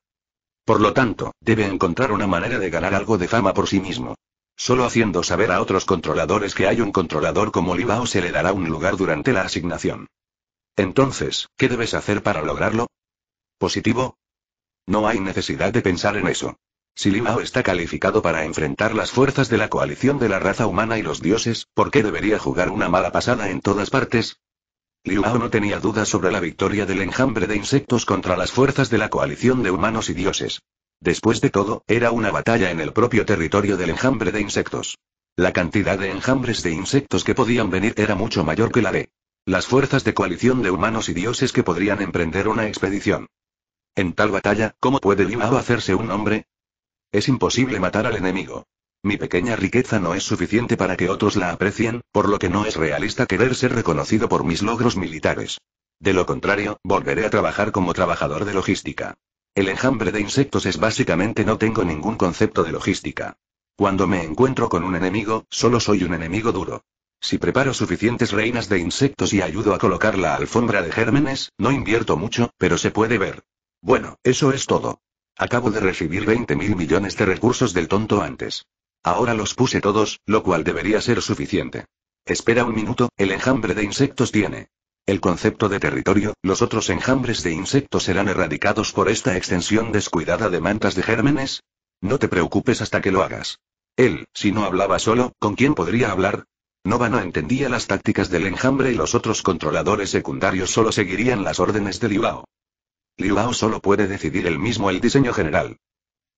Por lo tanto, debe encontrar una manera de ganar algo de fama por sí mismo. Solo haciendo saber a otros controladores que hay un controlador como Libao se le dará un lugar durante la asignación. Entonces, ¿qué debes hacer para lograrlo? ¿Positivo? No hay necesidad de pensar en eso. Si Limao está calificado para enfrentar las fuerzas de la coalición de la raza humana y los dioses, ¿por qué debería jugar una mala pasada en todas partes? Liuao no tenía dudas sobre la victoria del enjambre de insectos contra las fuerzas de la coalición de humanos y dioses. Después de todo, era una batalla en el propio territorio del enjambre de insectos. La cantidad de enjambres de insectos que podían venir era mucho mayor que la de las fuerzas de coalición de humanos y dioses que podrían emprender una expedición. En tal batalla, ¿cómo puede Liuao hacerse un hombre? Es imposible matar al enemigo. Mi pequeña riqueza no es suficiente para que otros la aprecien, por lo que no es realista querer ser reconocido por mis logros militares. De lo contrario, volveré a trabajar como trabajador de logística. El enjambre de insectos es básicamente no tengo ningún concepto de logística. Cuando me encuentro con un enemigo, solo soy un enemigo duro. Si preparo suficientes reinas de insectos y ayudo a colocar la alfombra de gérmenes, no invierto mucho, pero se puede ver. Bueno, eso es todo. Acabo de recibir 20 mil millones de recursos del tonto antes. Ahora los puse todos, lo cual debería ser suficiente. Espera un minuto, el enjambre de insectos tiene. El concepto de territorio, los otros enjambres de insectos serán erradicados por esta extensión descuidada de mantas de gérmenes. No te preocupes hasta que lo hagas. Él, si no hablaba solo, ¿con quién podría hablar? no entendía las tácticas del enjambre y los otros controladores secundarios solo seguirían las órdenes de Liu Lao solo puede decidir él mismo el diseño general.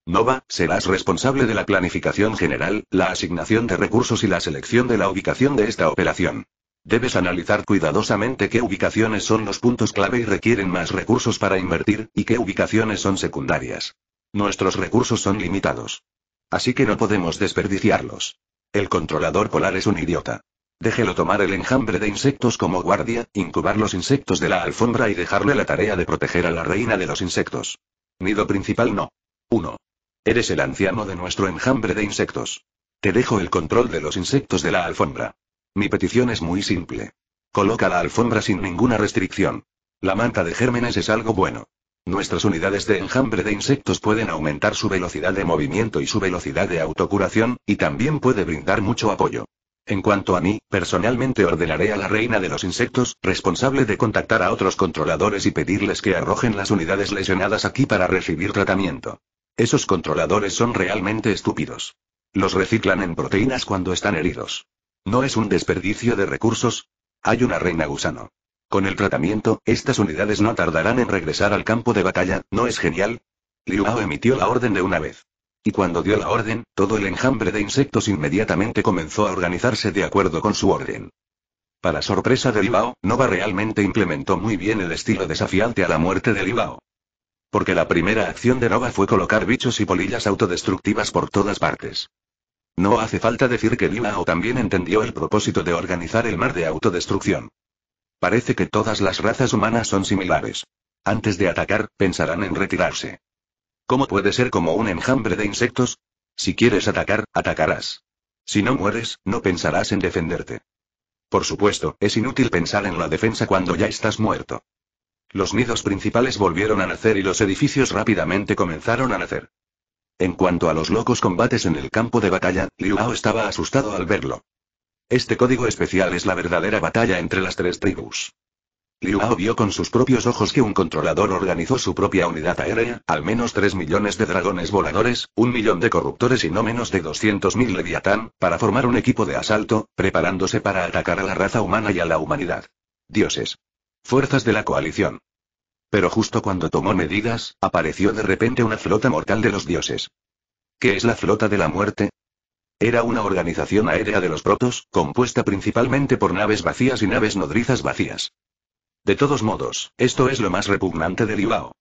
Nova, serás responsable de la planificación general, la asignación de recursos y la selección de la ubicación de esta operación. Debes analizar cuidadosamente qué ubicaciones son los puntos clave y requieren más recursos para invertir, y qué ubicaciones son secundarias. Nuestros recursos son limitados. Así que no podemos desperdiciarlos. El controlador polar es un idiota. Déjelo tomar el enjambre de insectos como guardia, incubar los insectos de la alfombra y dejarle la tarea de proteger a la reina de los insectos. Nido principal no. 1. Eres el anciano de nuestro enjambre de insectos. Te dejo el control de los insectos de la alfombra. Mi petición es muy simple. Coloca la alfombra sin ninguna restricción. La manta de gérmenes es algo bueno. Nuestras unidades de enjambre de insectos pueden aumentar su velocidad de movimiento y su velocidad de autocuración, y también puede brindar mucho apoyo. En cuanto a mí, personalmente ordenaré a la reina de los insectos, responsable de contactar a otros controladores y pedirles que arrojen las unidades lesionadas aquí para recibir tratamiento. Esos controladores son realmente estúpidos. Los reciclan en proteínas cuando están heridos. ¿No es un desperdicio de recursos? Hay una reina gusano. Con el tratamiento, estas unidades no tardarán en regresar al campo de batalla, ¿no es genial? Hao emitió la orden de una vez. Y cuando dio la orden, todo el enjambre de insectos inmediatamente comenzó a organizarse de acuerdo con su orden. Para sorpresa de Bao, Nova realmente implementó muy bien el estilo desafiante a la muerte de hao porque la primera acción de Nova fue colocar bichos y polillas autodestructivas por todas partes. No hace falta decir que Limao también entendió el propósito de organizar el mar de autodestrucción. Parece que todas las razas humanas son similares. Antes de atacar, pensarán en retirarse. ¿Cómo puede ser como un enjambre de insectos? Si quieres atacar, atacarás. Si no mueres, no pensarás en defenderte. Por supuesto, es inútil pensar en la defensa cuando ya estás muerto. Los nidos principales volvieron a nacer y los edificios rápidamente comenzaron a nacer. En cuanto a los locos combates en el campo de batalla, Liu estaba asustado al verlo. Este código especial es la verdadera batalla entre las tres tribus. Liu vio con sus propios ojos que un controlador organizó su propia unidad aérea, al menos 3 millones de dragones voladores, un millón de corruptores y no menos de 200.000 leviatán, para formar un equipo de asalto, preparándose para atacar a la raza humana y a la humanidad. Dioses. Fuerzas de la coalición. Pero justo cuando tomó medidas, apareció de repente una flota mortal de los dioses. ¿Qué es la flota de la muerte? Era una organización aérea de los protos, compuesta principalmente por naves vacías y naves nodrizas vacías. De todos modos, esto es lo más repugnante de Libao.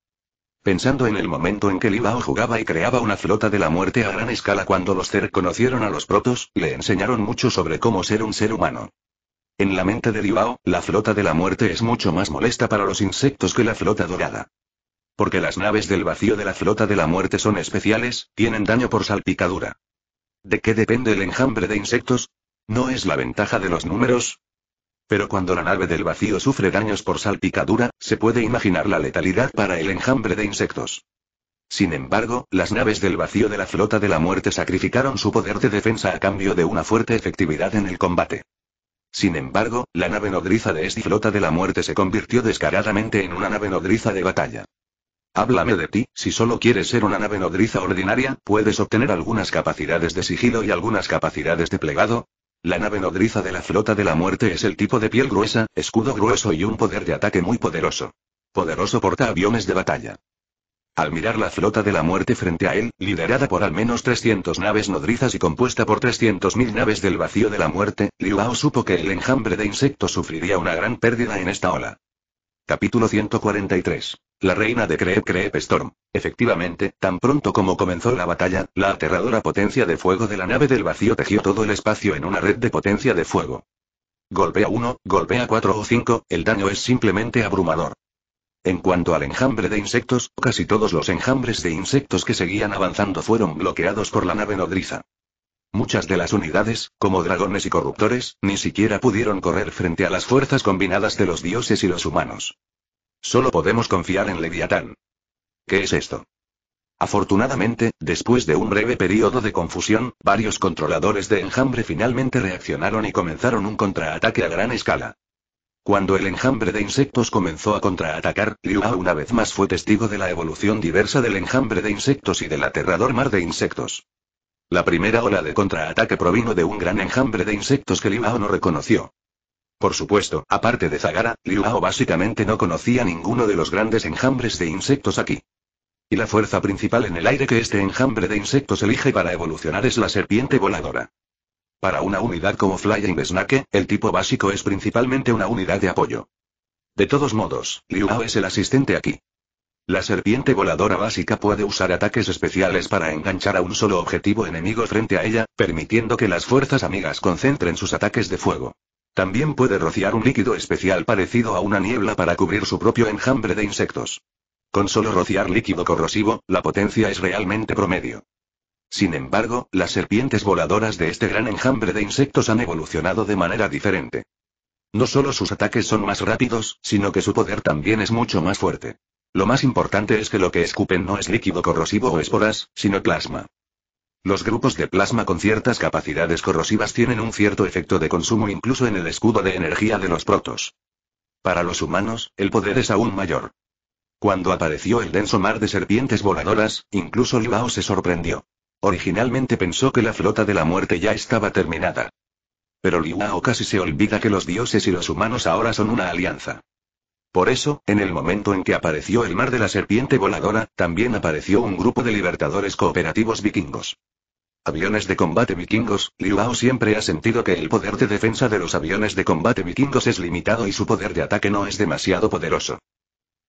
Pensando en el momento en que Libao jugaba y creaba una flota de la muerte a gran escala cuando los Cer conocieron a los protos, le enseñaron mucho sobre cómo ser un ser humano. En la mente de Ribao, la flota de la muerte es mucho más molesta para los insectos que la flota dorada. Porque las naves del vacío de la flota de la muerte son especiales, tienen daño por salpicadura. ¿De qué depende el enjambre de insectos? ¿No es la ventaja de los números? Pero cuando la nave del vacío sufre daños por salpicadura, se puede imaginar la letalidad para el enjambre de insectos. Sin embargo, las naves del vacío de la flota de la muerte sacrificaron su poder de defensa a cambio de una fuerte efectividad en el combate. Sin embargo, la nave nodriza de esta flota de la muerte se convirtió descaradamente en una nave nodriza de batalla. Háblame de ti, si solo quieres ser una nave nodriza ordinaria, puedes obtener algunas capacidades de sigilo y algunas capacidades de plegado. La nave nodriza de la flota de la muerte es el tipo de piel gruesa, escudo grueso y un poder de ataque muy poderoso. Poderoso porta aviones de batalla. Al mirar la flota de la muerte frente a él, liderada por al menos 300 naves nodrizas y compuesta por 300.000 naves del vacío de la muerte, Liuao supo que el enjambre de insectos sufriría una gran pérdida en esta ola. Capítulo 143. La reina de Creep Creep Storm. Efectivamente, tan pronto como comenzó la batalla, la aterradora potencia de fuego de la nave del vacío tejió todo el espacio en una red de potencia de fuego. Golpea 1, golpea 4 o 5, el daño es simplemente abrumador. En cuanto al enjambre de insectos, casi todos los enjambres de insectos que seguían avanzando fueron bloqueados por la nave nodriza. Muchas de las unidades, como dragones y corruptores, ni siquiera pudieron correr frente a las fuerzas combinadas de los dioses y los humanos. Solo podemos confiar en Leviatán. ¿Qué es esto? Afortunadamente, después de un breve periodo de confusión, varios controladores de enjambre finalmente reaccionaron y comenzaron un contraataque a gran escala. Cuando el enjambre de insectos comenzó a contraatacar, Hao una vez más fue testigo de la evolución diversa del enjambre de insectos y del aterrador mar de insectos. La primera ola de contraataque provino de un gran enjambre de insectos que Hao no reconoció. Por supuesto, aparte de Zagara, Hao básicamente no conocía ninguno de los grandes enjambres de insectos aquí. Y la fuerza principal en el aire que este enjambre de insectos elige para evolucionar es la serpiente voladora. Para una unidad como Flying Snake, el tipo básico es principalmente una unidad de apoyo. De todos modos, Liu Hao es el asistente aquí. La serpiente voladora básica puede usar ataques especiales para enganchar a un solo objetivo enemigo frente a ella, permitiendo que las fuerzas amigas concentren sus ataques de fuego. También puede rociar un líquido especial parecido a una niebla para cubrir su propio enjambre de insectos. Con solo rociar líquido corrosivo, la potencia es realmente promedio. Sin embargo, las serpientes voladoras de este gran enjambre de insectos han evolucionado de manera diferente. No solo sus ataques son más rápidos, sino que su poder también es mucho más fuerte. Lo más importante es que lo que escupen no es líquido corrosivo o esporas, sino plasma. Los grupos de plasma con ciertas capacidades corrosivas tienen un cierto efecto de consumo incluso en el escudo de energía de los protos. Para los humanos, el poder es aún mayor. Cuando apareció el denso mar de serpientes voladoras, incluso Libao se sorprendió. Originalmente pensó que la flota de la muerte ya estaba terminada. Pero Liuao casi se olvida que los dioses y los humanos ahora son una alianza. Por eso, en el momento en que apareció el mar de la serpiente voladora, también apareció un grupo de libertadores cooperativos vikingos. Aviones de combate vikingos, Liuao siempre ha sentido que el poder de defensa de los aviones de combate vikingos es limitado y su poder de ataque no es demasiado poderoso.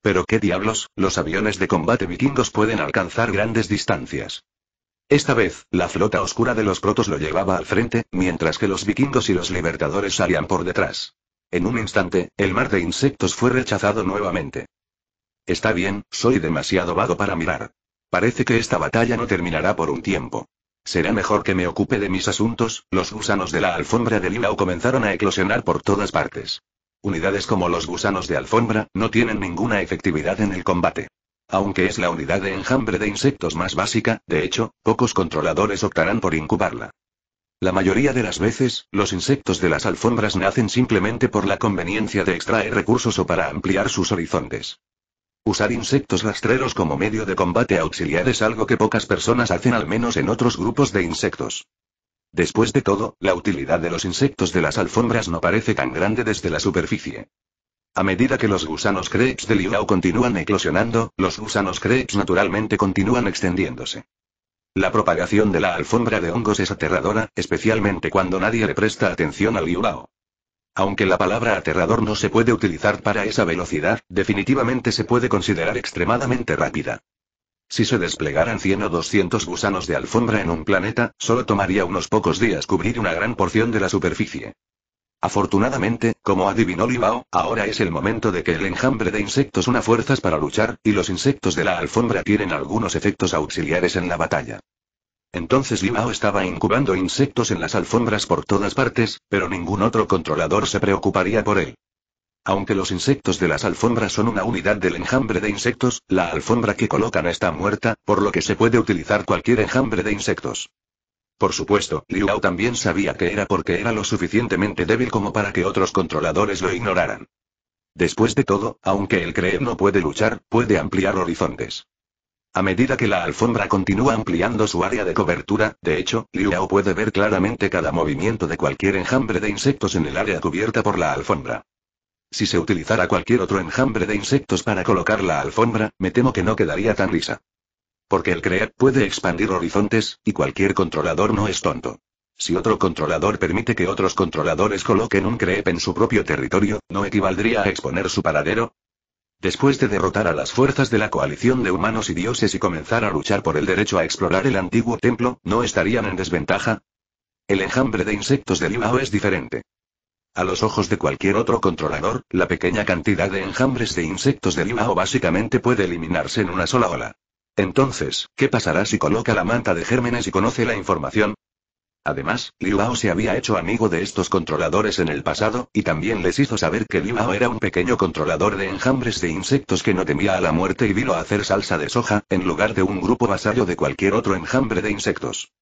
Pero qué diablos, los aviones de combate vikingos pueden alcanzar grandes distancias. Esta vez, la flota oscura de los protos lo llevaba al frente, mientras que los vikingos y los libertadores salían por detrás. En un instante, el mar de insectos fue rechazado nuevamente. Está bien, soy demasiado vago para mirar. Parece que esta batalla no terminará por un tiempo. Será mejor que me ocupe de mis asuntos, los gusanos de la alfombra de Lilao comenzaron a eclosionar por todas partes. Unidades como los gusanos de alfombra, no tienen ninguna efectividad en el combate. Aunque es la unidad de enjambre de insectos más básica, de hecho, pocos controladores optarán por incubarla. La mayoría de las veces, los insectos de las alfombras nacen simplemente por la conveniencia de extraer recursos o para ampliar sus horizontes. Usar insectos rastreros como medio de combate auxiliar es algo que pocas personas hacen al menos en otros grupos de insectos. Después de todo, la utilidad de los insectos de las alfombras no parece tan grande desde la superficie. A medida que los gusanos crepes de Liao continúan eclosionando, los gusanos crepes naturalmente continúan extendiéndose. La propagación de la alfombra de hongos es aterradora, especialmente cuando nadie le presta atención al Yulao. Aunque la palabra aterrador no se puede utilizar para esa velocidad, definitivamente se puede considerar extremadamente rápida. Si se desplegaran 100 o 200 gusanos de alfombra en un planeta, solo tomaría unos pocos días cubrir una gran porción de la superficie. Afortunadamente, como adivinó Libao, ahora es el momento de que el enjambre de insectos una fuerzas para luchar, y los insectos de la alfombra tienen algunos efectos auxiliares en la batalla. Entonces Limao estaba incubando insectos en las alfombras por todas partes, pero ningún otro controlador se preocuparía por él. Aunque los insectos de las alfombras son una unidad del enjambre de insectos, la alfombra que colocan está muerta, por lo que se puede utilizar cualquier enjambre de insectos. Por supuesto, Liu Ao también sabía que era porque era lo suficientemente débil como para que otros controladores lo ignoraran. Después de todo, aunque el creer no puede luchar, puede ampliar horizontes. A medida que la alfombra continúa ampliando su área de cobertura, de hecho, Liu puede ver claramente cada movimiento de cualquier enjambre de insectos en el área cubierta por la alfombra. Si se utilizara cualquier otro enjambre de insectos para colocar la alfombra, me temo que no quedaría tan risa. Porque el crear puede expandir horizontes, y cualquier controlador no es tonto. Si otro controlador permite que otros controladores coloquen un creep en su propio territorio, ¿no equivaldría a exponer su paradero? Después de derrotar a las fuerzas de la coalición de humanos y dioses y comenzar a luchar por el derecho a explorar el antiguo templo, ¿no estarían en desventaja? El enjambre de insectos de Limao es diferente. A los ojos de cualquier otro controlador, la pequeña cantidad de enjambres de insectos de Limao básicamente puede eliminarse en una sola ola. Entonces, ¿qué pasará si coloca la manta de gérmenes y conoce la información? Además, Liuao se había hecho amigo de estos controladores en el pasado, y también les hizo saber que Liuao era un pequeño controlador de enjambres de insectos que no temía a la muerte y vino a hacer salsa de soja, en lugar de un grupo vasallo de cualquier otro enjambre de insectos.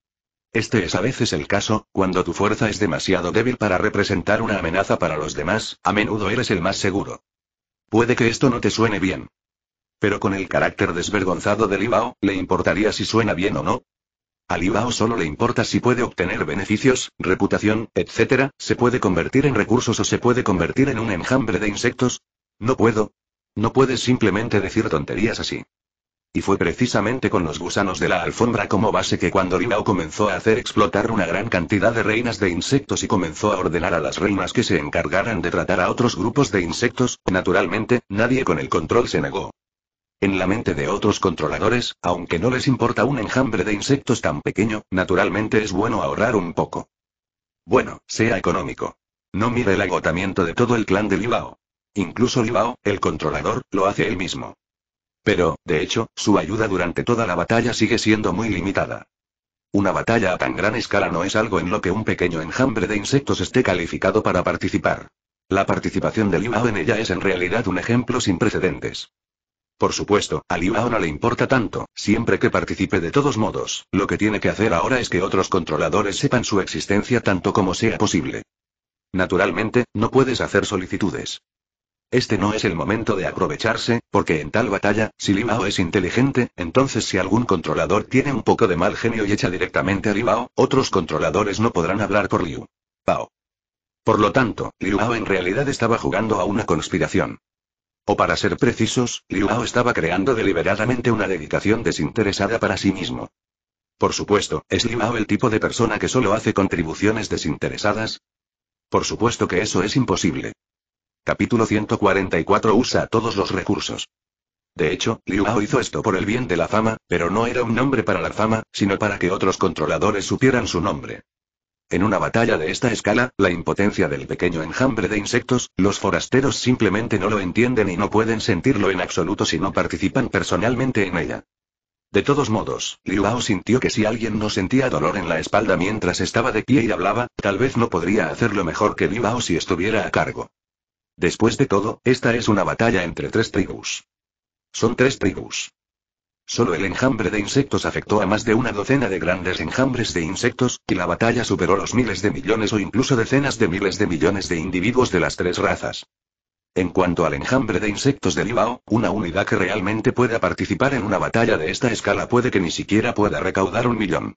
Este es a veces el caso, cuando tu fuerza es demasiado débil para representar una amenaza para los demás, a menudo eres el más seguro. Puede que esto no te suene bien. Pero con el carácter desvergonzado de Libao, ¿le importaría si suena bien o no? A Libao solo le importa si puede obtener beneficios, reputación, etc., se puede convertir en recursos o se puede convertir en un enjambre de insectos. No puedo. No puedes simplemente decir tonterías así. Y fue precisamente con los gusanos de la alfombra como base que cuando Libao comenzó a hacer explotar una gran cantidad de reinas de insectos y comenzó a ordenar a las reinas que se encargaran de tratar a otros grupos de insectos, naturalmente, nadie con el control se negó. En la mente de otros controladores, aunque no les importa un enjambre de insectos tan pequeño, naturalmente es bueno ahorrar un poco. Bueno, sea económico. No mire el agotamiento de todo el clan de Libao. Incluso Limao, el controlador, lo hace él mismo. Pero, de hecho, su ayuda durante toda la batalla sigue siendo muy limitada. Una batalla a tan gran escala no es algo en lo que un pequeño enjambre de insectos esté calificado para participar. La participación de Limao en ella es en realidad un ejemplo sin precedentes. Por supuesto, a Liao no le importa tanto, siempre que participe de todos modos, lo que tiene que hacer ahora es que otros controladores sepan su existencia tanto como sea posible. Naturalmente, no puedes hacer solicitudes. Este no es el momento de aprovecharse, porque en tal batalla, si Limao es inteligente, entonces si algún controlador tiene un poco de mal genio y echa directamente a Limao, otros controladores no podrán hablar por Liu. Pao. Por lo tanto, Liu Ao en realidad estaba jugando a una conspiración. O para ser precisos, Liu Hao estaba creando deliberadamente una dedicación desinteresada para sí mismo. Por supuesto, ¿es Hao el tipo de persona que solo hace contribuciones desinteresadas? Por supuesto que eso es imposible. Capítulo 144 Usa todos los recursos. De hecho, Liu Hao hizo esto por el bien de la fama, pero no era un nombre para la fama, sino para que otros controladores supieran su nombre. En una batalla de esta escala, la impotencia del pequeño enjambre de insectos, los forasteros simplemente no lo entienden y no pueden sentirlo en absoluto si no participan personalmente en ella. De todos modos, Bao sintió que si alguien no sentía dolor en la espalda mientras estaba de pie y hablaba, tal vez no podría hacerlo mejor que Bao si estuviera a cargo. Después de todo, esta es una batalla entre tres tribus. Son tres tribus. Solo el enjambre de insectos afectó a más de una docena de grandes enjambres de insectos, y la batalla superó los miles de millones o incluso decenas de miles de millones de individuos de las tres razas. En cuanto al enjambre de insectos de Libao, una unidad que realmente pueda participar en una batalla de esta escala puede que ni siquiera pueda recaudar un millón.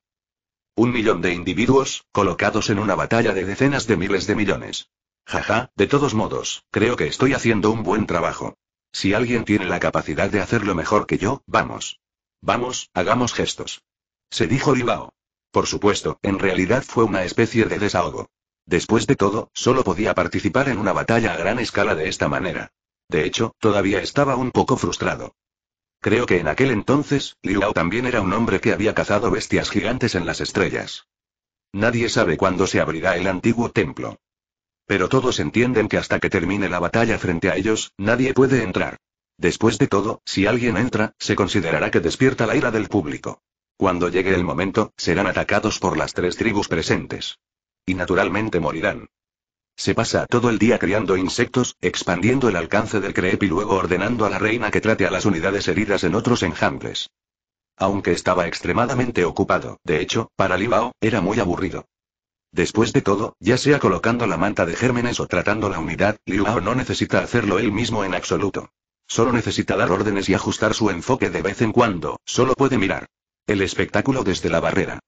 Un millón de individuos, colocados en una batalla de decenas de miles de millones. Jaja, de todos modos, creo que estoy haciendo un buen trabajo. Si alguien tiene la capacidad de hacerlo mejor que yo, vamos. Vamos, hagamos gestos. Se dijo Livao. Por supuesto, en realidad fue una especie de desahogo. Después de todo, solo podía participar en una batalla a gran escala de esta manera. De hecho, todavía estaba un poco frustrado. Creo que en aquel entonces, Liao también era un hombre que había cazado bestias gigantes en las estrellas. Nadie sabe cuándo se abrirá el antiguo templo. Pero todos entienden que hasta que termine la batalla frente a ellos, nadie puede entrar. Después de todo, si alguien entra, se considerará que despierta la ira del público. Cuando llegue el momento, serán atacados por las tres tribus presentes. Y naturalmente morirán. Se pasa todo el día criando insectos, expandiendo el alcance del creep y luego ordenando a la reina que trate a las unidades heridas en otros enjambres. Aunque estaba extremadamente ocupado, de hecho, para Libao, era muy aburrido. Después de todo, ya sea colocando la manta de gérmenes o tratando la unidad, Hao no necesita hacerlo él mismo en absoluto. Solo necesita dar órdenes y ajustar su enfoque de vez en cuando, solo puede mirar. El espectáculo desde la barrera.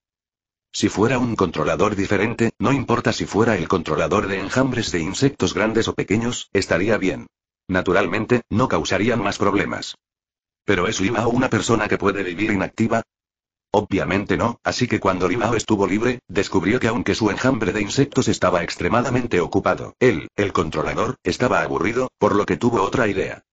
Si fuera un controlador diferente, no importa si fuera el controlador de enjambres de insectos grandes o pequeños, estaría bien. Naturalmente, no causarían más problemas. Pero es Hao una persona que puede vivir inactiva, Obviamente no, así que cuando Limao estuvo libre, descubrió que aunque su enjambre de insectos estaba extremadamente ocupado, él, el controlador, estaba aburrido, por lo que tuvo otra idea.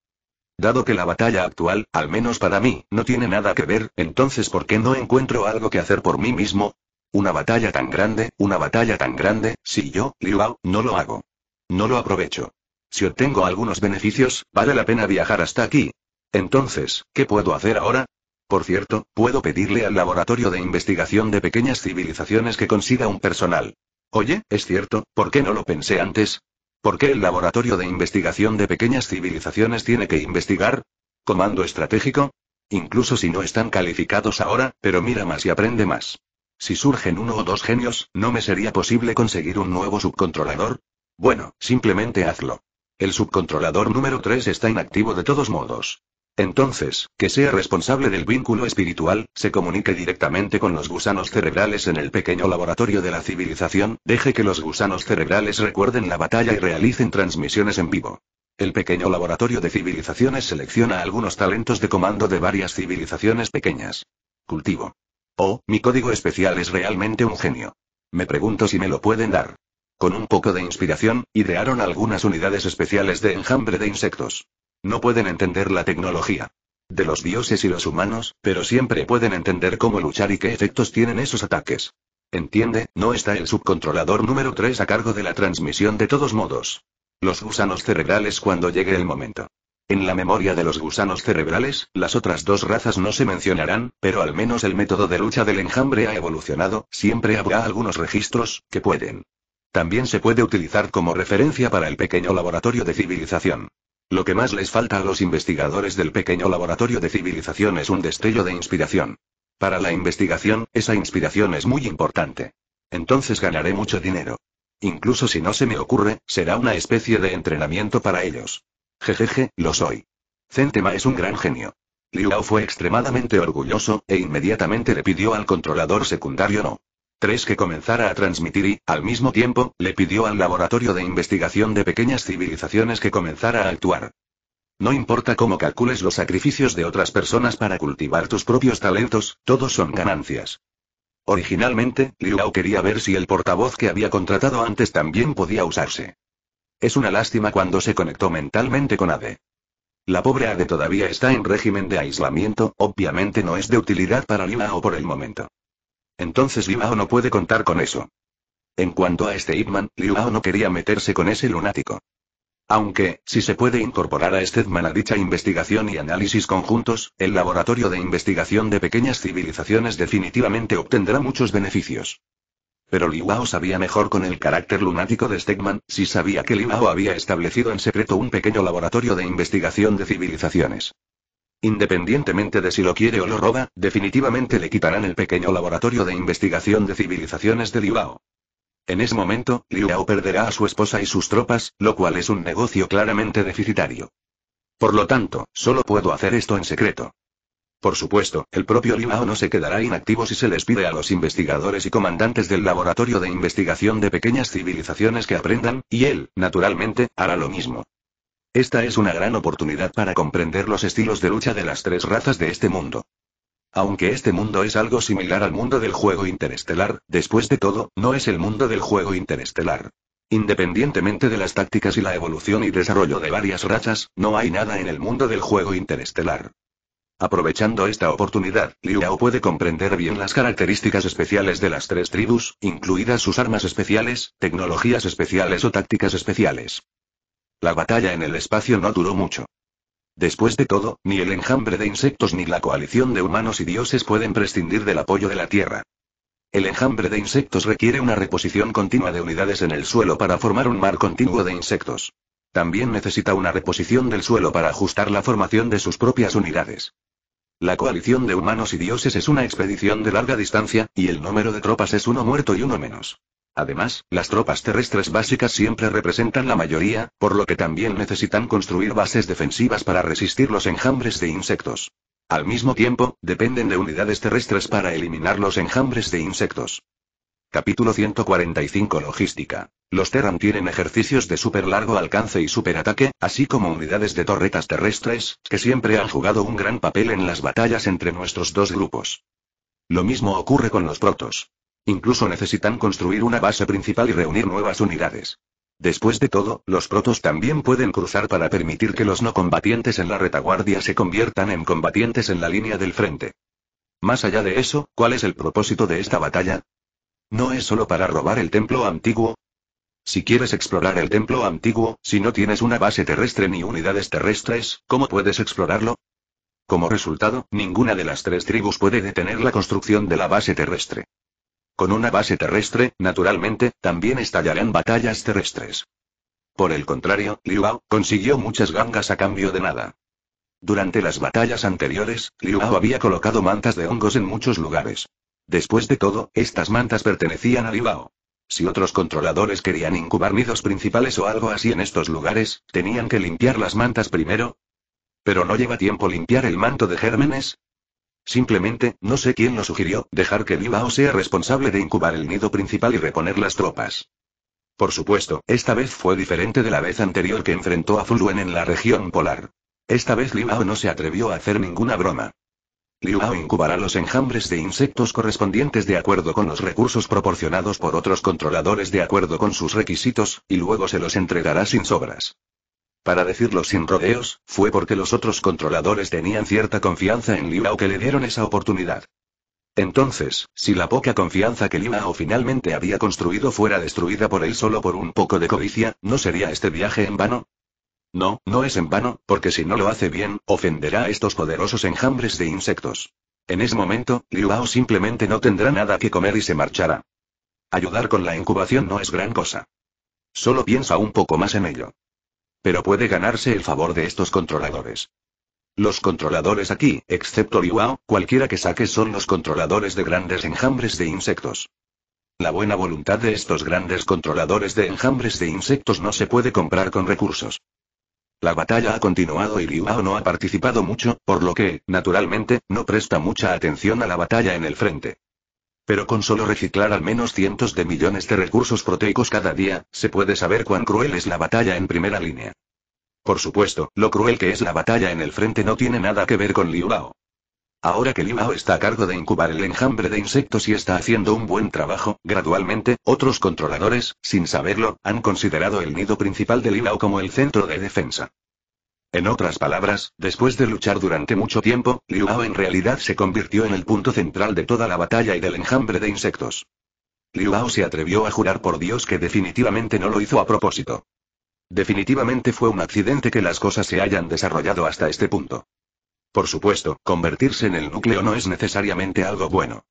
Dado que la batalla actual, al menos para mí, no tiene nada que ver, entonces ¿por qué no encuentro algo que hacer por mí mismo? Una batalla tan grande, una batalla tan grande, si yo, Bao, no lo hago. No lo aprovecho. Si obtengo algunos beneficios, vale la pena viajar hasta aquí. Entonces, ¿qué puedo hacer ahora? Por cierto, puedo pedirle al Laboratorio de Investigación de Pequeñas Civilizaciones que consiga un personal. Oye, es cierto, ¿por qué no lo pensé antes? ¿Por qué el Laboratorio de Investigación de Pequeñas Civilizaciones tiene que investigar? ¿Comando estratégico? Incluso si no están calificados ahora, pero mira más y aprende más. Si surgen uno o dos genios, ¿no me sería posible conseguir un nuevo subcontrolador? Bueno, simplemente hazlo. El subcontrolador número 3 está inactivo de todos modos. Entonces, que sea responsable del vínculo espiritual, se comunique directamente con los gusanos cerebrales en el pequeño laboratorio de la civilización, deje que los gusanos cerebrales recuerden la batalla y realicen transmisiones en vivo. El pequeño laboratorio de civilizaciones selecciona algunos talentos de comando de varias civilizaciones pequeñas. Cultivo. Oh, mi código especial es realmente un genio. Me pregunto si me lo pueden dar. Con un poco de inspiración, idearon algunas unidades especiales de enjambre de insectos. No pueden entender la tecnología de los dioses y los humanos, pero siempre pueden entender cómo luchar y qué efectos tienen esos ataques. Entiende, no está el subcontrolador número 3 a cargo de la transmisión de todos modos. Los gusanos cerebrales cuando llegue el momento. En la memoria de los gusanos cerebrales, las otras dos razas no se mencionarán, pero al menos el método de lucha del enjambre ha evolucionado, siempre habrá algunos registros, que pueden. También se puede utilizar como referencia para el pequeño laboratorio de civilización. Lo que más les falta a los investigadores del pequeño laboratorio de civilización es un destello de inspiración. Para la investigación, esa inspiración es muy importante. Entonces ganaré mucho dinero. Incluso si no se me ocurre, será una especie de entrenamiento para ellos. Jejeje, lo soy. Centema es un gran genio. Liu fue extremadamente orgulloso, e inmediatamente le pidió al controlador secundario no. Tres que comenzara a transmitir y, al mismo tiempo, le pidió al Laboratorio de Investigación de Pequeñas Civilizaciones que comenzara a actuar. No importa cómo calcules los sacrificios de otras personas para cultivar tus propios talentos, todos son ganancias. Originalmente, Liu quería ver si el portavoz que había contratado antes también podía usarse. Es una lástima cuando se conectó mentalmente con Ade. La pobre Ade todavía está en régimen de aislamiento, obviamente no es de utilidad para o por el momento. Entonces Mao no puede contar con eso. En cuanto a este Hitman, Mao no quería meterse con ese lunático. Aunque, si se puede incorporar a Stegman a dicha investigación y análisis conjuntos, el laboratorio de investigación de pequeñas civilizaciones definitivamente obtendrá muchos beneficios. Pero Mao sabía mejor con el carácter lunático de Stegman, si sabía que Mao había establecido en secreto un pequeño laboratorio de investigación de civilizaciones. Independientemente de si lo quiere o lo roba, definitivamente le quitarán el pequeño laboratorio de investigación de civilizaciones de Livao. En ese momento, Liubao perderá a su esposa y sus tropas, lo cual es un negocio claramente deficitario. Por lo tanto, solo puedo hacer esto en secreto. Por supuesto, el propio Liao no se quedará inactivo si se les pide a los investigadores y comandantes del laboratorio de investigación de pequeñas civilizaciones que aprendan, y él, naturalmente, hará lo mismo. Esta es una gran oportunidad para comprender los estilos de lucha de las tres razas de este mundo. Aunque este mundo es algo similar al mundo del juego interestelar, después de todo, no es el mundo del juego interestelar. Independientemente de las tácticas y la evolución y desarrollo de varias razas, no hay nada en el mundo del juego interestelar. Aprovechando esta oportunidad, Liu puede comprender bien las características especiales de las tres tribus, incluidas sus armas especiales, tecnologías especiales o tácticas especiales. La batalla en el espacio no duró mucho. Después de todo, ni el enjambre de insectos ni la coalición de humanos y dioses pueden prescindir del apoyo de la Tierra. El enjambre de insectos requiere una reposición continua de unidades en el suelo para formar un mar continuo de insectos. También necesita una reposición del suelo para ajustar la formación de sus propias unidades. La coalición de humanos y dioses es una expedición de larga distancia, y el número de tropas es uno muerto y uno menos. Además, las tropas terrestres básicas siempre representan la mayoría, por lo que también necesitan construir bases defensivas para resistir los enjambres de insectos. Al mismo tiempo, dependen de unidades terrestres para eliminar los enjambres de insectos. Capítulo 145 Logística. Los Terran tienen ejercicios de súper largo alcance y superataque, así como unidades de torretas terrestres, que siempre han jugado un gran papel en las batallas entre nuestros dos grupos. Lo mismo ocurre con los protos. Incluso necesitan construir una base principal y reunir nuevas unidades. Después de todo, los protos también pueden cruzar para permitir que los no combatientes en la retaguardia se conviertan en combatientes en la línea del frente. Más allá de eso, ¿cuál es el propósito de esta batalla? ¿No es solo para robar el templo antiguo? Si quieres explorar el templo antiguo, si no tienes una base terrestre ni unidades terrestres, ¿cómo puedes explorarlo? Como resultado, ninguna de las tres tribus puede detener la construcción de la base terrestre. Con una base terrestre, naturalmente, también estallarán batallas terrestres. Por el contrario, Bao, consiguió muchas gangas a cambio de nada. Durante las batallas anteriores, Bao había colocado mantas de hongos en muchos lugares. Después de todo, estas mantas pertenecían a Bao. Si otros controladores querían incubar nidos principales o algo así en estos lugares, tenían que limpiar las mantas primero. Pero no lleva tiempo limpiar el manto de gérmenes, Simplemente, no sé quién lo sugirió, dejar que Bilbao sea responsable de incubar el nido principal y reponer las tropas. Por supuesto, esta vez fue diferente de la vez anterior que enfrentó a Fulwen en la región polar. Esta vez Limao no se atrevió a hacer ninguna broma. Limao incubará los enjambres de insectos correspondientes de acuerdo con los recursos proporcionados por otros controladores de acuerdo con sus requisitos, y luego se los entregará sin sobras. Para decirlo sin rodeos, fue porque los otros controladores tenían cierta confianza en Liu que le dieron esa oportunidad. Entonces, si la poca confianza que Liao finalmente había construido fuera destruida por él solo por un poco de codicia, ¿no sería este viaje en vano? No, no es en vano, porque si no lo hace bien, ofenderá a estos poderosos enjambres de insectos. En ese momento, Liuao simplemente no tendrá nada que comer y se marchará. Ayudar con la incubación no es gran cosa. Solo piensa un poco más en ello pero puede ganarse el favor de estos controladores. Los controladores aquí, excepto Liuao, cualquiera que saque son los controladores de grandes enjambres de insectos. La buena voluntad de estos grandes controladores de enjambres de insectos no se puede comprar con recursos. La batalla ha continuado y Liuao no ha participado mucho, por lo que, naturalmente, no presta mucha atención a la batalla en el frente. Pero con solo reciclar al menos cientos de millones de recursos proteicos cada día, se puede saber cuán cruel es la batalla en primera línea. Por supuesto, lo cruel que es la batalla en el frente no tiene nada que ver con Liu Ahora que Liu está a cargo de incubar el enjambre de insectos y está haciendo un buen trabajo, gradualmente, otros controladores, sin saberlo, han considerado el nido principal de Liu como el centro de defensa. En otras palabras, después de luchar durante mucho tiempo, Liu en realidad se convirtió en el punto central de toda la batalla y del enjambre de insectos. Liu se atrevió a jurar por Dios que definitivamente no lo hizo a propósito. Definitivamente fue un accidente que las cosas se hayan desarrollado hasta este punto. Por supuesto, convertirse en el núcleo no es necesariamente algo bueno.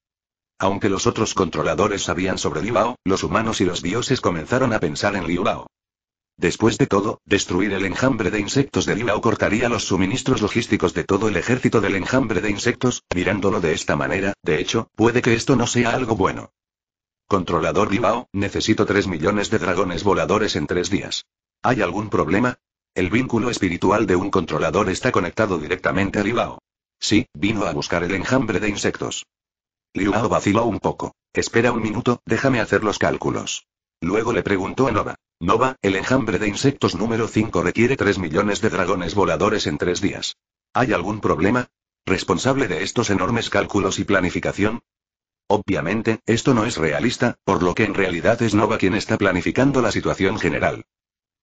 Aunque los otros controladores sabían sobre Liu los humanos y los dioses comenzaron a pensar en Liu Después de todo, destruir el enjambre de insectos de Lilao cortaría los suministros logísticos de todo el ejército del enjambre de insectos, mirándolo de esta manera, de hecho, puede que esto no sea algo bueno. Controlador Bilbao, necesito 3 millones de dragones voladores en 3 días. ¿Hay algún problema? El vínculo espiritual de un controlador está conectado directamente a Bilbao. Sí, vino a buscar el enjambre de insectos. Bao vaciló un poco. Espera un minuto, déjame hacer los cálculos. Luego le preguntó a Nova. Nova, el enjambre de insectos número 5 requiere 3 millones de dragones voladores en 3 días. ¿Hay algún problema? ¿Responsable de estos enormes cálculos y planificación? Obviamente, esto no es realista, por lo que en realidad es Nova quien está planificando la situación general.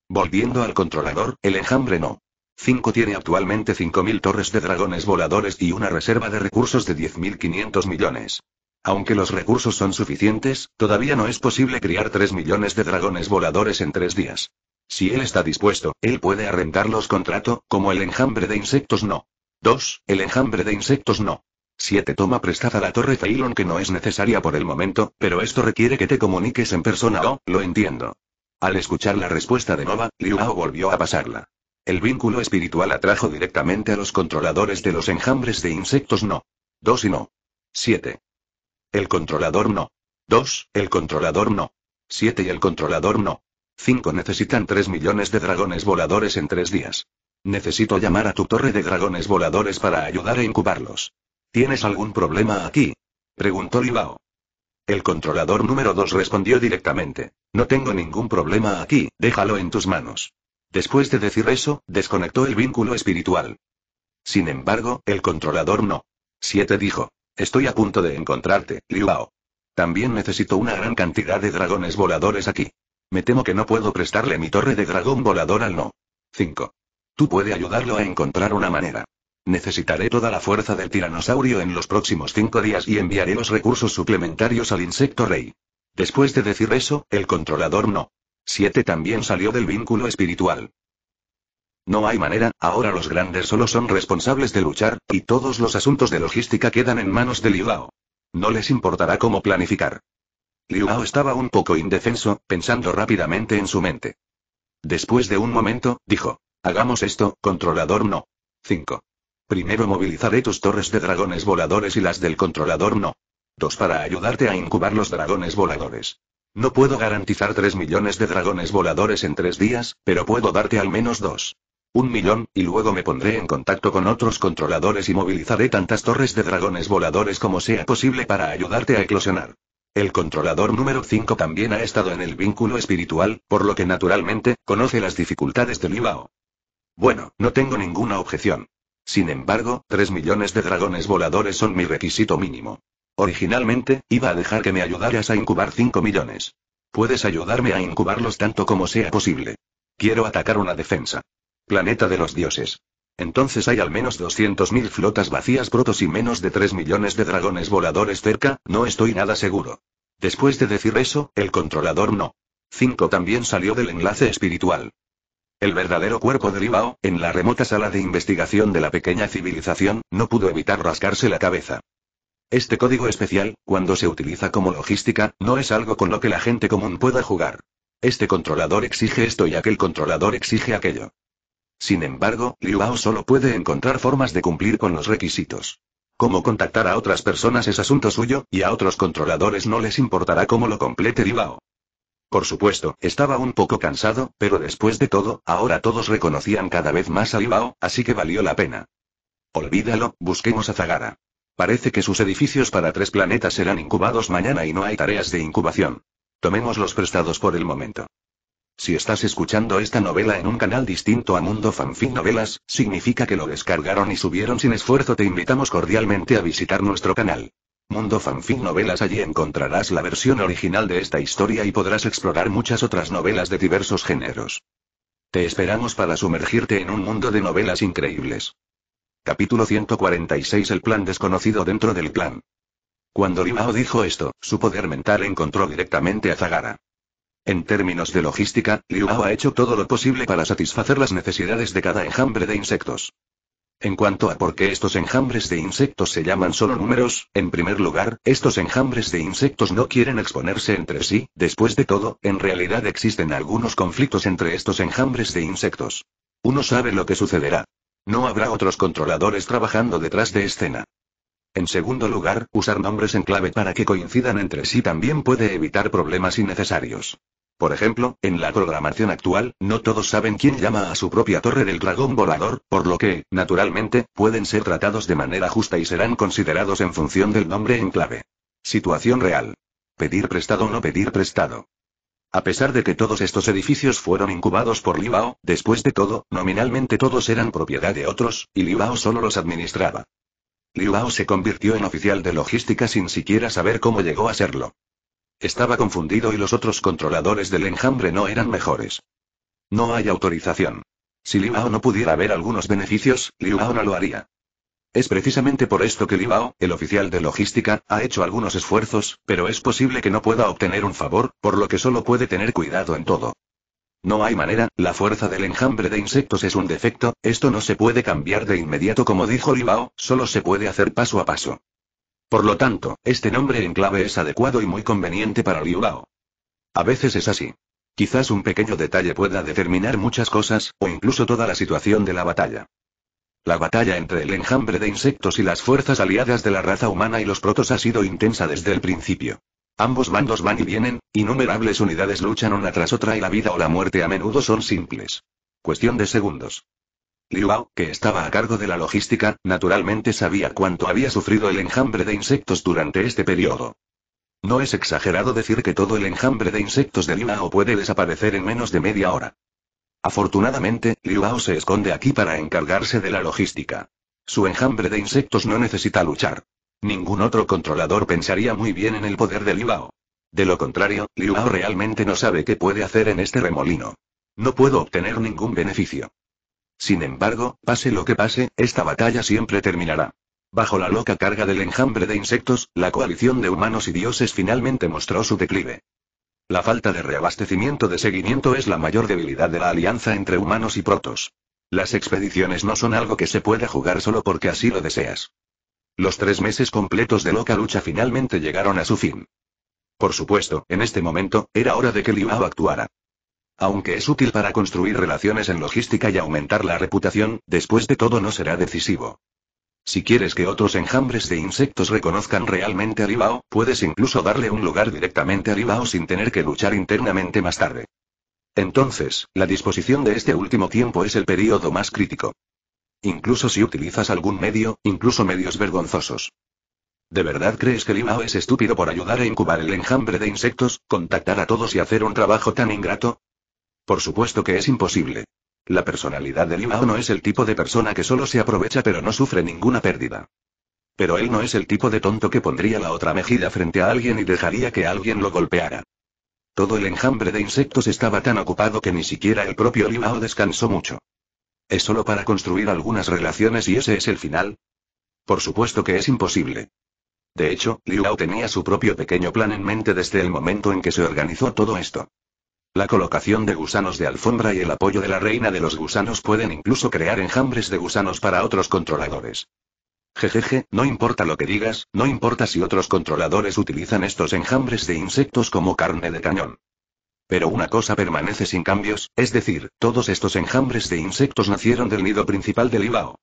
Volviendo al controlador, el enjambre no. 5 tiene actualmente 5.000 torres de dragones voladores y una reserva de recursos de 10.500 millones. Aunque los recursos son suficientes, todavía no es posible criar 3 millones de dragones voladores en 3 días. Si él está dispuesto, él puede arrendarlos contrato, como el enjambre de insectos no. 2. El enjambre de insectos no. 7. Toma prestada la torre Ceylon que no es necesaria por el momento, pero esto requiere que te comuniques en persona o, lo entiendo. Al escuchar la respuesta de Nova, Liu Hao volvió a pasarla. El vínculo espiritual atrajo directamente a los controladores de los enjambres de insectos no. 2 y no. 7. El controlador no. 2. El controlador no. 7. Y el controlador no. 5. Necesitan 3 millones de dragones voladores en 3 días. Necesito llamar a tu torre de dragones voladores para ayudar a incubarlos. ¿Tienes algún problema aquí? Preguntó Libao. El controlador número 2 respondió directamente. No tengo ningún problema aquí, déjalo en tus manos. Después de decir eso, desconectó el vínculo espiritual. Sin embargo, el controlador no. 7 dijo. Estoy a punto de encontrarte, Liu También necesito una gran cantidad de dragones voladores aquí. Me temo que no puedo prestarle mi torre de dragón volador al no. 5. Tú puedes ayudarlo a encontrar una manera. Necesitaré toda la fuerza del tiranosaurio en los próximos cinco días y enviaré los recursos suplementarios al insecto rey. Después de decir eso, el controlador no. 7 también salió del vínculo espiritual. No hay manera, ahora los grandes solo son responsables de luchar, y todos los asuntos de logística quedan en manos de hao No les importará cómo planificar. Liu hao estaba un poco indefenso, pensando rápidamente en su mente. Después de un momento, dijo. Hagamos esto, controlador no. 5. Primero movilizaré tus torres de dragones voladores y las del controlador no. 2. Para ayudarte a incubar los dragones voladores. No puedo garantizar 3 millones de dragones voladores en 3 días, pero puedo darte al menos 2. Un millón, y luego me pondré en contacto con otros controladores y movilizaré tantas torres de dragones voladores como sea posible para ayudarte a eclosionar. El controlador número 5 también ha estado en el vínculo espiritual, por lo que naturalmente, conoce las dificultades del Ibao. Bueno, no tengo ninguna objeción. Sin embargo, 3 millones de dragones voladores son mi requisito mínimo. Originalmente, iba a dejar que me ayudaras a incubar 5 millones. Puedes ayudarme a incubarlos tanto como sea posible. Quiero atacar una defensa. Planeta de los dioses. Entonces hay al menos 200.000 flotas vacías protos y menos de 3 millones de dragones voladores cerca, no estoy nada seguro. Después de decir eso, el controlador no. 5 también salió del enlace espiritual. El verdadero cuerpo de en la remota sala de investigación de la pequeña civilización, no pudo evitar rascarse la cabeza. Este código especial, cuando se utiliza como logística, no es algo con lo que la gente común pueda jugar. Este controlador exige esto y aquel controlador exige aquello. Sin embargo, Liuao solo puede encontrar formas de cumplir con los requisitos. Cómo contactar a otras personas es asunto suyo, y a otros controladores no les importará cómo lo complete Liuao. Por supuesto, estaba un poco cansado, pero después de todo, ahora todos reconocían cada vez más a Liuao, así que valió la pena. Olvídalo, busquemos a Zagara. Parece que sus edificios para tres planetas serán incubados mañana y no hay tareas de incubación. Tomemos los prestados por el momento. Si estás escuchando esta novela en un canal distinto a Mundo Fanfic Novelas, significa que lo descargaron y subieron sin esfuerzo. Te invitamos cordialmente a visitar nuestro canal. Mundo Fanfic Novelas allí encontrarás la versión original de esta historia y podrás explorar muchas otras novelas de diversos géneros. Te esperamos para sumergirte en un mundo de novelas increíbles. Capítulo 146 El plan desconocido dentro del plan. Cuando Rimao dijo esto, su poder mental encontró directamente a Zagara. En términos de logística, Hao ha hecho todo lo posible para satisfacer las necesidades de cada enjambre de insectos. En cuanto a por qué estos enjambres de insectos se llaman solo números, en primer lugar, estos enjambres de insectos no quieren exponerse entre sí, después de todo, en realidad existen algunos conflictos entre estos enjambres de insectos. Uno sabe lo que sucederá. No habrá otros controladores trabajando detrás de escena. En segundo lugar, usar nombres en clave para que coincidan entre sí también puede evitar problemas innecesarios. Por ejemplo, en la programación actual, no todos saben quién llama a su propia torre del dragón volador, por lo que, naturalmente, pueden ser tratados de manera justa y serán considerados en función del nombre en clave. Situación real. Pedir prestado o no pedir prestado. A pesar de que todos estos edificios fueron incubados por Libao, después de todo, nominalmente todos eran propiedad de otros, y Libao solo los administraba. Bao se convirtió en oficial de logística sin siquiera saber cómo llegó a serlo. Estaba confundido y los otros controladores del enjambre no eran mejores. No hay autorización. Si Bao no pudiera ver algunos beneficios, Bao no lo haría. Es precisamente por esto que Bao, el oficial de logística, ha hecho algunos esfuerzos, pero es posible que no pueda obtener un favor, por lo que solo puede tener cuidado en todo. No hay manera, la fuerza del enjambre de insectos es un defecto, esto no se puede cambiar de inmediato como dijo Libao, solo se puede hacer paso a paso. Por lo tanto, este nombre en clave es adecuado y muy conveniente para Bao. A veces es así. Quizás un pequeño detalle pueda determinar muchas cosas, o incluso toda la situación de la batalla. La batalla entre el enjambre de insectos y las fuerzas aliadas de la raza humana y los protos ha sido intensa desde el principio. Ambos bandos van y vienen, innumerables unidades luchan una tras otra y la vida o la muerte a menudo son simples. Cuestión de segundos. Liu que estaba a cargo de la logística, naturalmente sabía cuánto había sufrido el enjambre de insectos durante este periodo. No es exagerado decir que todo el enjambre de insectos de Liu puede desaparecer en menos de media hora. Afortunadamente, Liu se esconde aquí para encargarse de la logística. Su enjambre de insectos no necesita luchar. Ningún otro controlador pensaría muy bien en el poder de Liu De lo contrario, Liu realmente no sabe qué puede hacer en este remolino. No puedo obtener ningún beneficio. Sin embargo, pase lo que pase, esta batalla siempre terminará. Bajo la loca carga del enjambre de insectos, la coalición de humanos y dioses finalmente mostró su declive. La falta de reabastecimiento de seguimiento es la mayor debilidad de la alianza entre humanos y protos. Las expediciones no son algo que se pueda jugar solo porque así lo deseas. Los tres meses completos de loca lucha finalmente llegaron a su fin. Por supuesto, en este momento, era hora de que Liao actuara. Aunque es útil para construir relaciones en logística y aumentar la reputación, después de todo no será decisivo. Si quieres que otros enjambres de insectos reconozcan realmente a Libao, puedes incluso darle un lugar directamente a Libao sin tener que luchar internamente más tarde. Entonces, la disposición de este último tiempo es el periodo más crítico. Incluso si utilizas algún medio, incluso medios vergonzosos. ¿De verdad crees que Limao es estúpido por ayudar a incubar el enjambre de insectos, contactar a todos y hacer un trabajo tan ingrato? Por supuesto que es imposible. La personalidad de Limao no es el tipo de persona que solo se aprovecha pero no sufre ninguna pérdida. Pero él no es el tipo de tonto que pondría la otra mejilla frente a alguien y dejaría que alguien lo golpeara. Todo el enjambre de insectos estaba tan ocupado que ni siquiera el propio Limao descansó mucho. ¿Es solo para construir algunas relaciones y ese es el final? Por supuesto que es imposible. De hecho, Liu tenía su propio pequeño plan en mente desde el momento en que se organizó todo esto. La colocación de gusanos de alfombra y el apoyo de la reina de los gusanos pueden incluso crear enjambres de gusanos para otros controladores. Jejeje, no importa lo que digas, no importa si otros controladores utilizan estos enjambres de insectos como carne de cañón. Pero una cosa permanece sin cambios, es decir, todos estos enjambres de insectos nacieron del nido principal del Ibao.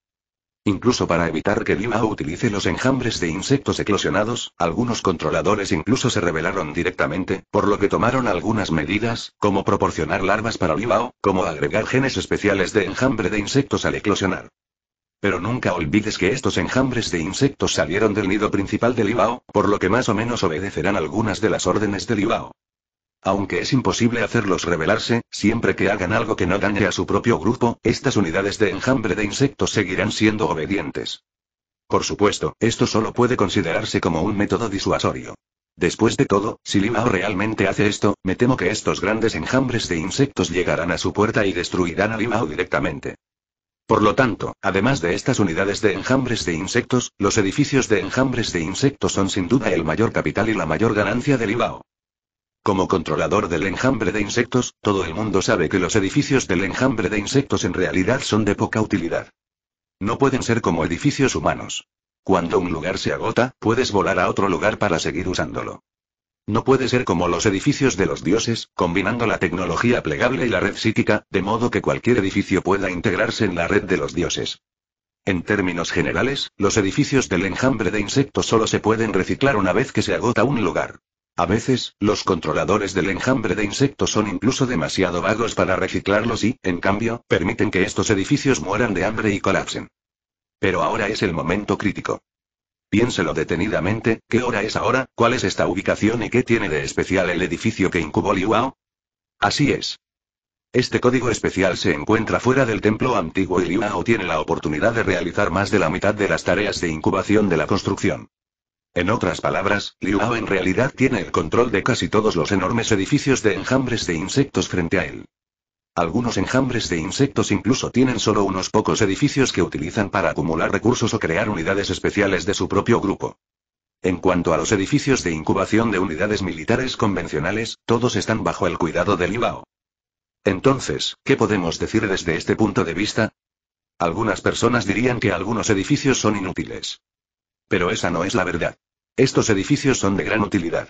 Incluso para evitar que el utilice los enjambres de insectos eclosionados, algunos controladores incluso se rebelaron directamente, por lo que tomaron algunas medidas, como proporcionar larvas para el como agregar genes especiales de enjambre de insectos al eclosionar. Pero nunca olvides que estos enjambres de insectos salieron del nido principal del Ibao, por lo que más o menos obedecerán algunas de las órdenes del Ibao. Aunque es imposible hacerlos rebelarse, siempre que hagan algo que no dañe a su propio grupo, estas unidades de enjambre de insectos seguirán siendo obedientes. Por supuesto, esto solo puede considerarse como un método disuasorio. Después de todo, si Limao realmente hace esto, me temo que estos grandes enjambres de insectos llegarán a su puerta y destruirán a Limao directamente. Por lo tanto, además de estas unidades de enjambres de insectos, los edificios de enjambres de insectos son sin duda el mayor capital y la mayor ganancia de Limao. Como controlador del enjambre de insectos, todo el mundo sabe que los edificios del enjambre de insectos en realidad son de poca utilidad. No pueden ser como edificios humanos. Cuando un lugar se agota, puedes volar a otro lugar para seguir usándolo. No puede ser como los edificios de los dioses, combinando la tecnología plegable y la red psíquica, de modo que cualquier edificio pueda integrarse en la red de los dioses. En términos generales, los edificios del enjambre de insectos solo se pueden reciclar una vez que se agota un lugar. A veces, los controladores del enjambre de insectos son incluso demasiado vagos para reciclarlos y, en cambio, permiten que estos edificios mueran de hambre y colapsen. Pero ahora es el momento crítico. Piénselo detenidamente, ¿qué hora es ahora? ¿Cuál es esta ubicación y qué tiene de especial el edificio que incubó Liuao? Así es. Este código especial se encuentra fuera del templo antiguo y Liuao tiene la oportunidad de realizar más de la mitad de las tareas de incubación de la construcción. En otras palabras, Liu en realidad tiene el control de casi todos los enormes edificios de enjambres de insectos frente a él. Algunos enjambres de insectos incluso tienen solo unos pocos edificios que utilizan para acumular recursos o crear unidades especiales de su propio grupo. En cuanto a los edificios de incubación de unidades militares convencionales, todos están bajo el cuidado de Liu Entonces, ¿qué podemos decir desde este punto de vista? Algunas personas dirían que algunos edificios son inútiles. Pero esa no es la verdad. Estos edificios son de gran utilidad.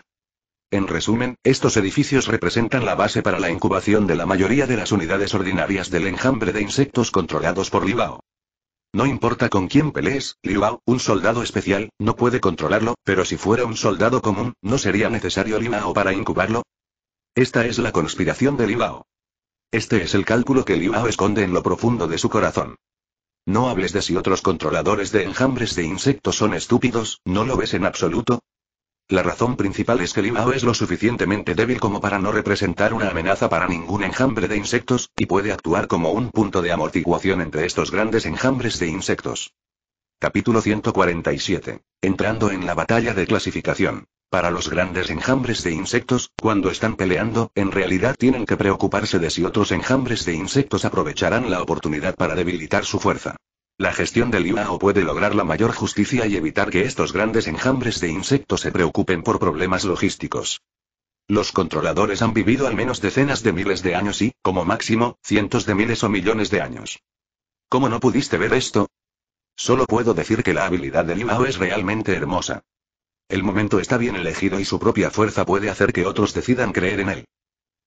En resumen, estos edificios representan la base para la incubación de la mayoría de las unidades ordinarias del enjambre de insectos controlados por Libao. No importa con quién pelees, Livao, un soldado especial, no puede controlarlo, pero si fuera un soldado común, ¿no sería necesario Limao para incubarlo? Esta es la conspiración de Livao. Este es el cálculo que Livao esconde en lo profundo de su corazón. No hables de si otros controladores de enjambres de insectos son estúpidos, ¿no lo ves en absoluto? La razón principal es que Limao es lo suficientemente débil como para no representar una amenaza para ningún enjambre de insectos, y puede actuar como un punto de amortiguación entre estos grandes enjambres de insectos. Capítulo 147. Entrando en la batalla de clasificación. Para los grandes enjambres de insectos, cuando están peleando, en realidad tienen que preocuparse de si otros enjambres de insectos aprovecharán la oportunidad para debilitar su fuerza. La gestión del Imao puede lograr la mayor justicia y evitar que estos grandes enjambres de insectos se preocupen por problemas logísticos. Los controladores han vivido al menos decenas de miles de años y, como máximo, cientos de miles o millones de años. ¿Cómo no pudiste ver esto? Solo puedo decir que la habilidad del Imao es realmente hermosa. El momento está bien elegido y su propia fuerza puede hacer que otros decidan creer en él.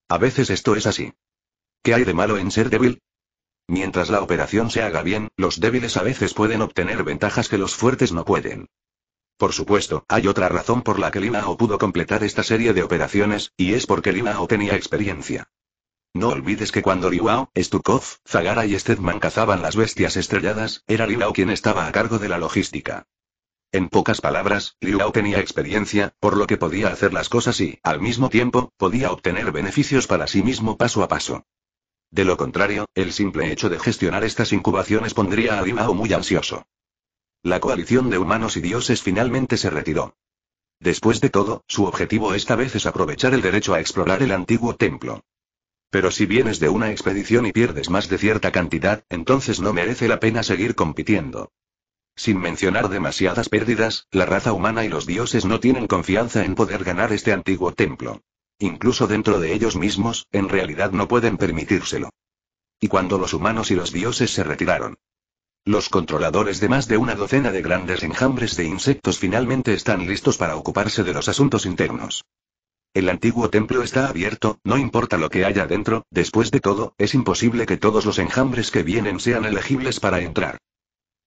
A veces esto es así. ¿Qué hay de malo en ser débil? Mientras la operación se haga bien, los débiles a veces pueden obtener ventajas que los fuertes no pueden. Por supuesto, hay otra razón por la que Limao pudo completar esta serie de operaciones, y es porque Limao tenía experiencia. No olvides que cuando Riwao Stukov, Zagara y Stedman cazaban las bestias estrelladas, era Linao quien estaba a cargo de la logística. En pocas palabras, Liu tenía experiencia, por lo que podía hacer las cosas y, al mismo tiempo, podía obtener beneficios para sí mismo paso a paso. De lo contrario, el simple hecho de gestionar estas incubaciones pondría a Liu muy ansioso. La coalición de humanos y dioses finalmente se retiró. Después de todo, su objetivo esta vez es aprovechar el derecho a explorar el antiguo templo. Pero si vienes de una expedición y pierdes más de cierta cantidad, entonces no merece la pena seguir compitiendo. Sin mencionar demasiadas pérdidas, la raza humana y los dioses no tienen confianza en poder ganar este antiguo templo. Incluso dentro de ellos mismos, en realidad no pueden permitírselo. Y cuando los humanos y los dioses se retiraron. Los controladores de más de una docena de grandes enjambres de insectos finalmente están listos para ocuparse de los asuntos internos. El antiguo templo está abierto, no importa lo que haya dentro, después de todo, es imposible que todos los enjambres que vienen sean elegibles para entrar.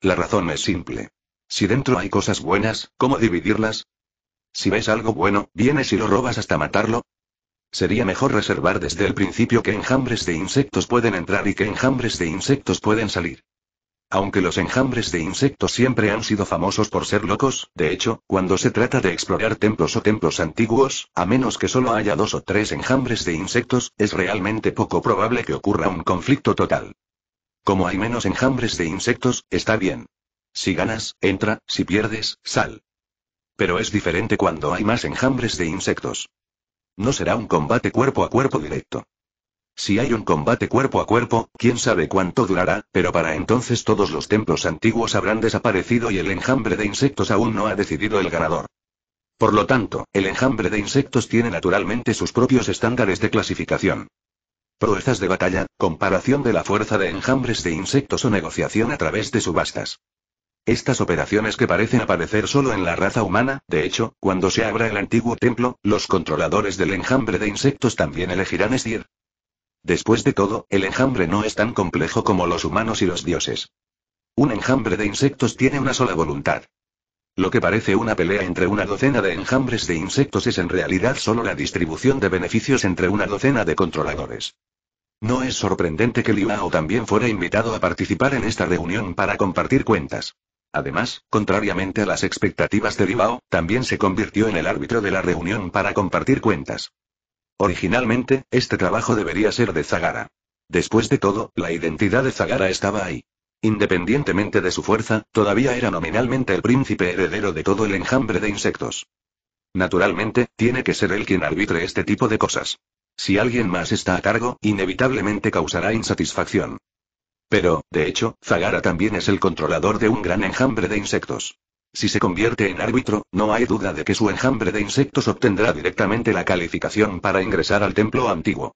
La razón es simple. Si dentro hay cosas buenas, ¿cómo dividirlas? Si ves algo bueno, vienes y lo robas hasta matarlo. Sería mejor reservar desde el principio que enjambres de insectos pueden entrar y que enjambres de insectos pueden salir. Aunque los enjambres de insectos siempre han sido famosos por ser locos, de hecho, cuando se trata de explorar templos o templos antiguos, a menos que solo haya dos o tres enjambres de insectos, es realmente poco probable que ocurra un conflicto total. Como hay menos enjambres de insectos, está bien. Si ganas, entra, si pierdes, sal. Pero es diferente cuando hay más enjambres de insectos. No será un combate cuerpo a cuerpo directo. Si hay un combate cuerpo a cuerpo, quién sabe cuánto durará, pero para entonces todos los templos antiguos habrán desaparecido y el enjambre de insectos aún no ha decidido el ganador. Por lo tanto, el enjambre de insectos tiene naturalmente sus propios estándares de clasificación. Proezas de batalla, comparación de la fuerza de enjambres de insectos o negociación a través de subastas. Estas operaciones que parecen aparecer solo en la raza humana, de hecho, cuando se abra el antiguo templo, los controladores del enjambre de insectos también elegirán ir. Después de todo, el enjambre no es tan complejo como los humanos y los dioses. Un enjambre de insectos tiene una sola voluntad, lo que parece una pelea entre una docena de enjambres de insectos es en realidad solo la distribución de beneficios entre una docena de controladores. No es sorprendente que Liao también fuera invitado a participar en esta reunión para compartir cuentas. Además, contrariamente a las expectativas de Livao, también se convirtió en el árbitro de la reunión para compartir cuentas. Originalmente, este trabajo debería ser de Zagara. Después de todo, la identidad de Zagara estaba ahí. Independientemente de su fuerza, todavía era nominalmente el príncipe heredero de todo el enjambre de insectos. Naturalmente, tiene que ser él quien arbitre este tipo de cosas. Si alguien más está a cargo, inevitablemente causará insatisfacción. Pero, de hecho, Zagara también es el controlador de un gran enjambre de insectos. Si se convierte en árbitro, no hay duda de que su enjambre de insectos obtendrá directamente la calificación para ingresar al templo antiguo.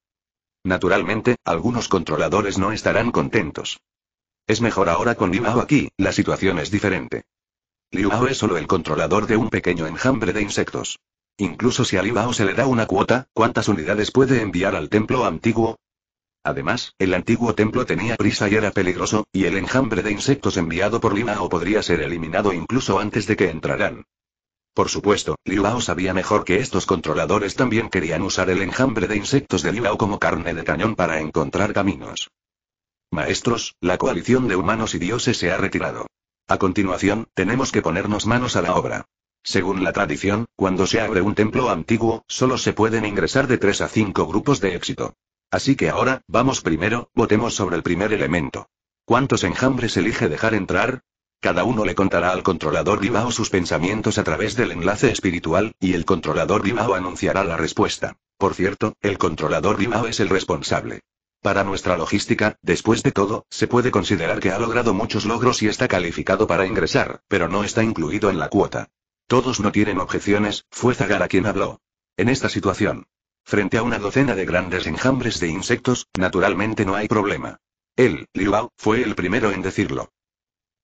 Naturalmente, algunos controladores no estarán contentos. Es mejor ahora con Limao aquí, la situación es diferente. Liu es solo el controlador de un pequeño enjambre de insectos. Incluso si a Limao se le da una cuota, ¿cuántas unidades puede enviar al templo antiguo? Además, el antiguo templo tenía prisa y era peligroso, y el enjambre de insectos enviado por Limao podría ser eliminado incluso antes de que entraran. Por supuesto, Liu sabía mejor que estos controladores también querían usar el enjambre de insectos de Limao como carne de cañón para encontrar caminos. Maestros, la coalición de humanos y dioses se ha retirado. A continuación, tenemos que ponernos manos a la obra. Según la tradición, cuando se abre un templo antiguo, solo se pueden ingresar de tres a cinco grupos de éxito. Así que ahora, vamos primero, votemos sobre el primer elemento. ¿Cuántos enjambres elige dejar entrar? Cada uno le contará al controlador Divao sus pensamientos a través del enlace espiritual, y el controlador Divao anunciará la respuesta. Por cierto, el controlador Divao es el responsable. Para nuestra logística, después de todo, se puede considerar que ha logrado muchos logros y está calificado para ingresar, pero no está incluido en la cuota. Todos no tienen objeciones, fue Zagara quien habló. En esta situación, frente a una docena de grandes enjambres de insectos, naturalmente no hay problema. Él, Liubao, fue el primero en decirlo.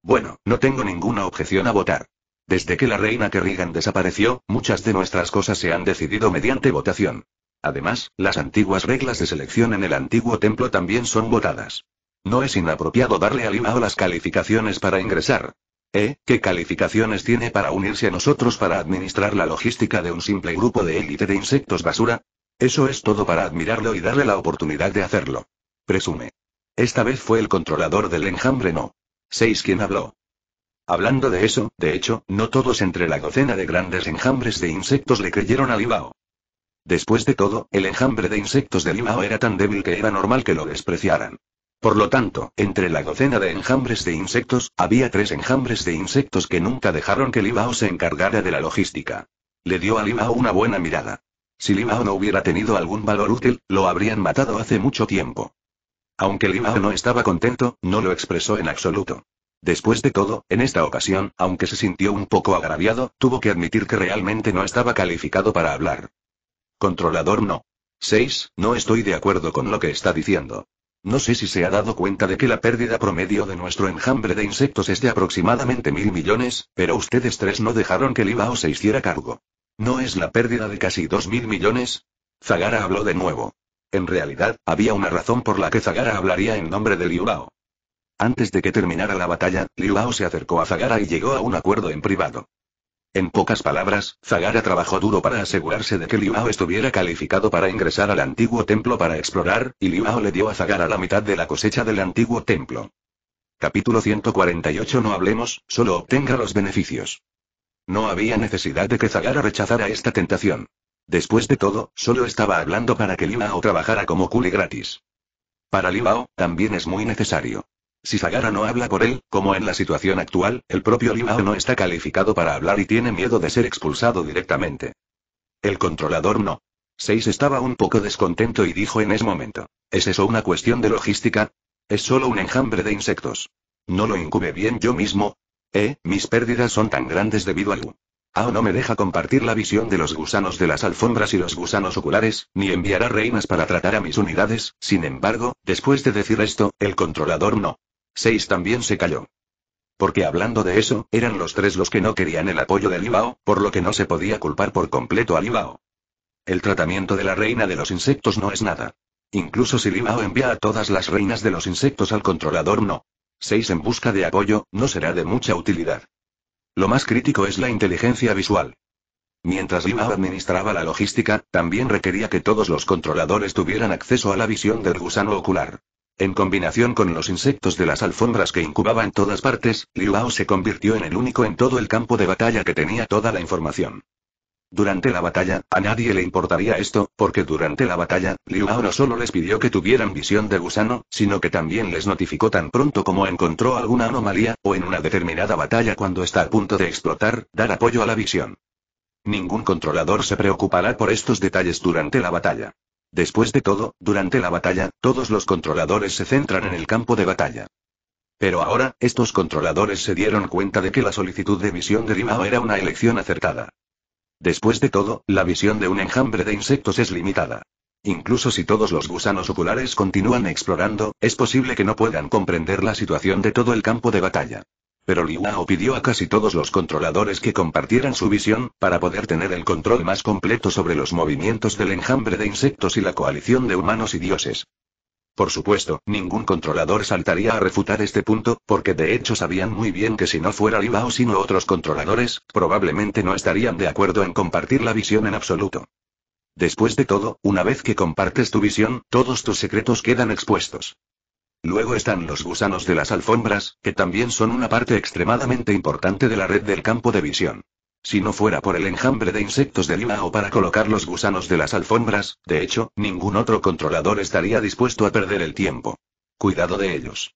Bueno, no tengo ninguna objeción a votar. Desde que la reina Kerrigan desapareció, muchas de nuestras cosas se han decidido mediante votación. Además, las antiguas reglas de selección en el antiguo templo también son votadas. No es inapropiado darle a Limao las calificaciones para ingresar. ¿Eh? ¿Qué calificaciones tiene para unirse a nosotros para administrar la logística de un simple grupo de élite de insectos basura? Eso es todo para admirarlo y darle la oportunidad de hacerlo. Presume. Esta vez fue el controlador del enjambre no. 6 quien habló. Hablando de eso, de hecho, no todos entre la docena de grandes enjambres de insectos le creyeron a Limao. Después de todo, el enjambre de insectos de Limao era tan débil que era normal que lo despreciaran. Por lo tanto, entre la docena de enjambres de insectos, había tres enjambres de insectos que nunca dejaron que Limao se encargara de la logística. Le dio a Limao una buena mirada. Si Limao no hubiera tenido algún valor útil, lo habrían matado hace mucho tiempo. Aunque Limao no estaba contento, no lo expresó en absoluto. Después de todo, en esta ocasión, aunque se sintió un poco agraviado, tuvo que admitir que realmente no estaba calificado para hablar. Controlador no. 6. No estoy de acuerdo con lo que está diciendo. No sé si se ha dado cuenta de que la pérdida promedio de nuestro enjambre de insectos es de aproximadamente mil millones, pero ustedes tres no dejaron que Liu se hiciera cargo. ¿No es la pérdida de casi dos mil millones? Zagara habló de nuevo. En realidad, había una razón por la que Zagara hablaría en nombre de Liubao. Antes de que terminara la batalla, libao se acercó a Zagara y llegó a un acuerdo en privado. En pocas palabras, Zagara trabajó duro para asegurarse de que Liao estuviera calificado para ingresar al antiguo templo para explorar, y Liao le dio a Zagara la mitad de la cosecha del antiguo templo. Capítulo 148 No hablemos, solo obtenga los beneficios. No había necesidad de que Zagara rechazara esta tentación. Después de todo, solo estaba hablando para que Liao trabajara como culi gratis. Para Liao, también es muy necesario. Si Zagara no habla por él, como en la situación actual, el propio Limao no está calificado para hablar y tiene miedo de ser expulsado directamente. El controlador no. Seis estaba un poco descontento y dijo en ese momento. ¿Es eso una cuestión de logística? Es solo un enjambre de insectos. ¿No lo incube bien yo mismo? Eh, mis pérdidas son tan grandes debido a Lu. Ao ¿Ah, no me deja compartir la visión de los gusanos de las alfombras y los gusanos oculares, ni enviará reinas para tratar a mis unidades, sin embargo, después de decir esto, el controlador no. Seis también se cayó. Porque hablando de eso, eran los tres los que no querían el apoyo de Libao, por lo que no se podía culpar por completo a Libao. El tratamiento de la reina de los insectos no es nada. Incluso si Libao envía a todas las reinas de los insectos al controlador no. 6 en busca de apoyo, no será de mucha utilidad. Lo más crítico es la inteligencia visual. Mientras Limao administraba la logística, también requería que todos los controladores tuvieran acceso a la visión del gusano ocular. En combinación con los insectos de las alfombras que incubaba en todas partes, Liu Hao se convirtió en el único en todo el campo de batalla que tenía toda la información. Durante la batalla, a nadie le importaría esto, porque durante la batalla, Liu Hao no solo les pidió que tuvieran visión de gusano, sino que también les notificó tan pronto como encontró alguna anomalía, o en una determinada batalla cuando está a punto de explotar, dar apoyo a la visión. Ningún controlador se preocupará por estos detalles durante la batalla. Después de todo, durante la batalla, todos los controladores se centran en el campo de batalla. Pero ahora, estos controladores se dieron cuenta de que la solicitud de visión de Dimao era una elección acertada. Después de todo, la visión de un enjambre de insectos es limitada. Incluso si todos los gusanos oculares continúan explorando, es posible que no puedan comprender la situación de todo el campo de batalla. Pero Liwao pidió a casi todos los controladores que compartieran su visión, para poder tener el control más completo sobre los movimientos del enjambre de insectos y la coalición de humanos y dioses. Por supuesto, ningún controlador saltaría a refutar este punto, porque de hecho sabían muy bien que si no fuera Liwao sino otros controladores, probablemente no estarían de acuerdo en compartir la visión en absoluto. Después de todo, una vez que compartes tu visión, todos tus secretos quedan expuestos. Luego están los gusanos de las alfombras, que también son una parte extremadamente importante de la red del campo de visión. Si no fuera por el enjambre de insectos de lima o para colocar los gusanos de las alfombras, de hecho, ningún otro controlador estaría dispuesto a perder el tiempo. Cuidado de ellos.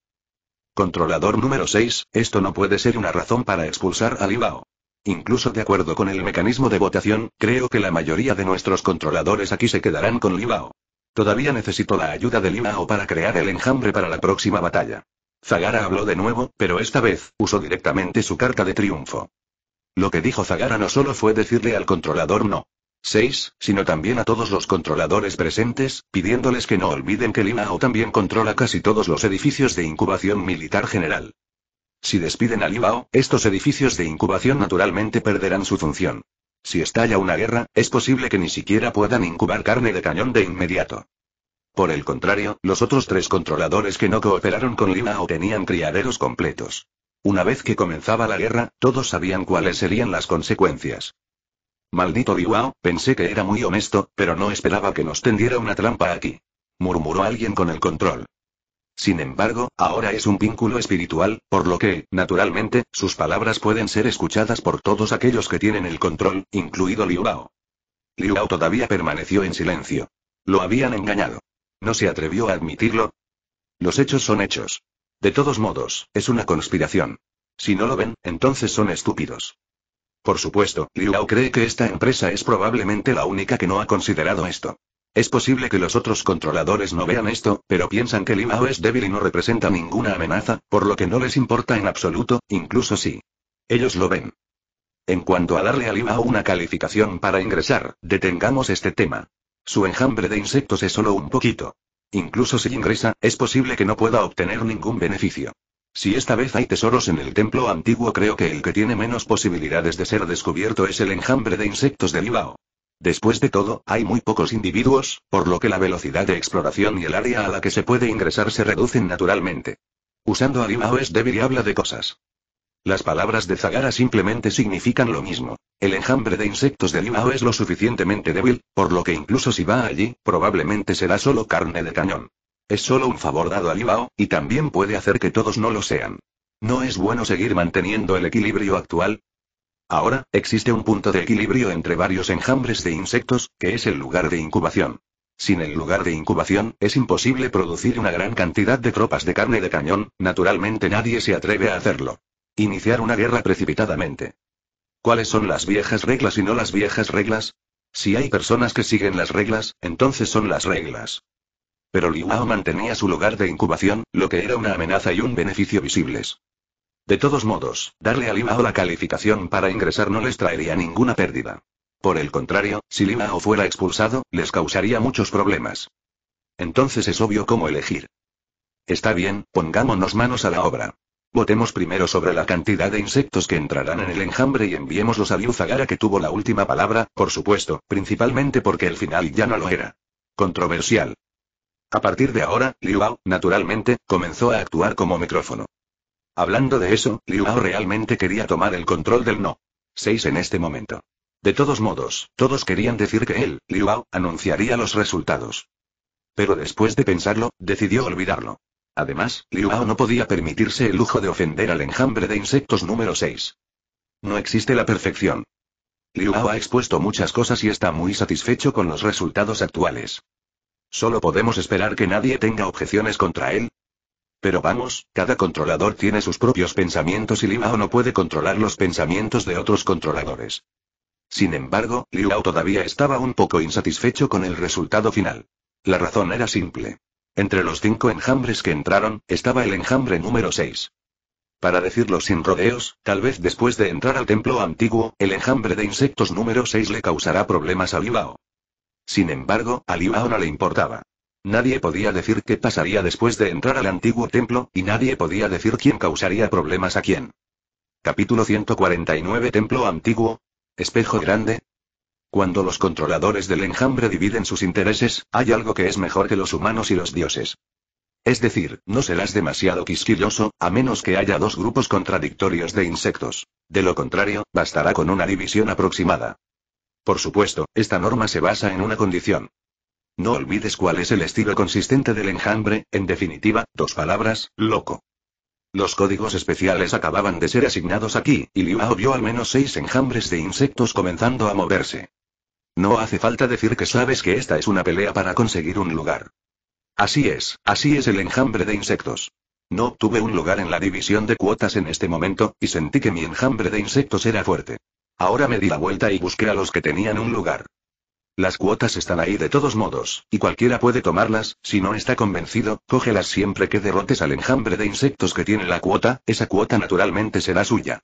Controlador número 6, esto no puede ser una razón para expulsar a Limao. Incluso de acuerdo con el mecanismo de votación, creo que la mayoría de nuestros controladores aquí se quedarán con Limao. Todavía necesito la ayuda de Limao para crear el enjambre para la próxima batalla. Zagara habló de nuevo, pero esta vez, usó directamente su carta de triunfo. Lo que dijo Zagara no solo fue decirle al controlador no. 6, sino también a todos los controladores presentes, pidiéndoles que no olviden que Limao también controla casi todos los edificios de incubación militar general. Si despiden a Limao, estos edificios de incubación naturalmente perderán su función. Si estalla una guerra, es posible que ni siquiera puedan incubar carne de cañón de inmediato. Por el contrario, los otros tres controladores que no cooperaron con Lima o tenían criaderos completos. Una vez que comenzaba la guerra, todos sabían cuáles serían las consecuencias. Maldito Diwao, pensé que era muy honesto, pero no esperaba que nos tendiera una trampa aquí. Murmuró alguien con el control. Sin embargo, ahora es un vínculo espiritual, por lo que, naturalmente, sus palabras pueden ser escuchadas por todos aquellos que tienen el control, incluido Liu Bao. Liu Bao todavía permaneció en silencio. Lo habían engañado. No se atrevió a admitirlo. Los hechos son hechos. De todos modos, es una conspiración. Si no lo ven, entonces son estúpidos. Por supuesto, Liu Bao cree que esta empresa es probablemente la única que no ha considerado esto. Es posible que los otros controladores no vean esto, pero piensan que Limao es débil y no representa ninguna amenaza, por lo que no les importa en absoluto, incluso si ellos lo ven. En cuanto a darle a Limao una calificación para ingresar, detengamos este tema. Su enjambre de insectos es solo un poquito. Incluso si ingresa, es posible que no pueda obtener ningún beneficio. Si esta vez hay tesoros en el templo antiguo creo que el que tiene menos posibilidades de ser descubierto es el enjambre de insectos de Limao. Después de todo, hay muy pocos individuos, por lo que la velocidad de exploración y el área a la que se puede ingresar se reducen naturalmente. Usando a débil y habla de cosas. Las palabras de Zagara simplemente significan lo mismo. El enjambre de insectos de Limao es lo suficientemente débil, por lo que incluso si va allí, probablemente será solo carne de cañón. Es solo un favor dado a Limao, y también puede hacer que todos no lo sean. No es bueno seguir manteniendo el equilibrio actual, Ahora, existe un punto de equilibrio entre varios enjambres de insectos, que es el lugar de incubación. Sin el lugar de incubación, es imposible producir una gran cantidad de tropas de carne de cañón, naturalmente nadie se atreve a hacerlo. Iniciar una guerra precipitadamente. ¿Cuáles son las viejas reglas y no las viejas reglas? Si hay personas que siguen las reglas, entonces son las reglas. Pero Mao mantenía su lugar de incubación, lo que era una amenaza y un beneficio visibles. De todos modos, darle a Limao la calificación para ingresar no les traería ninguna pérdida. Por el contrario, si Limao fuera expulsado, les causaría muchos problemas. Entonces es obvio cómo elegir. Está bien, pongámonos manos a la obra. Votemos primero sobre la cantidad de insectos que entrarán en el enjambre y enviémoslos a Liu Zagara que tuvo la última palabra, por supuesto, principalmente porque el final ya no lo era. Controversial. A partir de ahora, Liu naturalmente, comenzó a actuar como micrófono. Hablando de eso, Liu bao realmente quería tomar el control del No. 6 en este momento. De todos modos, todos querían decir que él, Liu bao anunciaría los resultados. Pero después de pensarlo, decidió olvidarlo. Además, Liu bao no podía permitirse el lujo de ofender al enjambre de insectos número 6. No existe la perfección. Liu bao ha expuesto muchas cosas y está muy satisfecho con los resultados actuales. Solo podemos esperar que nadie tenga objeciones contra él, pero vamos, cada controlador tiene sus propios pensamientos y Liao no puede controlar los pensamientos de otros controladores. Sin embargo, Ao todavía estaba un poco insatisfecho con el resultado final. La razón era simple. Entre los cinco enjambres que entraron, estaba el enjambre número 6. Para decirlo sin rodeos, tal vez después de entrar al templo antiguo, el enjambre de insectos número 6 le causará problemas a Liao. Sin embargo, a Liao no le importaba. Nadie podía decir qué pasaría después de entrar al antiguo templo, y nadie podía decir quién causaría problemas a quién. Capítulo 149 Templo Antiguo. Espejo Grande. Cuando los controladores del enjambre dividen sus intereses, hay algo que es mejor que los humanos y los dioses. Es decir, no serás demasiado quisquilloso, a menos que haya dos grupos contradictorios de insectos. De lo contrario, bastará con una división aproximada. Por supuesto, esta norma se basa en una condición. No olvides cuál es el estilo consistente del enjambre, en definitiva, dos palabras, loco. Los códigos especiales acababan de ser asignados aquí, y Ao vio al menos seis enjambres de insectos comenzando a moverse. No hace falta decir que sabes que esta es una pelea para conseguir un lugar. Así es, así es el enjambre de insectos. No obtuve un lugar en la división de cuotas en este momento, y sentí que mi enjambre de insectos era fuerte. Ahora me di la vuelta y busqué a los que tenían un lugar. Las cuotas están ahí de todos modos, y cualquiera puede tomarlas, si no está convencido, cógelas siempre que derrotes al enjambre de insectos que tiene la cuota, esa cuota naturalmente será suya.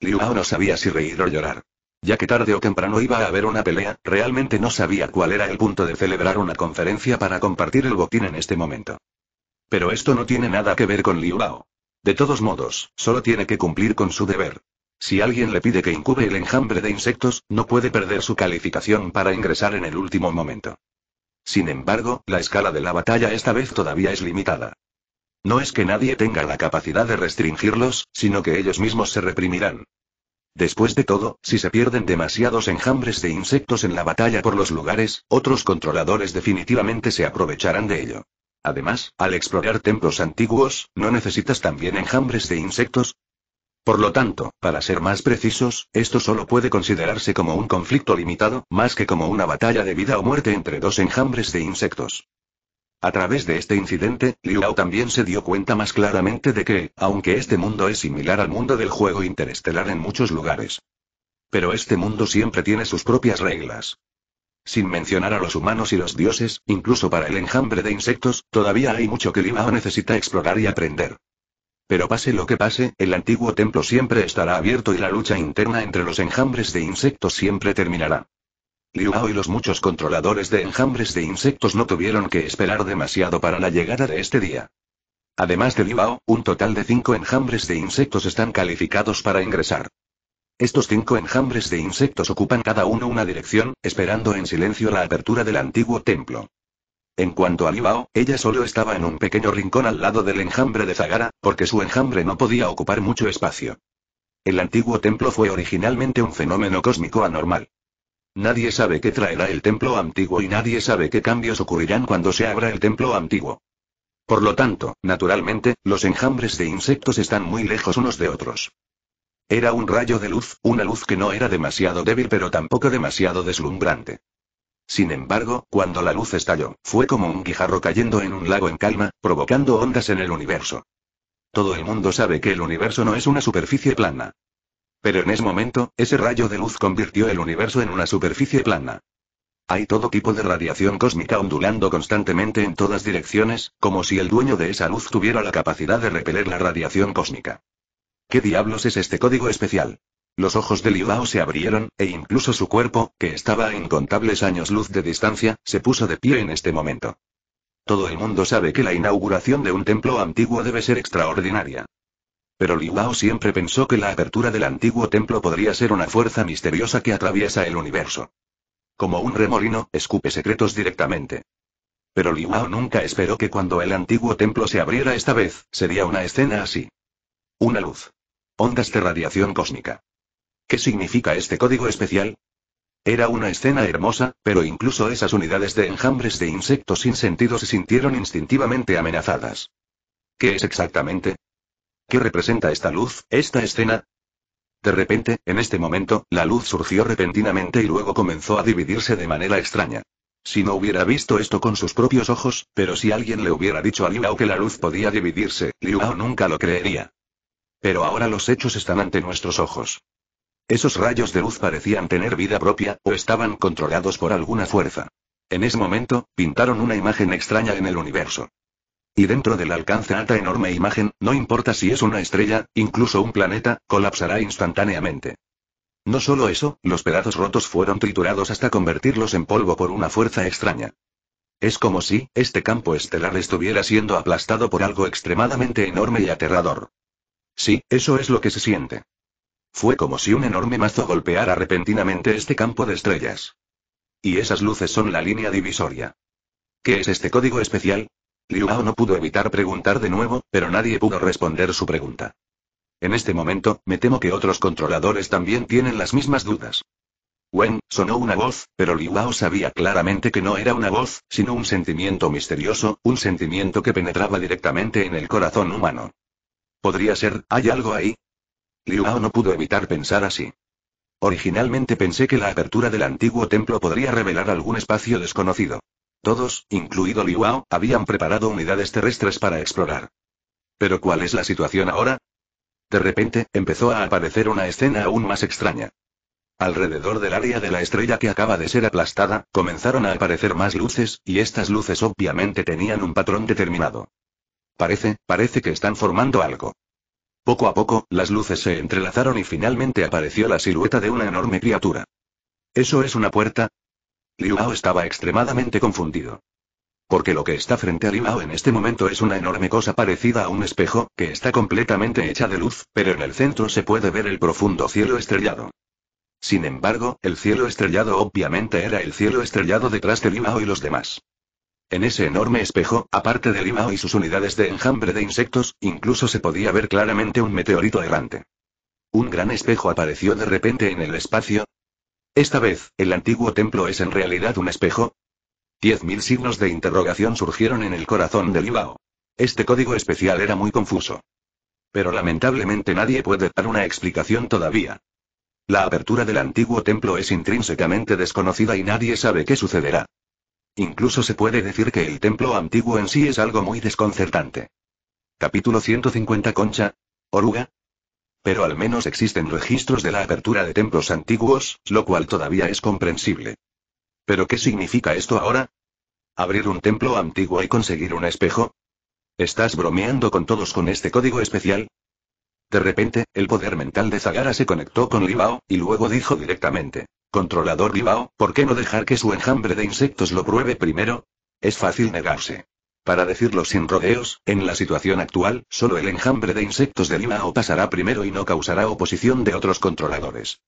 Liu Bao no sabía si reír o llorar. Ya que tarde o temprano iba a haber una pelea, realmente no sabía cuál era el punto de celebrar una conferencia para compartir el botín en este momento. Pero esto no tiene nada que ver con Liu Bao. De todos modos, solo tiene que cumplir con su deber. Si alguien le pide que incube el enjambre de insectos, no puede perder su calificación para ingresar en el último momento. Sin embargo, la escala de la batalla esta vez todavía es limitada. No es que nadie tenga la capacidad de restringirlos, sino que ellos mismos se reprimirán. Después de todo, si se pierden demasiados enjambres de insectos en la batalla por los lugares, otros controladores definitivamente se aprovecharán de ello. Además, al explorar templos antiguos, ¿no necesitas también enjambres de insectos? Por lo tanto, para ser más precisos, esto solo puede considerarse como un conflicto limitado, más que como una batalla de vida o muerte entre dos enjambres de insectos. A través de este incidente, Liu también se dio cuenta más claramente de que, aunque este mundo es similar al mundo del juego interestelar en muchos lugares. Pero este mundo siempre tiene sus propias reglas. Sin mencionar a los humanos y los dioses, incluso para el enjambre de insectos, todavía hay mucho que Liu necesita explorar y aprender. Pero pase lo que pase, el antiguo templo siempre estará abierto y la lucha interna entre los enjambres de insectos siempre terminará. Liu Liuao y los muchos controladores de enjambres de insectos no tuvieron que esperar demasiado para la llegada de este día. Además de Liu Liuao, un total de cinco enjambres de insectos están calificados para ingresar. Estos cinco enjambres de insectos ocupan cada uno una dirección, esperando en silencio la apertura del antiguo templo. En cuanto a Libao, ella solo estaba en un pequeño rincón al lado del enjambre de Zagara, porque su enjambre no podía ocupar mucho espacio. El antiguo templo fue originalmente un fenómeno cósmico anormal. Nadie sabe qué traerá el templo antiguo y nadie sabe qué cambios ocurrirán cuando se abra el templo antiguo. Por lo tanto, naturalmente, los enjambres de insectos están muy lejos unos de otros. Era un rayo de luz, una luz que no era demasiado débil pero tampoco demasiado deslumbrante. Sin embargo, cuando la luz estalló, fue como un guijarro cayendo en un lago en calma, provocando ondas en el universo. Todo el mundo sabe que el universo no es una superficie plana. Pero en ese momento, ese rayo de luz convirtió el universo en una superficie plana. Hay todo tipo de radiación cósmica ondulando constantemente en todas direcciones, como si el dueño de esa luz tuviera la capacidad de repeler la radiación cósmica. ¿Qué diablos es este código especial? Los ojos de liuao se abrieron, e incluso su cuerpo, que estaba a incontables años luz de distancia, se puso de pie en este momento. Todo el mundo sabe que la inauguración de un templo antiguo debe ser extraordinaria. Pero Libao siempre pensó que la apertura del antiguo templo podría ser una fuerza misteriosa que atraviesa el universo. Como un remolino, escupe secretos directamente. Pero Wao nunca esperó que cuando el antiguo templo se abriera esta vez, sería una escena así. Una luz. Ondas de radiación cósmica. ¿Qué significa este código especial? Era una escena hermosa, pero incluso esas unidades de enjambres de insectos sin sentido se sintieron instintivamente amenazadas. ¿Qué es exactamente? ¿Qué representa esta luz, esta escena? De repente, en este momento, la luz surgió repentinamente y luego comenzó a dividirse de manera extraña. Si no hubiera visto esto con sus propios ojos, pero si alguien le hubiera dicho a Ao que la luz podía dividirse, Ao nunca lo creería. Pero ahora los hechos están ante nuestros ojos. Esos rayos de luz parecían tener vida propia, o estaban controlados por alguna fuerza. En ese momento, pintaron una imagen extraña en el universo. Y dentro del alcance alta enorme imagen, no importa si es una estrella, incluso un planeta, colapsará instantáneamente. No solo eso, los pedazos rotos fueron triturados hasta convertirlos en polvo por una fuerza extraña. Es como si, este campo estelar estuviera siendo aplastado por algo extremadamente enorme y aterrador. Sí, eso es lo que se siente. Fue como si un enorme mazo golpeara repentinamente este campo de estrellas. Y esas luces son la línea divisoria. ¿Qué es este código especial? Hao no pudo evitar preguntar de nuevo, pero nadie pudo responder su pregunta. En este momento, me temo que otros controladores también tienen las mismas dudas. Wen, sonó una voz, pero Hao sabía claramente que no era una voz, sino un sentimiento misterioso, un sentimiento que penetraba directamente en el corazón humano. Podría ser, hay algo ahí, Ao no pudo evitar pensar así. Originalmente pensé que la apertura del antiguo templo podría revelar algún espacio desconocido. Todos, incluido Wao, habían preparado unidades terrestres para explorar. Pero ¿cuál es la situación ahora? De repente, empezó a aparecer una escena aún más extraña. Alrededor del área de la estrella que acaba de ser aplastada, comenzaron a aparecer más luces, y estas luces obviamente tenían un patrón determinado. Parece, parece que están formando algo. Poco a poco, las luces se entrelazaron y finalmente apareció la silueta de una enorme criatura. ¿Eso es una puerta? Mao estaba extremadamente confundido. Porque lo que está frente a Mao en este momento es una enorme cosa parecida a un espejo, que está completamente hecha de luz, pero en el centro se puede ver el profundo cielo estrellado. Sin embargo, el cielo estrellado obviamente era el cielo estrellado detrás de Limao y los demás. En ese enorme espejo, aparte de Limao y sus unidades de enjambre de insectos, incluso se podía ver claramente un meteorito errante. Un gran espejo apareció de repente en el espacio. Esta vez, ¿el antiguo templo es en realidad un espejo? Diez mil signos de interrogación surgieron en el corazón de Limao. Este código especial era muy confuso. Pero lamentablemente nadie puede dar una explicación todavía. La apertura del antiguo templo es intrínsecamente desconocida y nadie sabe qué sucederá. Incluso se puede decir que el templo antiguo en sí es algo muy desconcertante. Capítulo 150 Concha. Oruga. Pero al menos existen registros de la apertura de templos antiguos, lo cual todavía es comprensible. ¿Pero qué significa esto ahora? ¿Abrir un templo antiguo y conseguir un espejo? ¿Estás bromeando con todos con este código especial? De repente, el poder mental de Zagara se conectó con Libao, y luego dijo directamente. Controlador Bilbao, ¿por qué no dejar que su enjambre de insectos lo pruebe primero? Es fácil negarse. Para decirlo sin rodeos, en la situación actual, solo el enjambre de insectos de Limao pasará primero y no causará oposición de otros controladores.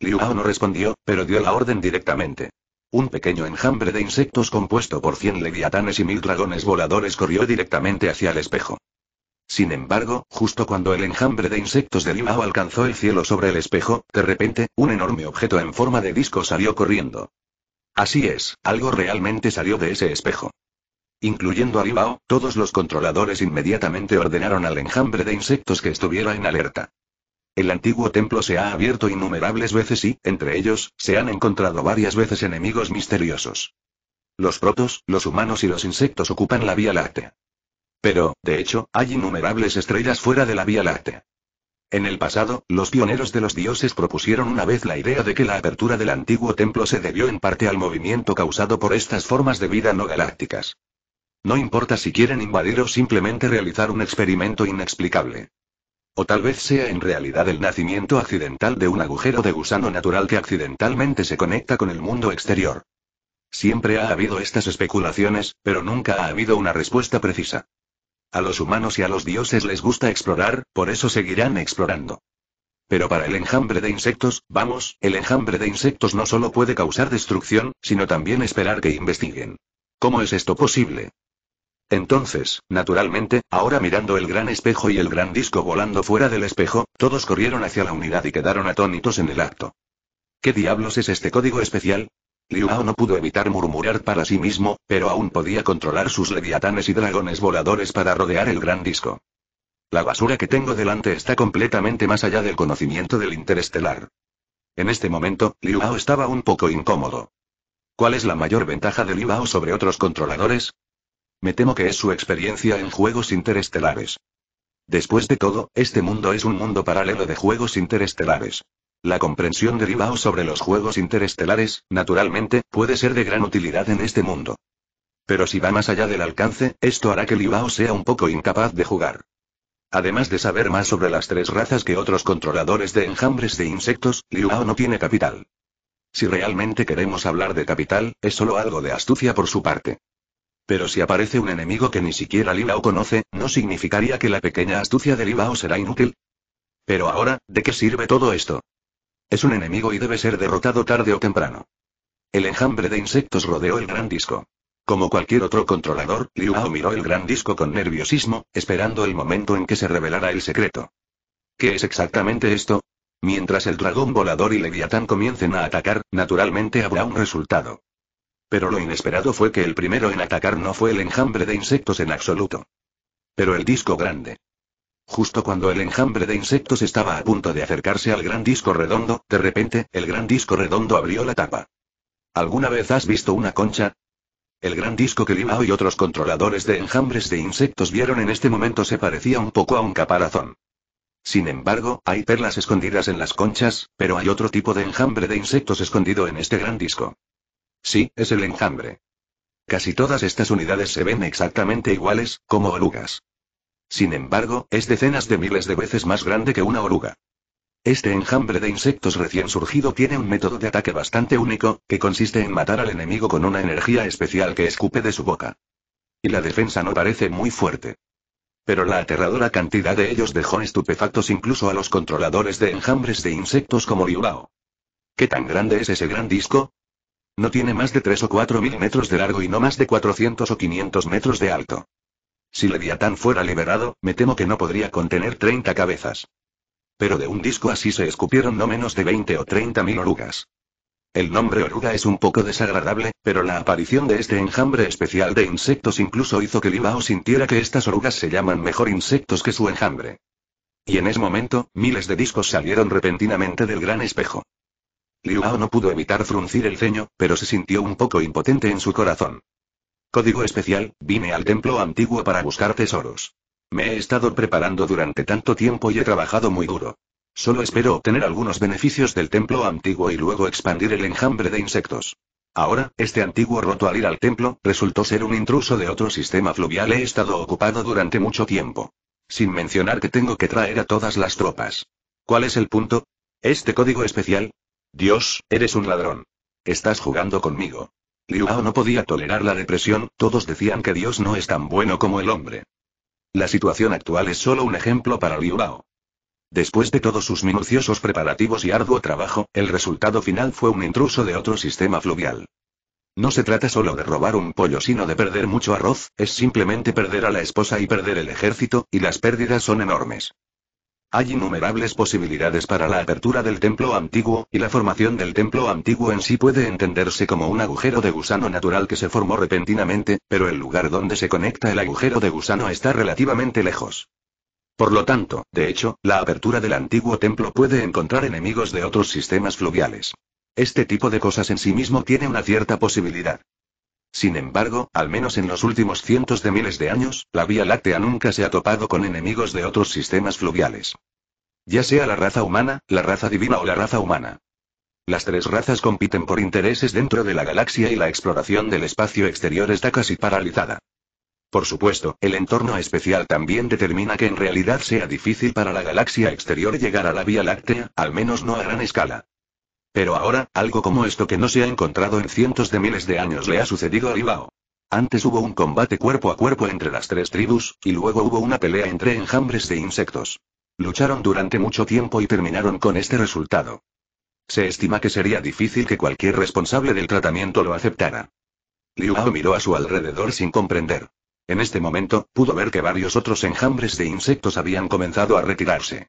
Liao no respondió, pero dio la orden directamente. Un pequeño enjambre de insectos compuesto por 100 leviatanes y mil dragones voladores corrió directamente hacia el espejo. Sin embargo, justo cuando el enjambre de insectos de Limao alcanzó el cielo sobre el espejo, de repente, un enorme objeto en forma de disco salió corriendo. Así es, algo realmente salió de ese espejo. Incluyendo a Limao, todos los controladores inmediatamente ordenaron al enjambre de insectos que estuviera en alerta. El antiguo templo se ha abierto innumerables veces y, entre ellos, se han encontrado varias veces enemigos misteriosos. Los protos, los humanos y los insectos ocupan la Vía Láctea. Pero, de hecho, hay innumerables estrellas fuera de la Vía Láctea. En el pasado, los pioneros de los dioses propusieron una vez la idea de que la apertura del antiguo templo se debió en parte al movimiento causado por estas formas de vida no galácticas. No importa si quieren invadir o simplemente realizar un experimento inexplicable. O tal vez sea en realidad el nacimiento accidental de un agujero de gusano natural que accidentalmente se conecta con el mundo exterior. Siempre ha habido estas especulaciones, pero nunca ha habido una respuesta precisa. A los humanos y a los dioses les gusta explorar, por eso seguirán explorando. Pero para el enjambre de insectos, vamos, el enjambre de insectos no solo puede causar destrucción, sino también esperar que investiguen. ¿Cómo es esto posible? Entonces, naturalmente, ahora mirando el gran espejo y el gran disco volando fuera del espejo, todos corrieron hacia la unidad y quedaron atónitos en el acto. ¿Qué diablos es este código especial? Hao no pudo evitar murmurar para sí mismo, pero aún podía controlar sus leviatanes y dragones voladores para rodear el gran disco. La basura que tengo delante está completamente más allá del conocimiento del interestelar. En este momento, Hao estaba un poco incómodo. ¿Cuál es la mayor ventaja de Hao sobre otros controladores? Me temo que es su experiencia en juegos interestelares. Después de todo, este mundo es un mundo paralelo de juegos interestelares. La comprensión de Ribao sobre los juegos interestelares, naturalmente, puede ser de gran utilidad en este mundo. Pero si va más allá del alcance, esto hará que Ribao sea un poco incapaz de jugar. Además de saber más sobre las tres razas que otros controladores de enjambres de insectos, Liwao no tiene capital. Si realmente queremos hablar de capital, es solo algo de astucia por su parte. Pero si aparece un enemigo que ni siquiera Liwao conoce, ¿no significaría que la pequeña astucia de Libao será inútil? Pero ahora, ¿de qué sirve todo esto? Es un enemigo y debe ser derrotado tarde o temprano. El enjambre de insectos rodeó el gran disco. Como cualquier otro controlador, Liu miró el gran disco con nerviosismo, esperando el momento en que se revelara el secreto. ¿Qué es exactamente esto? Mientras el dragón volador y Leviatán comiencen a atacar, naturalmente habrá un resultado. Pero lo inesperado fue que el primero en atacar no fue el enjambre de insectos en absoluto. Pero el disco grande. Justo cuando el enjambre de insectos estaba a punto de acercarse al gran disco redondo, de repente, el gran disco redondo abrió la tapa. ¿Alguna vez has visto una concha? El gran disco que Limao y otros controladores de enjambres de insectos vieron en este momento se parecía un poco a un caparazón. Sin embargo, hay perlas escondidas en las conchas, pero hay otro tipo de enjambre de insectos escondido en este gran disco. Sí, es el enjambre. Casi todas estas unidades se ven exactamente iguales, como orugas. Sin embargo, es decenas de miles de veces más grande que una oruga. Este enjambre de insectos recién surgido tiene un método de ataque bastante único, que consiste en matar al enemigo con una energía especial que escupe de su boca. Y la defensa no parece muy fuerte. Pero la aterradora cantidad de ellos dejó estupefactos incluso a los controladores de enjambres de insectos como Liubao. ¿Qué tan grande es ese gran disco? No tiene más de 3 o 4 mil metros de largo y no más de 400 o 500 metros de alto. Si Leviatán fuera liberado, me temo que no podría contener 30 cabezas. Pero de un disco así se escupieron no menos de 20 o 30 mil orugas. El nombre oruga es un poco desagradable, pero la aparición de este enjambre especial de insectos incluso hizo que Libao sintiera que estas orugas se llaman mejor insectos que su enjambre. Y en ese momento, miles de discos salieron repentinamente del gran espejo. Bao no pudo evitar fruncir el ceño, pero se sintió un poco impotente en su corazón. Código especial, vine al templo antiguo para buscar tesoros. Me he estado preparando durante tanto tiempo y he trabajado muy duro. Solo espero obtener algunos beneficios del templo antiguo y luego expandir el enjambre de insectos. Ahora, este antiguo roto al ir al templo, resultó ser un intruso de otro sistema fluvial. He estado ocupado durante mucho tiempo. Sin mencionar que tengo que traer a todas las tropas. ¿Cuál es el punto? ¿Este código especial? Dios, eres un ladrón. Estás jugando conmigo. Liubao no podía tolerar la depresión, todos decían que Dios no es tan bueno como el hombre. La situación actual es solo un ejemplo para Liuao. Después de todos sus minuciosos preparativos y arduo trabajo, el resultado final fue un intruso de otro sistema fluvial. No se trata solo de robar un pollo, sino de perder mucho arroz, es simplemente perder a la esposa y perder el ejército, y las pérdidas son enormes. Hay innumerables posibilidades para la apertura del templo antiguo, y la formación del templo antiguo en sí puede entenderse como un agujero de gusano natural que se formó repentinamente, pero el lugar donde se conecta el agujero de gusano está relativamente lejos. Por lo tanto, de hecho, la apertura del antiguo templo puede encontrar enemigos de otros sistemas fluviales. Este tipo de cosas en sí mismo tiene una cierta posibilidad. Sin embargo, al menos en los últimos cientos de miles de años, la Vía Láctea nunca se ha topado con enemigos de otros sistemas fluviales. Ya sea la raza humana, la raza divina o la raza humana. Las tres razas compiten por intereses dentro de la galaxia y la exploración del espacio exterior está casi paralizada. Por supuesto, el entorno especial también determina que en realidad sea difícil para la galaxia exterior llegar a la Vía Láctea, al menos no a gran escala. Pero ahora, algo como esto que no se ha encontrado en cientos de miles de años le ha sucedido a Libao. Antes hubo un combate cuerpo a cuerpo entre las tres tribus, y luego hubo una pelea entre enjambres de insectos. Lucharon durante mucho tiempo y terminaron con este resultado. Se estima que sería difícil que cualquier responsable del tratamiento lo aceptara. Liu miró a su alrededor sin comprender. En este momento, pudo ver que varios otros enjambres de insectos habían comenzado a retirarse.